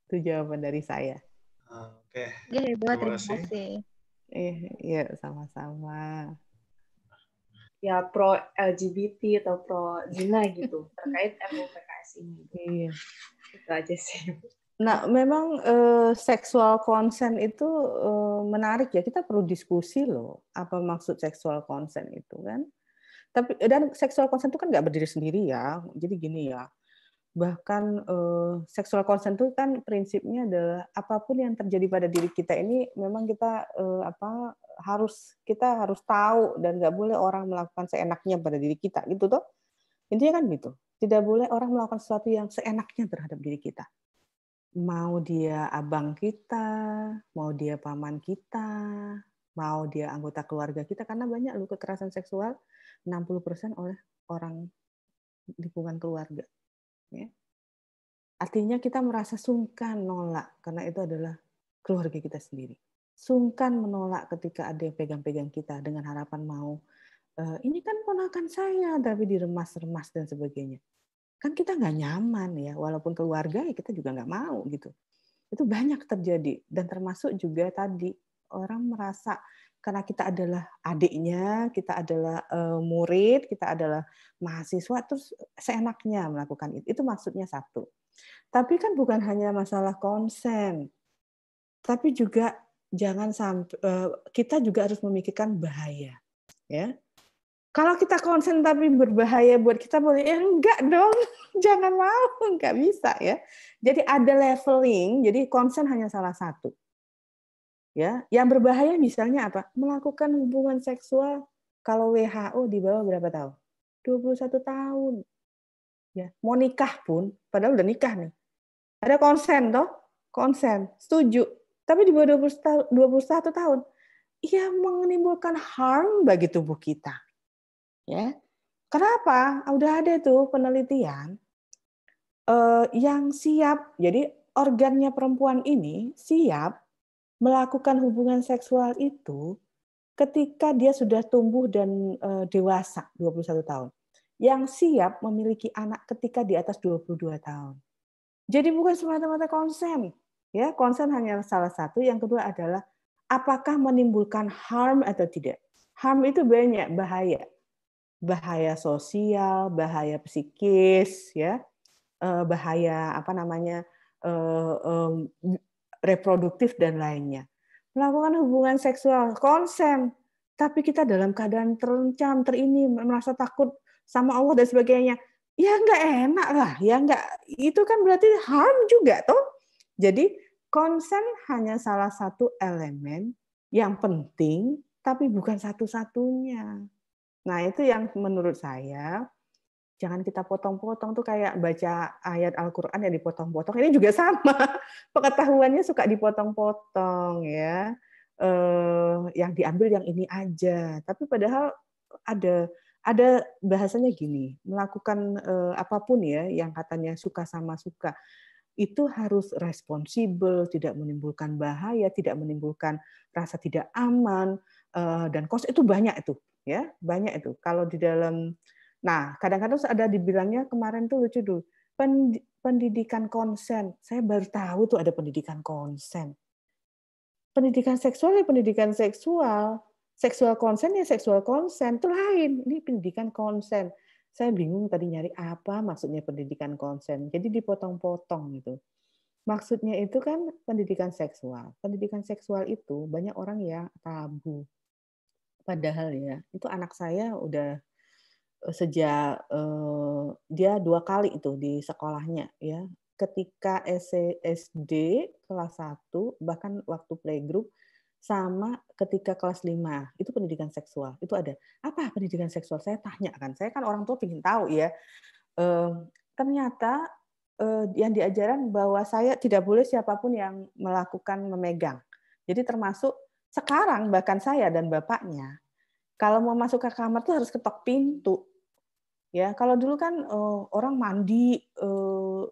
Itu jawaban dari saya. Oke. Okay. Terima kasih. Eh, iya, sama-sama ya pro LGBT atau pro zina gitu [LAUGHS] terkait RUU ini. Gitu. Iya. Itu aja sih. Nah, memang uh, seksual konsen itu uh, menarik ya. Kita perlu diskusi loh apa maksud seksual konsen itu kan. Tapi dan seksual konsen itu kan nggak berdiri sendiri ya. Jadi gini ya bahkan uh, seksual consent itu kan prinsipnya adalah apapun yang terjadi pada diri kita ini memang kita uh, apa harus kita harus tahu dan nggak boleh orang melakukan seenaknya pada diri kita gitu toh intinya kan gitu tidak boleh orang melakukan sesuatu yang seenaknya terhadap diri kita mau dia abang kita mau dia paman kita mau dia anggota keluarga kita karena banyak lu kekerasan seksual 60% oleh orang lingkungan keluarga Ya. Artinya kita merasa sungkan nolak karena itu adalah keluarga kita sendiri. Sungkan menolak ketika ada yang pegang-pegang kita dengan harapan mau eh, ini kan ponakan saya tapi diremas-remas dan sebagainya. Kan kita nggak nyaman ya, walaupun keluarga ya kita juga nggak mau gitu. Itu banyak terjadi dan termasuk juga tadi orang merasa karena kita adalah adiknya, kita adalah eh, murid, kita adalah mahasiswa, terus seenaknya melakukan itu. Itu maksudnya satu. Tapi kan bukan hanya masalah konsen, tapi juga jangan sampai eh, kita juga harus memikirkan bahaya, ya. Kalau kita konsen tapi berbahaya buat kita boleh ya enggak dong, [LAUGHS] jangan mau, enggak bisa ya. Jadi ada leveling, jadi konsen hanya salah satu Ya, yang berbahaya misalnya apa? Melakukan hubungan seksual kalau WHO di bawah berapa tahun? 21 tahun. Ya, mau nikah pun padahal udah nikah nih. Ada konsen toh? Konsen, setuju. Tapi di bawah 20, 21 tahun, ia ya menimbulkan harm bagi tubuh kita. Ya. Kenapa? Udah ada tuh penelitian eh, yang siap. Jadi organnya perempuan ini siap melakukan hubungan seksual itu ketika dia sudah tumbuh dan eh, dewasa 21 tahun yang siap memiliki anak ketika di atas 22 tahun. Jadi bukan semata-mata konsen. Ya, konsen hanya salah satu, yang kedua adalah apakah menimbulkan harm atau tidak. Harm itu banyak bahaya. Bahaya sosial, bahaya psikis, ya. Eh, bahaya apa namanya? Eh, reproduktif dan lainnya. Melakukan hubungan seksual konsen, tapi kita dalam keadaan terencam, terini, merasa takut sama Allah dan sebagainya. Ya nggak enak lah, ya nggak itu kan berarti harm juga tuh. Jadi konsen hanya salah satu elemen yang penting, tapi bukan satu-satunya. Nah itu yang menurut saya jangan kita potong-potong tuh kayak baca ayat Al-Qur'an yang dipotong-potong. Ini juga [LAUGHS] sama. Pengetahuannya suka dipotong-potong ya. Eh, yang diambil yang ini aja. Tapi padahal ada ada bahasanya gini, melakukan eh, apapun ya yang katanya suka sama suka itu harus responsibel, tidak menimbulkan bahaya, tidak menimbulkan rasa tidak aman eh, dan kos itu banyak itu ya, banyak itu. Kalau di dalam Nah, kadang-kadang ada dibilangnya kemarin tuh lucu dulu, pendidikan konsen. Saya baru tahu tuh ada pendidikan konsen. Pendidikan seksual ya pendidikan seksual, seksual konsen ya seksual konsen, itu lain. Ini pendidikan konsen. Saya bingung tadi nyari apa maksudnya pendidikan konsen. Jadi dipotong-potong gitu. Maksudnya itu kan pendidikan seksual. Pendidikan seksual itu banyak orang yang tabu. Padahal ya, itu anak saya udah sejak uh, dia dua kali itu di sekolahnya ya ketika SD e, kelas 1 bahkan waktu playgroup sama ketika kelas 5 itu pendidikan seksual itu ada apa pendidikan seksual saya tanya kan saya kan orang tua ingin tahu ya uh, ternyata uh, yang diajaran bahwa saya tidak boleh siapapun yang melakukan memegang jadi termasuk sekarang bahkan saya dan bapaknya kalau mau masuk ke kamar tuh harus ketok pintu Ya, kalau dulu kan uh, orang mandi uh,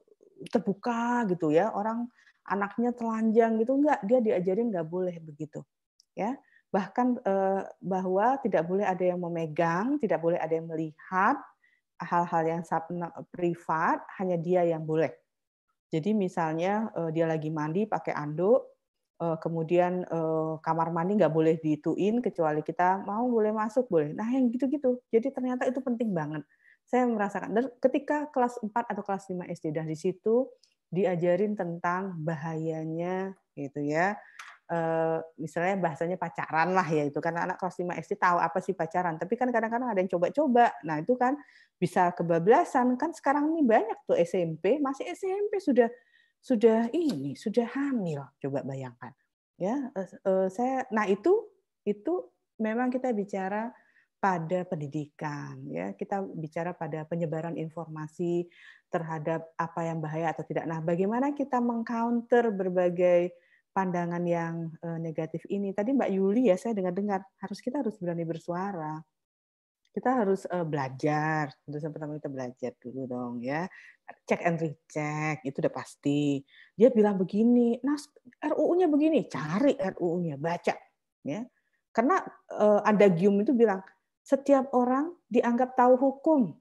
terbuka gitu ya, orang anaknya telanjang gitu enggak, dia diajarin nggak boleh begitu. Ya. Bahkan uh, bahwa tidak boleh ada yang memegang, tidak boleh ada yang melihat hal-hal yang privat, hanya dia yang boleh. Jadi misalnya uh, dia lagi mandi pakai anduk, kemudian kamar mandi nggak boleh dituin kecuali kita mau boleh masuk boleh nah yang gitu-gitu jadi ternyata itu penting banget saya merasakan dan ketika kelas 4 atau kelas 5 SD sudah di situ diajarin tentang bahayanya gitu ya. E, misalnya bahasanya pacaran lah ya itu karena anak kelas 5 SD tahu apa sih pacaran. Tapi kan kadang-kadang ada yang coba-coba. Nah, itu kan bisa kebablasan. Kan sekarang ini banyak tuh SMP, masih SMP sudah sudah ini, sudah hamil. Coba bayangkan. Ya, e, e, saya nah itu itu memang kita bicara pada pendidikan ya kita bicara pada penyebaran informasi terhadap apa yang bahaya atau tidak nah bagaimana kita mengcounter berbagai pandangan yang eh, negatif ini tadi Mbak Yuli ya saya dengar-dengar harus kita harus berani bersuara kita harus eh, belajar tentu saja pertama kita belajar dulu dong ya cek and recheck itu udah pasti dia bilang begini nah RUU-nya begini cari RUU-nya baca ya karena uh, eh, adagium itu bilang setiap orang dianggap tahu hukum.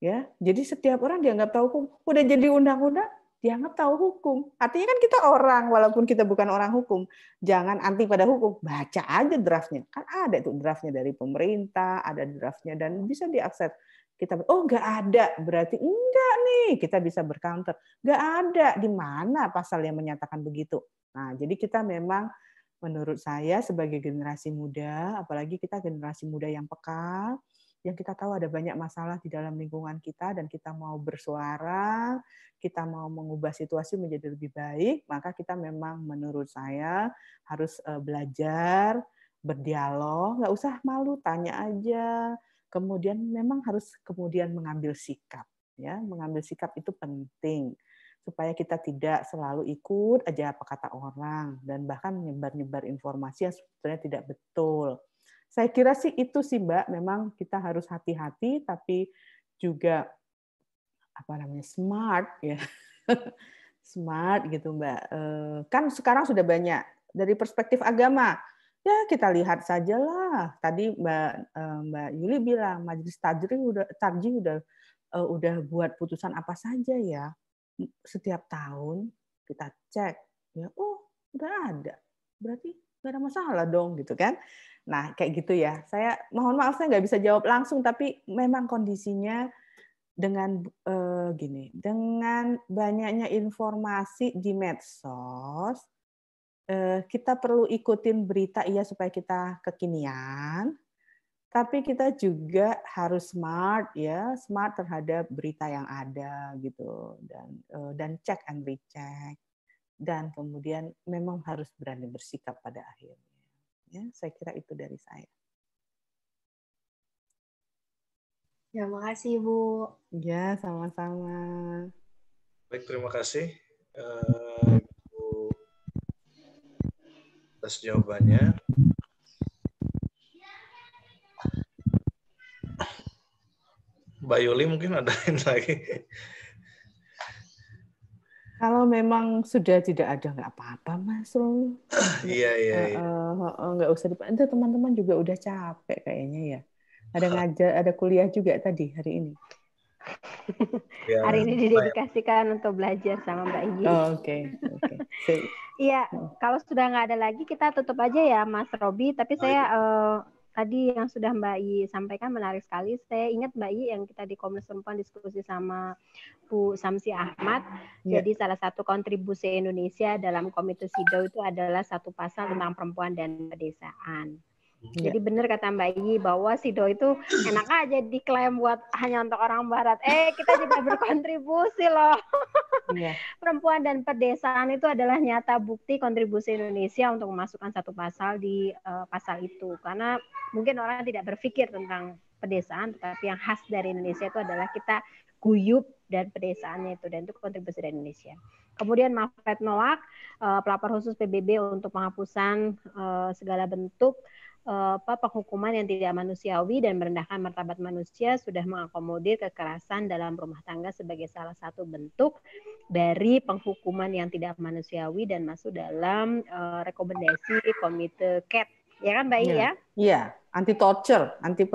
Ya, jadi setiap orang dianggap tahu hukum. Udah jadi undang-undang, dianggap tahu hukum. Artinya kan kita orang, walaupun kita bukan orang hukum. Jangan anti pada hukum, baca aja draftnya. Kan ada itu draftnya dari pemerintah, ada draftnya dan bisa diakses. Kita oh nggak ada, berarti enggak nih. Kita bisa bercounter. Nggak ada di mana pasal yang menyatakan begitu. Nah, jadi kita memang menurut saya sebagai generasi muda, apalagi kita generasi muda yang peka, yang kita tahu ada banyak masalah di dalam lingkungan kita dan kita mau bersuara, kita mau mengubah situasi menjadi lebih baik, maka kita memang menurut saya harus eh, belajar berdialog, nggak usah malu, tanya aja. Kemudian memang harus kemudian mengambil sikap, ya, mengambil sikap itu penting supaya kita tidak selalu ikut aja apa kata orang dan bahkan menyebar-nyebar informasi yang sebetulnya tidak betul. Saya kira sih itu sih Mbak, memang kita harus hati-hati tapi juga apa namanya smart ya. [LAUGHS] smart gitu Mbak. Eh, kan sekarang sudah banyak dari perspektif agama. Ya kita lihat sajalah. Tadi Mbak eh, Mbak Yuli bilang majelis tarji udah tarji udah eh, udah buat putusan apa saja ya setiap tahun kita cek ya oh udah ada berarti gak ada masalah dong gitu kan nah kayak gitu ya saya mohon maaf saya nggak bisa jawab langsung tapi memang kondisinya dengan eh, gini dengan banyaknya informasi di medsos eh, kita perlu ikutin berita iya supaya kita kekinian tapi kita juga harus smart ya, smart terhadap berita yang ada gitu dan eh, dan cek and recheck dan kemudian memang harus berani bersikap pada akhirnya. Ya, saya kira itu dari saya. Ya, makasih Bu. Ya, sama-sama. Baik, terima kasih uh, Bu atas jawabannya. Bayuli mungkin ada yang lagi. Kalau memang sudah tidak ada nggak apa-apa mas Rom. [CLEARS THROAT] Iya iya. Eh, iya. Eh, eh, nggak usah dipakai. teman-teman juga udah capek kayaknya ya. Ada [LAUGHS] ngajar, ada kuliah juga tadi hari ini. Ya, hari ini didedikasikan untuk belajar sama Mbak Iyi. Oh, Oke. Okay. [LAUGHS] Iya, okay. Hmm. kalau sudah nggak ada lagi kita tutup aja ya Mas Robi. Tapi oh, saya uh, tadi yang sudah Mbak Yi sampaikan menarik sekali. Saya ingat Mbak Yi yang kita di Komnas Perempuan diskusi sama Bu Samsi Ahmad. Ya. Jadi salah satu kontribusi Indonesia dalam Komite SIDO itu adalah satu pasal tentang perempuan dan pedesaan. Iya. Jadi benar kata Mbak Iyi bahwa Sido itu enak aja diklaim buat hanya untuk orang Barat. Eh kita juga berkontribusi loh. Ya. [LAUGHS] Perempuan dan pedesaan itu adalah nyata bukti kontribusi Indonesia untuk memasukkan satu pasal di uh, pasal itu. Karena mungkin orang tidak berpikir tentang pedesaan, tapi yang khas dari Indonesia itu adalah kita guyup dan pedesaannya itu dan itu kontribusi dari Indonesia. Kemudian Mafet Noak, uh, eh, pelapor khusus PBB untuk penghapusan uh, segala bentuk Eh, apa penghukuman yang tidak manusiawi dan merendahkan martabat manusia sudah mengakomodir kekerasan dalam rumah tangga sebagai salah satu bentuk dari penghukuman yang tidak manusiawi dan masuk dalam uh, rekomendasi komite CAT ya kan Mbak Iya? Iya, ya. Iya. anti torture, anti nah,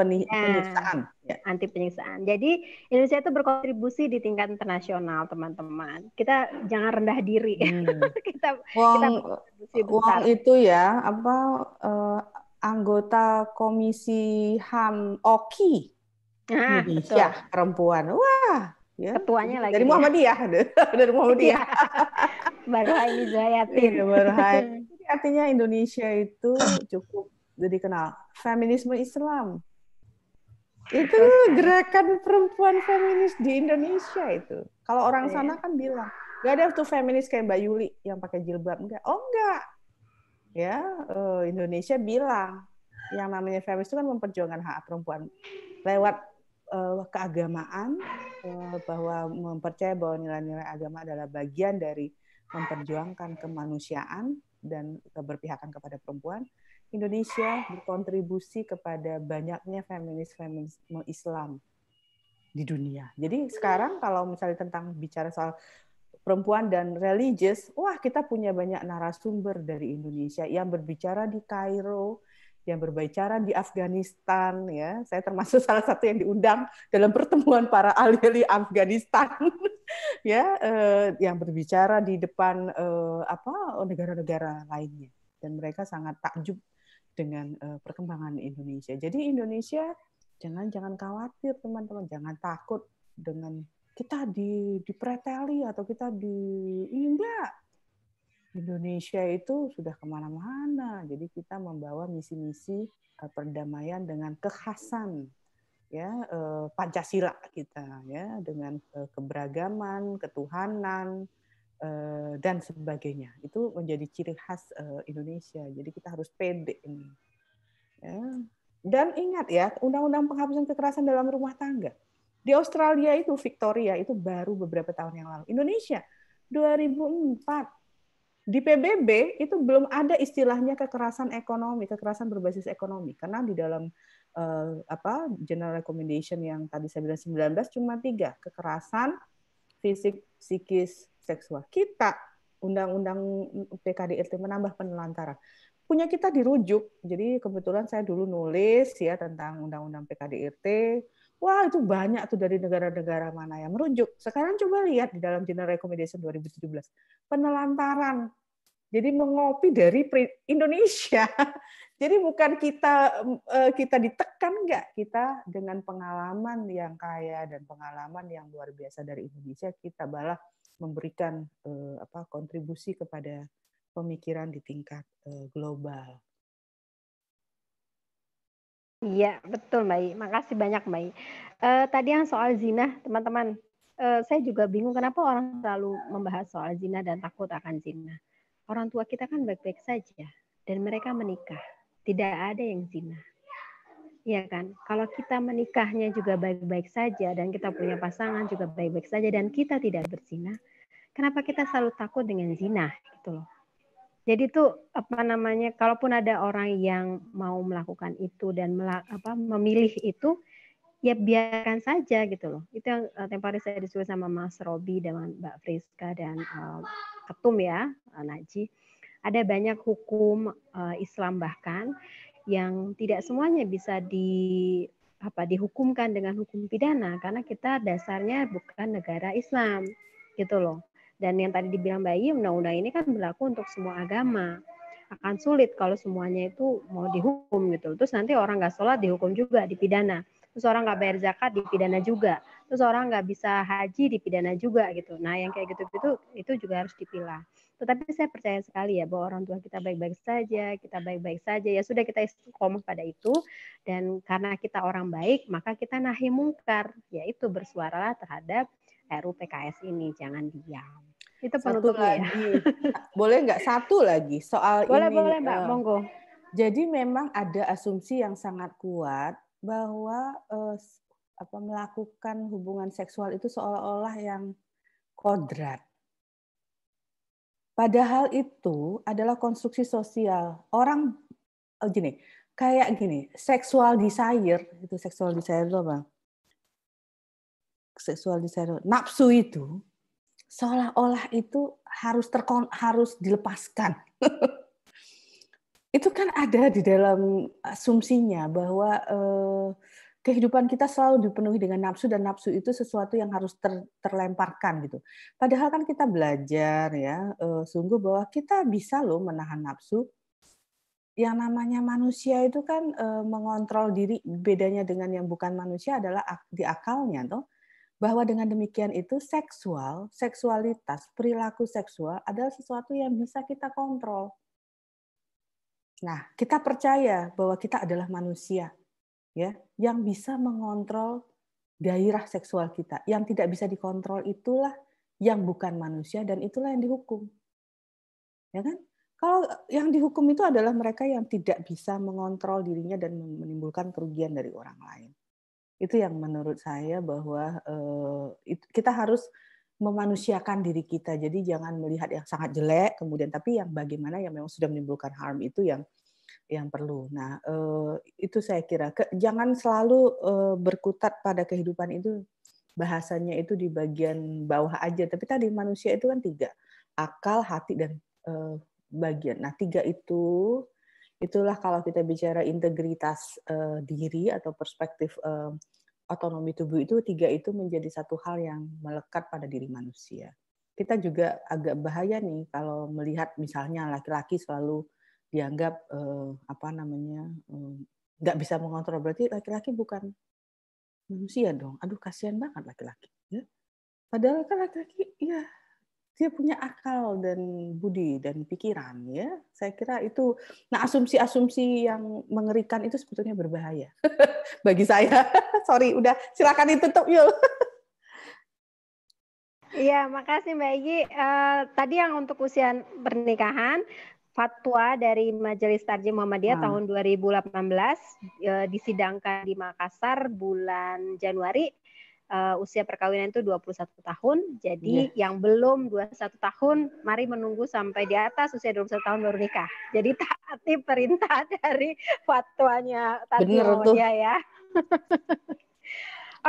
penyiksaan. Ya. Anti penyiksaan. Jadi Indonesia itu berkontribusi di tingkat internasional, teman-teman. Kita jangan rendah diri. Hmm. [LAUGHS] kita, uang, kita uang itu ya apa uh, anggota Komisi HAM OKI nah, Indonesia betul. perempuan. Wah, ya. ketuanya lagi dari ya. dari Muhammadiyah. baru Zayatin. Iya, [LAUGHS] jadi artinya Indonesia itu cukup jadi kenal feminisme Islam. Itu gerakan perempuan feminis di Indonesia itu. Kalau orang iya. sana kan bilang, gak ada tuh feminis kayak Mbak Yuli yang pakai jilbab. Enggak. Oh enggak, ya eh, Indonesia bilang yang namanya feminis itu kan memperjuangkan hak perempuan lewat uh, keagamaan uh, bahwa mempercaya bahwa nilai-nilai agama adalah bagian dari memperjuangkan kemanusiaan dan keberpihakan kepada perempuan. Indonesia berkontribusi kepada banyaknya feminis-feminisme Islam di dunia. Jadi sekarang kalau misalnya tentang bicara soal perempuan dan religious, wah kita punya banyak narasumber dari Indonesia yang berbicara di Kairo, yang berbicara di Afghanistan ya. Saya termasuk [LAUGHS] salah satu yang diundang dalam pertemuan para ahli-ahli Afghanistan [LAUGHS] ya eh, yang berbicara di depan eh, apa negara-negara lainnya dan mereka sangat takjub dengan eh, perkembangan Indonesia. Jadi Indonesia jangan jangan khawatir teman-teman, jangan takut dengan kita di dipreteli atau kita di enggak Indonesia itu sudah kemana-mana jadi kita membawa misi-misi eh, perdamaian dengan kekhasan ya eh, Pancasila kita ya dengan eh, keberagaman ketuhanan dan sebagainya itu menjadi ciri khas Indonesia jadi kita harus pede ini ya. dan ingat ya undang-undang penghapusan kekerasan dalam rumah tangga di Australia itu Victoria itu baru beberapa tahun yang lalu. Indonesia 2004. Di PBB itu belum ada istilahnya kekerasan ekonomi, kekerasan berbasis ekonomi karena di dalam uh, apa general recommendation yang tadi saya bilang 19 cuma tiga kekerasan fisik, psikis, seksual. Kita undang-undang PKDRT menambah penelantara punya kita dirujuk. Jadi kebetulan saya dulu nulis ya tentang undang-undang PKDRT, Wah, itu banyak tuh dari negara-negara mana yang merujuk. Sekarang coba lihat di dalam General Recommendation 2017. Penelantaran. Jadi mengopi dari Indonesia. [LAUGHS] Jadi bukan kita eh, kita ditekan enggak, kita dengan pengalaman yang kaya dan pengalaman yang luar biasa dari Indonesia kita balah memberikan eh, apa kontribusi kepada pemikiran di tingkat eh, global. Iya, betul Mbak. Makasih banyak Mbak. Eh, tadi yang soal zina, teman-teman, eh, saya juga bingung kenapa orang selalu membahas soal zina dan takut akan zina. Orang tua kita kan baik-baik saja dan mereka menikah. Tidak ada yang zina. Iya kan? Kalau kita menikahnya juga baik-baik saja dan kita punya pasangan juga baik-baik saja dan kita tidak berzina, kenapa kita selalu takut dengan zina gitu loh. Jadi itu apa namanya, kalaupun ada orang yang mau melakukan itu dan melak, apa, memilih itu, ya biarkan saja gitu loh. Itu yang uh, saya disuruh sama Mas Robi dengan Mbak Friska dan uh, Ketum ya, uh, eh, Naji. Ada banyak hukum uh, Islam bahkan yang tidak semuanya bisa di apa dihukumkan dengan hukum pidana karena kita dasarnya bukan negara Islam gitu loh. Dan yang tadi dibilang Bayi, undang-undang ini kan berlaku untuk semua agama. Akan sulit kalau semuanya itu mau dihukum gitu. Terus nanti orang nggak sholat dihukum juga, dipidana. Terus orang nggak bayar zakat dipidana juga. Terus orang nggak bisa haji dipidana juga gitu. Nah yang kayak gitu-gitu itu juga harus dipilah. Tetapi saya percaya sekali ya bahwa orang tua kita baik-baik saja, kita baik-baik saja. Ya sudah kita istiqomah pada itu. Dan karena kita orang baik, maka kita nahi mungkar, yaitu bersuara terhadap RU PKS ini jangan diam itu satu ya. lagi. ya. boleh nggak satu lagi soal boleh, ini boleh boleh, mbak uh, monggo jadi memang ada asumsi yang sangat kuat bahwa uh, apa melakukan hubungan seksual itu seolah-olah yang kodrat padahal itu adalah konstruksi sosial orang oh gini kayak gini seksual desire itu seksual desire loh, bang seksual desire nafsu itu seolah-olah itu harus terkon harus dilepaskan [LAUGHS] itu kan ada di dalam asumsinya bahwa eh, kehidupan kita selalu dipenuhi dengan nafsu dan nafsu itu sesuatu yang harus ter, terlemparkan gitu. Padahal kan kita belajar ya eh, sungguh bahwa kita bisa loh menahan nafsu. Yang namanya manusia itu kan eh, mengontrol diri bedanya dengan yang bukan manusia adalah di akalnya toh bahwa dengan demikian itu seksual, seksualitas, perilaku seksual adalah sesuatu yang bisa kita kontrol. Nah, kita percaya bahwa kita adalah manusia ya yang bisa mengontrol gairah seksual kita. Yang tidak bisa dikontrol itulah yang bukan manusia dan itulah yang dihukum. Ya kan? Kalau yang dihukum itu adalah mereka yang tidak bisa mengontrol dirinya dan menimbulkan kerugian dari orang lain. Itu yang menurut saya bahwa eh, itu, kita harus memanusiakan diri kita. Jadi jangan melihat yang sangat jelek kemudian tapi yang bagaimana yang memang sudah menimbulkan harm itu yang yang perlu. Nah, uh, itu saya kira ke, jangan selalu uh, berkutat pada kehidupan itu bahasanya itu di bagian bawah aja, tapi tadi manusia itu kan tiga, akal, hati dan uh, bagian. Nah, tiga itu Itulah kalau kita bicara integritas uh, diri atau perspektif uh, otonomi tubuh itu tiga itu menjadi satu hal yang melekat pada diri manusia. Kita juga agak bahaya nih kalau melihat misalnya laki-laki selalu dianggap uh, apa namanya nggak bisa mengontrol berarti laki-laki bukan manusia dong. Aduh kasihan banget laki-laki. Ya. Padahal kan laki-laki ya dia punya akal dan budi dan pikiran ya. Saya kira itu nah asumsi-asumsi yang mengerikan itu sebetulnya berbahaya [LAUGHS] bagi saya. [LAUGHS] Sorry, udah silakan ditutup yuk. [LAUGHS] Iya, makasih Mbak Igi. Uh, eh, tadi yang untuk usia pernikahan, fatwa dari Majelis Tarjih Muhammadiyah nah. tahun 2018 uh, eh, disidangkan di Makassar bulan Januari uh, usia perkawinan itu 21 tahun. Jadi yeah. yang belum 21 tahun, mari menunggu sampai di atas usia 21 tahun baru nikah. Jadi taati perintah [LAUGHS] dari fatwanya tadi iya, ya. [LAUGHS]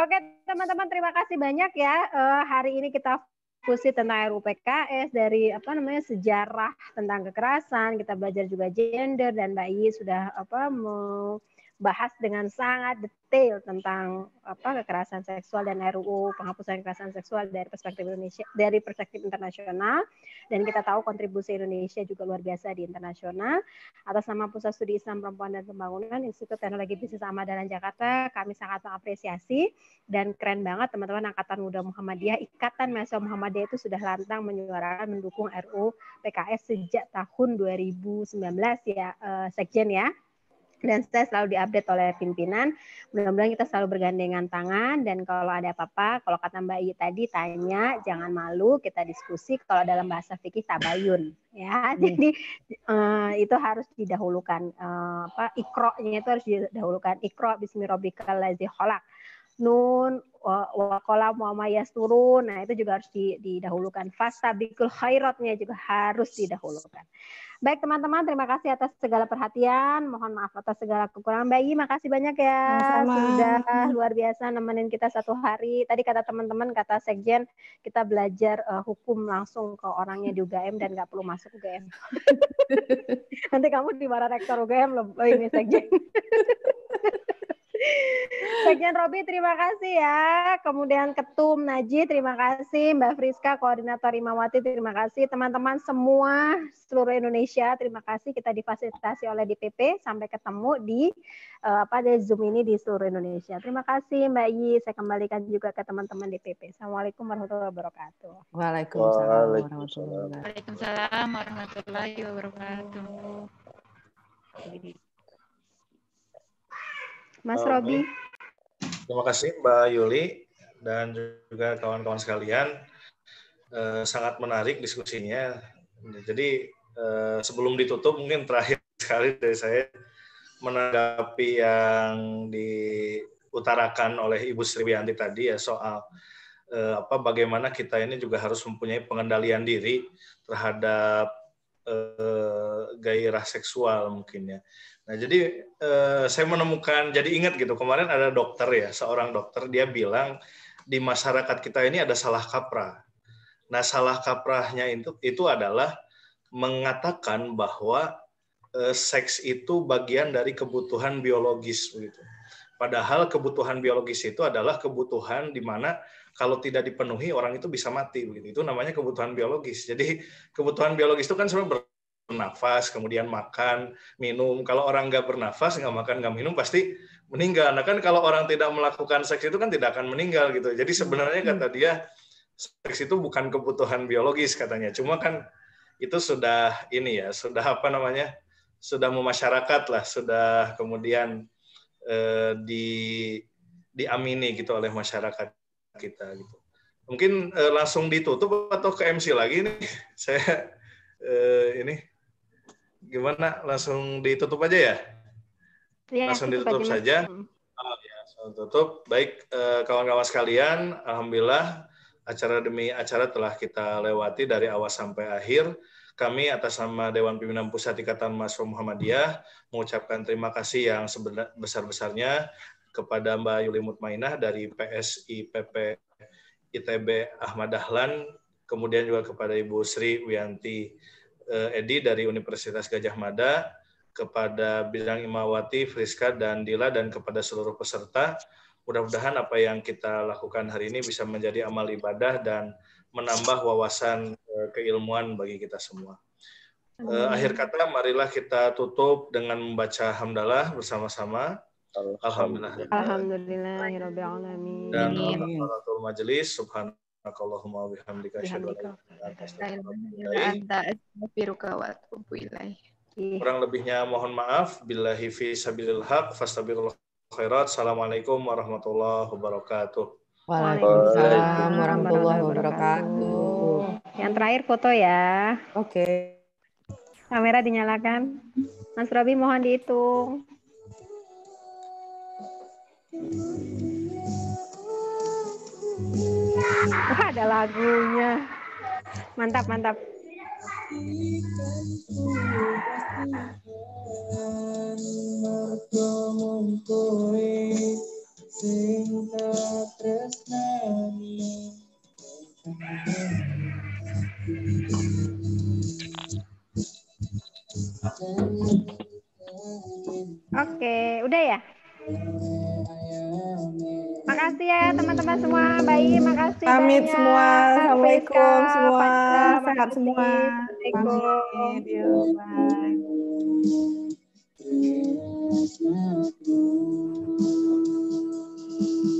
Oke teman-teman terima kasih banyak ya. Uh, hari ini kita diskusi tentang RUPKS dari apa namanya sejarah tentang kekerasan. Kita belajar juga gender dan Mbak sudah apa mau bahas dengan sangat detail tentang apa kekerasan seksual dan RUU penghapusan kekerasan seksual dari perspektif Indonesia dari perspektif internasional dan kita tahu kontribusi Indonesia juga luar biasa di internasional atas nama Pusat Studi Islam Perempuan dan Pembangunan Institut Teknologi Bisnis Amadalan Jakarta kami sangat mengapresiasi dan keren banget teman-teman angkatan muda Muhammadiyah Ikatan Mahasiswa Muhammadiyah itu sudah lantang menyuarakan mendukung RUU PKS sejak tahun 2019 ya uh, sekjen ya dan saya selalu diupdate oleh pimpinan. Mudah-mudahan kita selalu bergandengan tangan dan kalau ada apa-apa, kalau kata Mbak Iyi tadi tanya, jangan malu, kita diskusi. Kalau dalam bahasa fikih tabayun, ya. Hmm. Jadi uh, itu harus didahulukan. Uh, apa ikronya itu harus didahulukan. Ikro Bismillahirrahmanirrahim. nun wakola muamayas turun, nah itu juga harus didahulukan. Fasta bikul khairatnya juga harus didahulukan. Baik teman-teman, terima kasih atas segala perhatian. Mohon maaf atas segala kekurangan. Bayi, makasih banyak ya. Sama. Sudah luar biasa nemenin kita satu hari. Tadi kata teman-teman, kata sekjen, kita belajar uh, hukum langsung ke orangnya di UGM dan nggak perlu masuk UGM. [LAUGHS] Nanti kamu di para rektor UGM, loh, ini sekjen. [LAUGHS] Sekjen Robi terima kasih ya. Kemudian Ketum Najib, terima kasih, Mbak Friska Koordinator Imawati terima kasih, teman-teman semua seluruh Indonesia terima kasih kita difasilitasi oleh DPP sampai ketemu di uh, apa di Zoom ini di seluruh Indonesia. Terima kasih Mbak Yi, saya kembalikan juga ke teman-teman DPP. Assalamualaikum warahmatullahi wabarakatuh. Waalaikumsalam. warahmatullahi wabarakatuh. Waalaikumsalam warahmatullahi wabarakatuh. Mas um, Robi. Terima kasih Mbak Yuli dan juga kawan-kawan sekalian. Eh, sangat menarik diskusinya. Jadi eh, sebelum ditutup mungkin terakhir [LAUGHS] sekali dari saya menanggapi yang diutarakan oleh Ibu Sri Bianti tadi ya soal eh, apa bagaimana kita ini juga harus mempunyai pengendalian diri terhadap eh, gairah seksual mungkin ya. Nah, jadi eh, saya menemukan, jadi ingat gitu, kemarin ada dokter ya, seorang dokter, dia bilang di masyarakat kita ini ada salah kaprah. Nah, salah kaprahnya itu, itu adalah mengatakan bahwa eh, seks itu bagian dari kebutuhan biologis. Gitu. Padahal kebutuhan biologis itu adalah kebutuhan di mana kalau tidak dipenuhi orang itu bisa mati gitu Itu namanya kebutuhan biologis. Jadi kebutuhan biologis itu kan sebenarnya bernafas, kemudian makan, minum. Kalau orang nggak bernafas, nggak makan, nggak minum, pasti meninggal. Nah kan kalau orang tidak melakukan seks itu kan tidak akan meninggal gitu. Jadi sebenarnya kata hmm. dia, seks itu bukan kebutuhan biologis katanya. Cuma kan itu sudah ini ya, sudah apa namanya, sudah memasyarakat lah, sudah kemudian eh, di diamini gitu oleh masyarakat kita gitu. Mungkin eh, langsung ditutup atau ke MC lagi nih. [LAUGHS] Saya eh, ini gimana langsung ditutup aja ya? ya langsung ditutup aja. saja. Oh, ya, langsung tutup. Baik eh, kawan-kawan sekalian, alhamdulillah acara demi acara telah kita lewati dari awal sampai akhir. Kami atas nama Dewan Pimpinan Pusat Ikatan Mahasiswa Muhammadiyah mengucapkan terima kasih yang sebesar-besarnya kepada Mbak Yuli Mutmainah dari PSI PP ITB Ahmad Dahlan, kemudian juga kepada Ibu Sri Wianti. Eh, Edi dari Universitas Gajah Mada, kepada Bidang Imawati, Friska, dan Dila, dan kepada seluruh peserta. Mudah-mudahan apa yang kita lakukan hari ini bisa menjadi amal ibadah dan menambah wawasan eh, keilmuan bagi kita semua. Eh, Amin. Akhir kata, marilah kita tutup dengan membaca hamdalah bersama-sama. Alhamdulillah. Alhamdulillah. Alhamdulillah. Dan Alhamdulillah. Alhamdulillah. Alhamdulillah. Allahumma bihamdika asyhadu an Kurang lebihnya mohon maaf. Billahi fi sabilil haq fastabiqul khairat. Assalamualaikum warahmatullahi wabarakatuh. Waalaikumsalam warahmatullahi wabarakatuh. Yang terakhir foto ya. Oke. Okay. Kamera dinyalakan. Mas Robi mohon dihitung. Thank you. Wah, ada lagunya. Mantap, mantap. Oke, okay, udah ya? Makasih ya teman-teman semua. Baik, makasih. Pamit banyak. semua. Assalamualaikum semua. sehat semua. Pamit. Bye.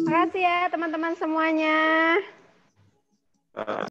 Makasih ya teman-teman semuanya. Ah.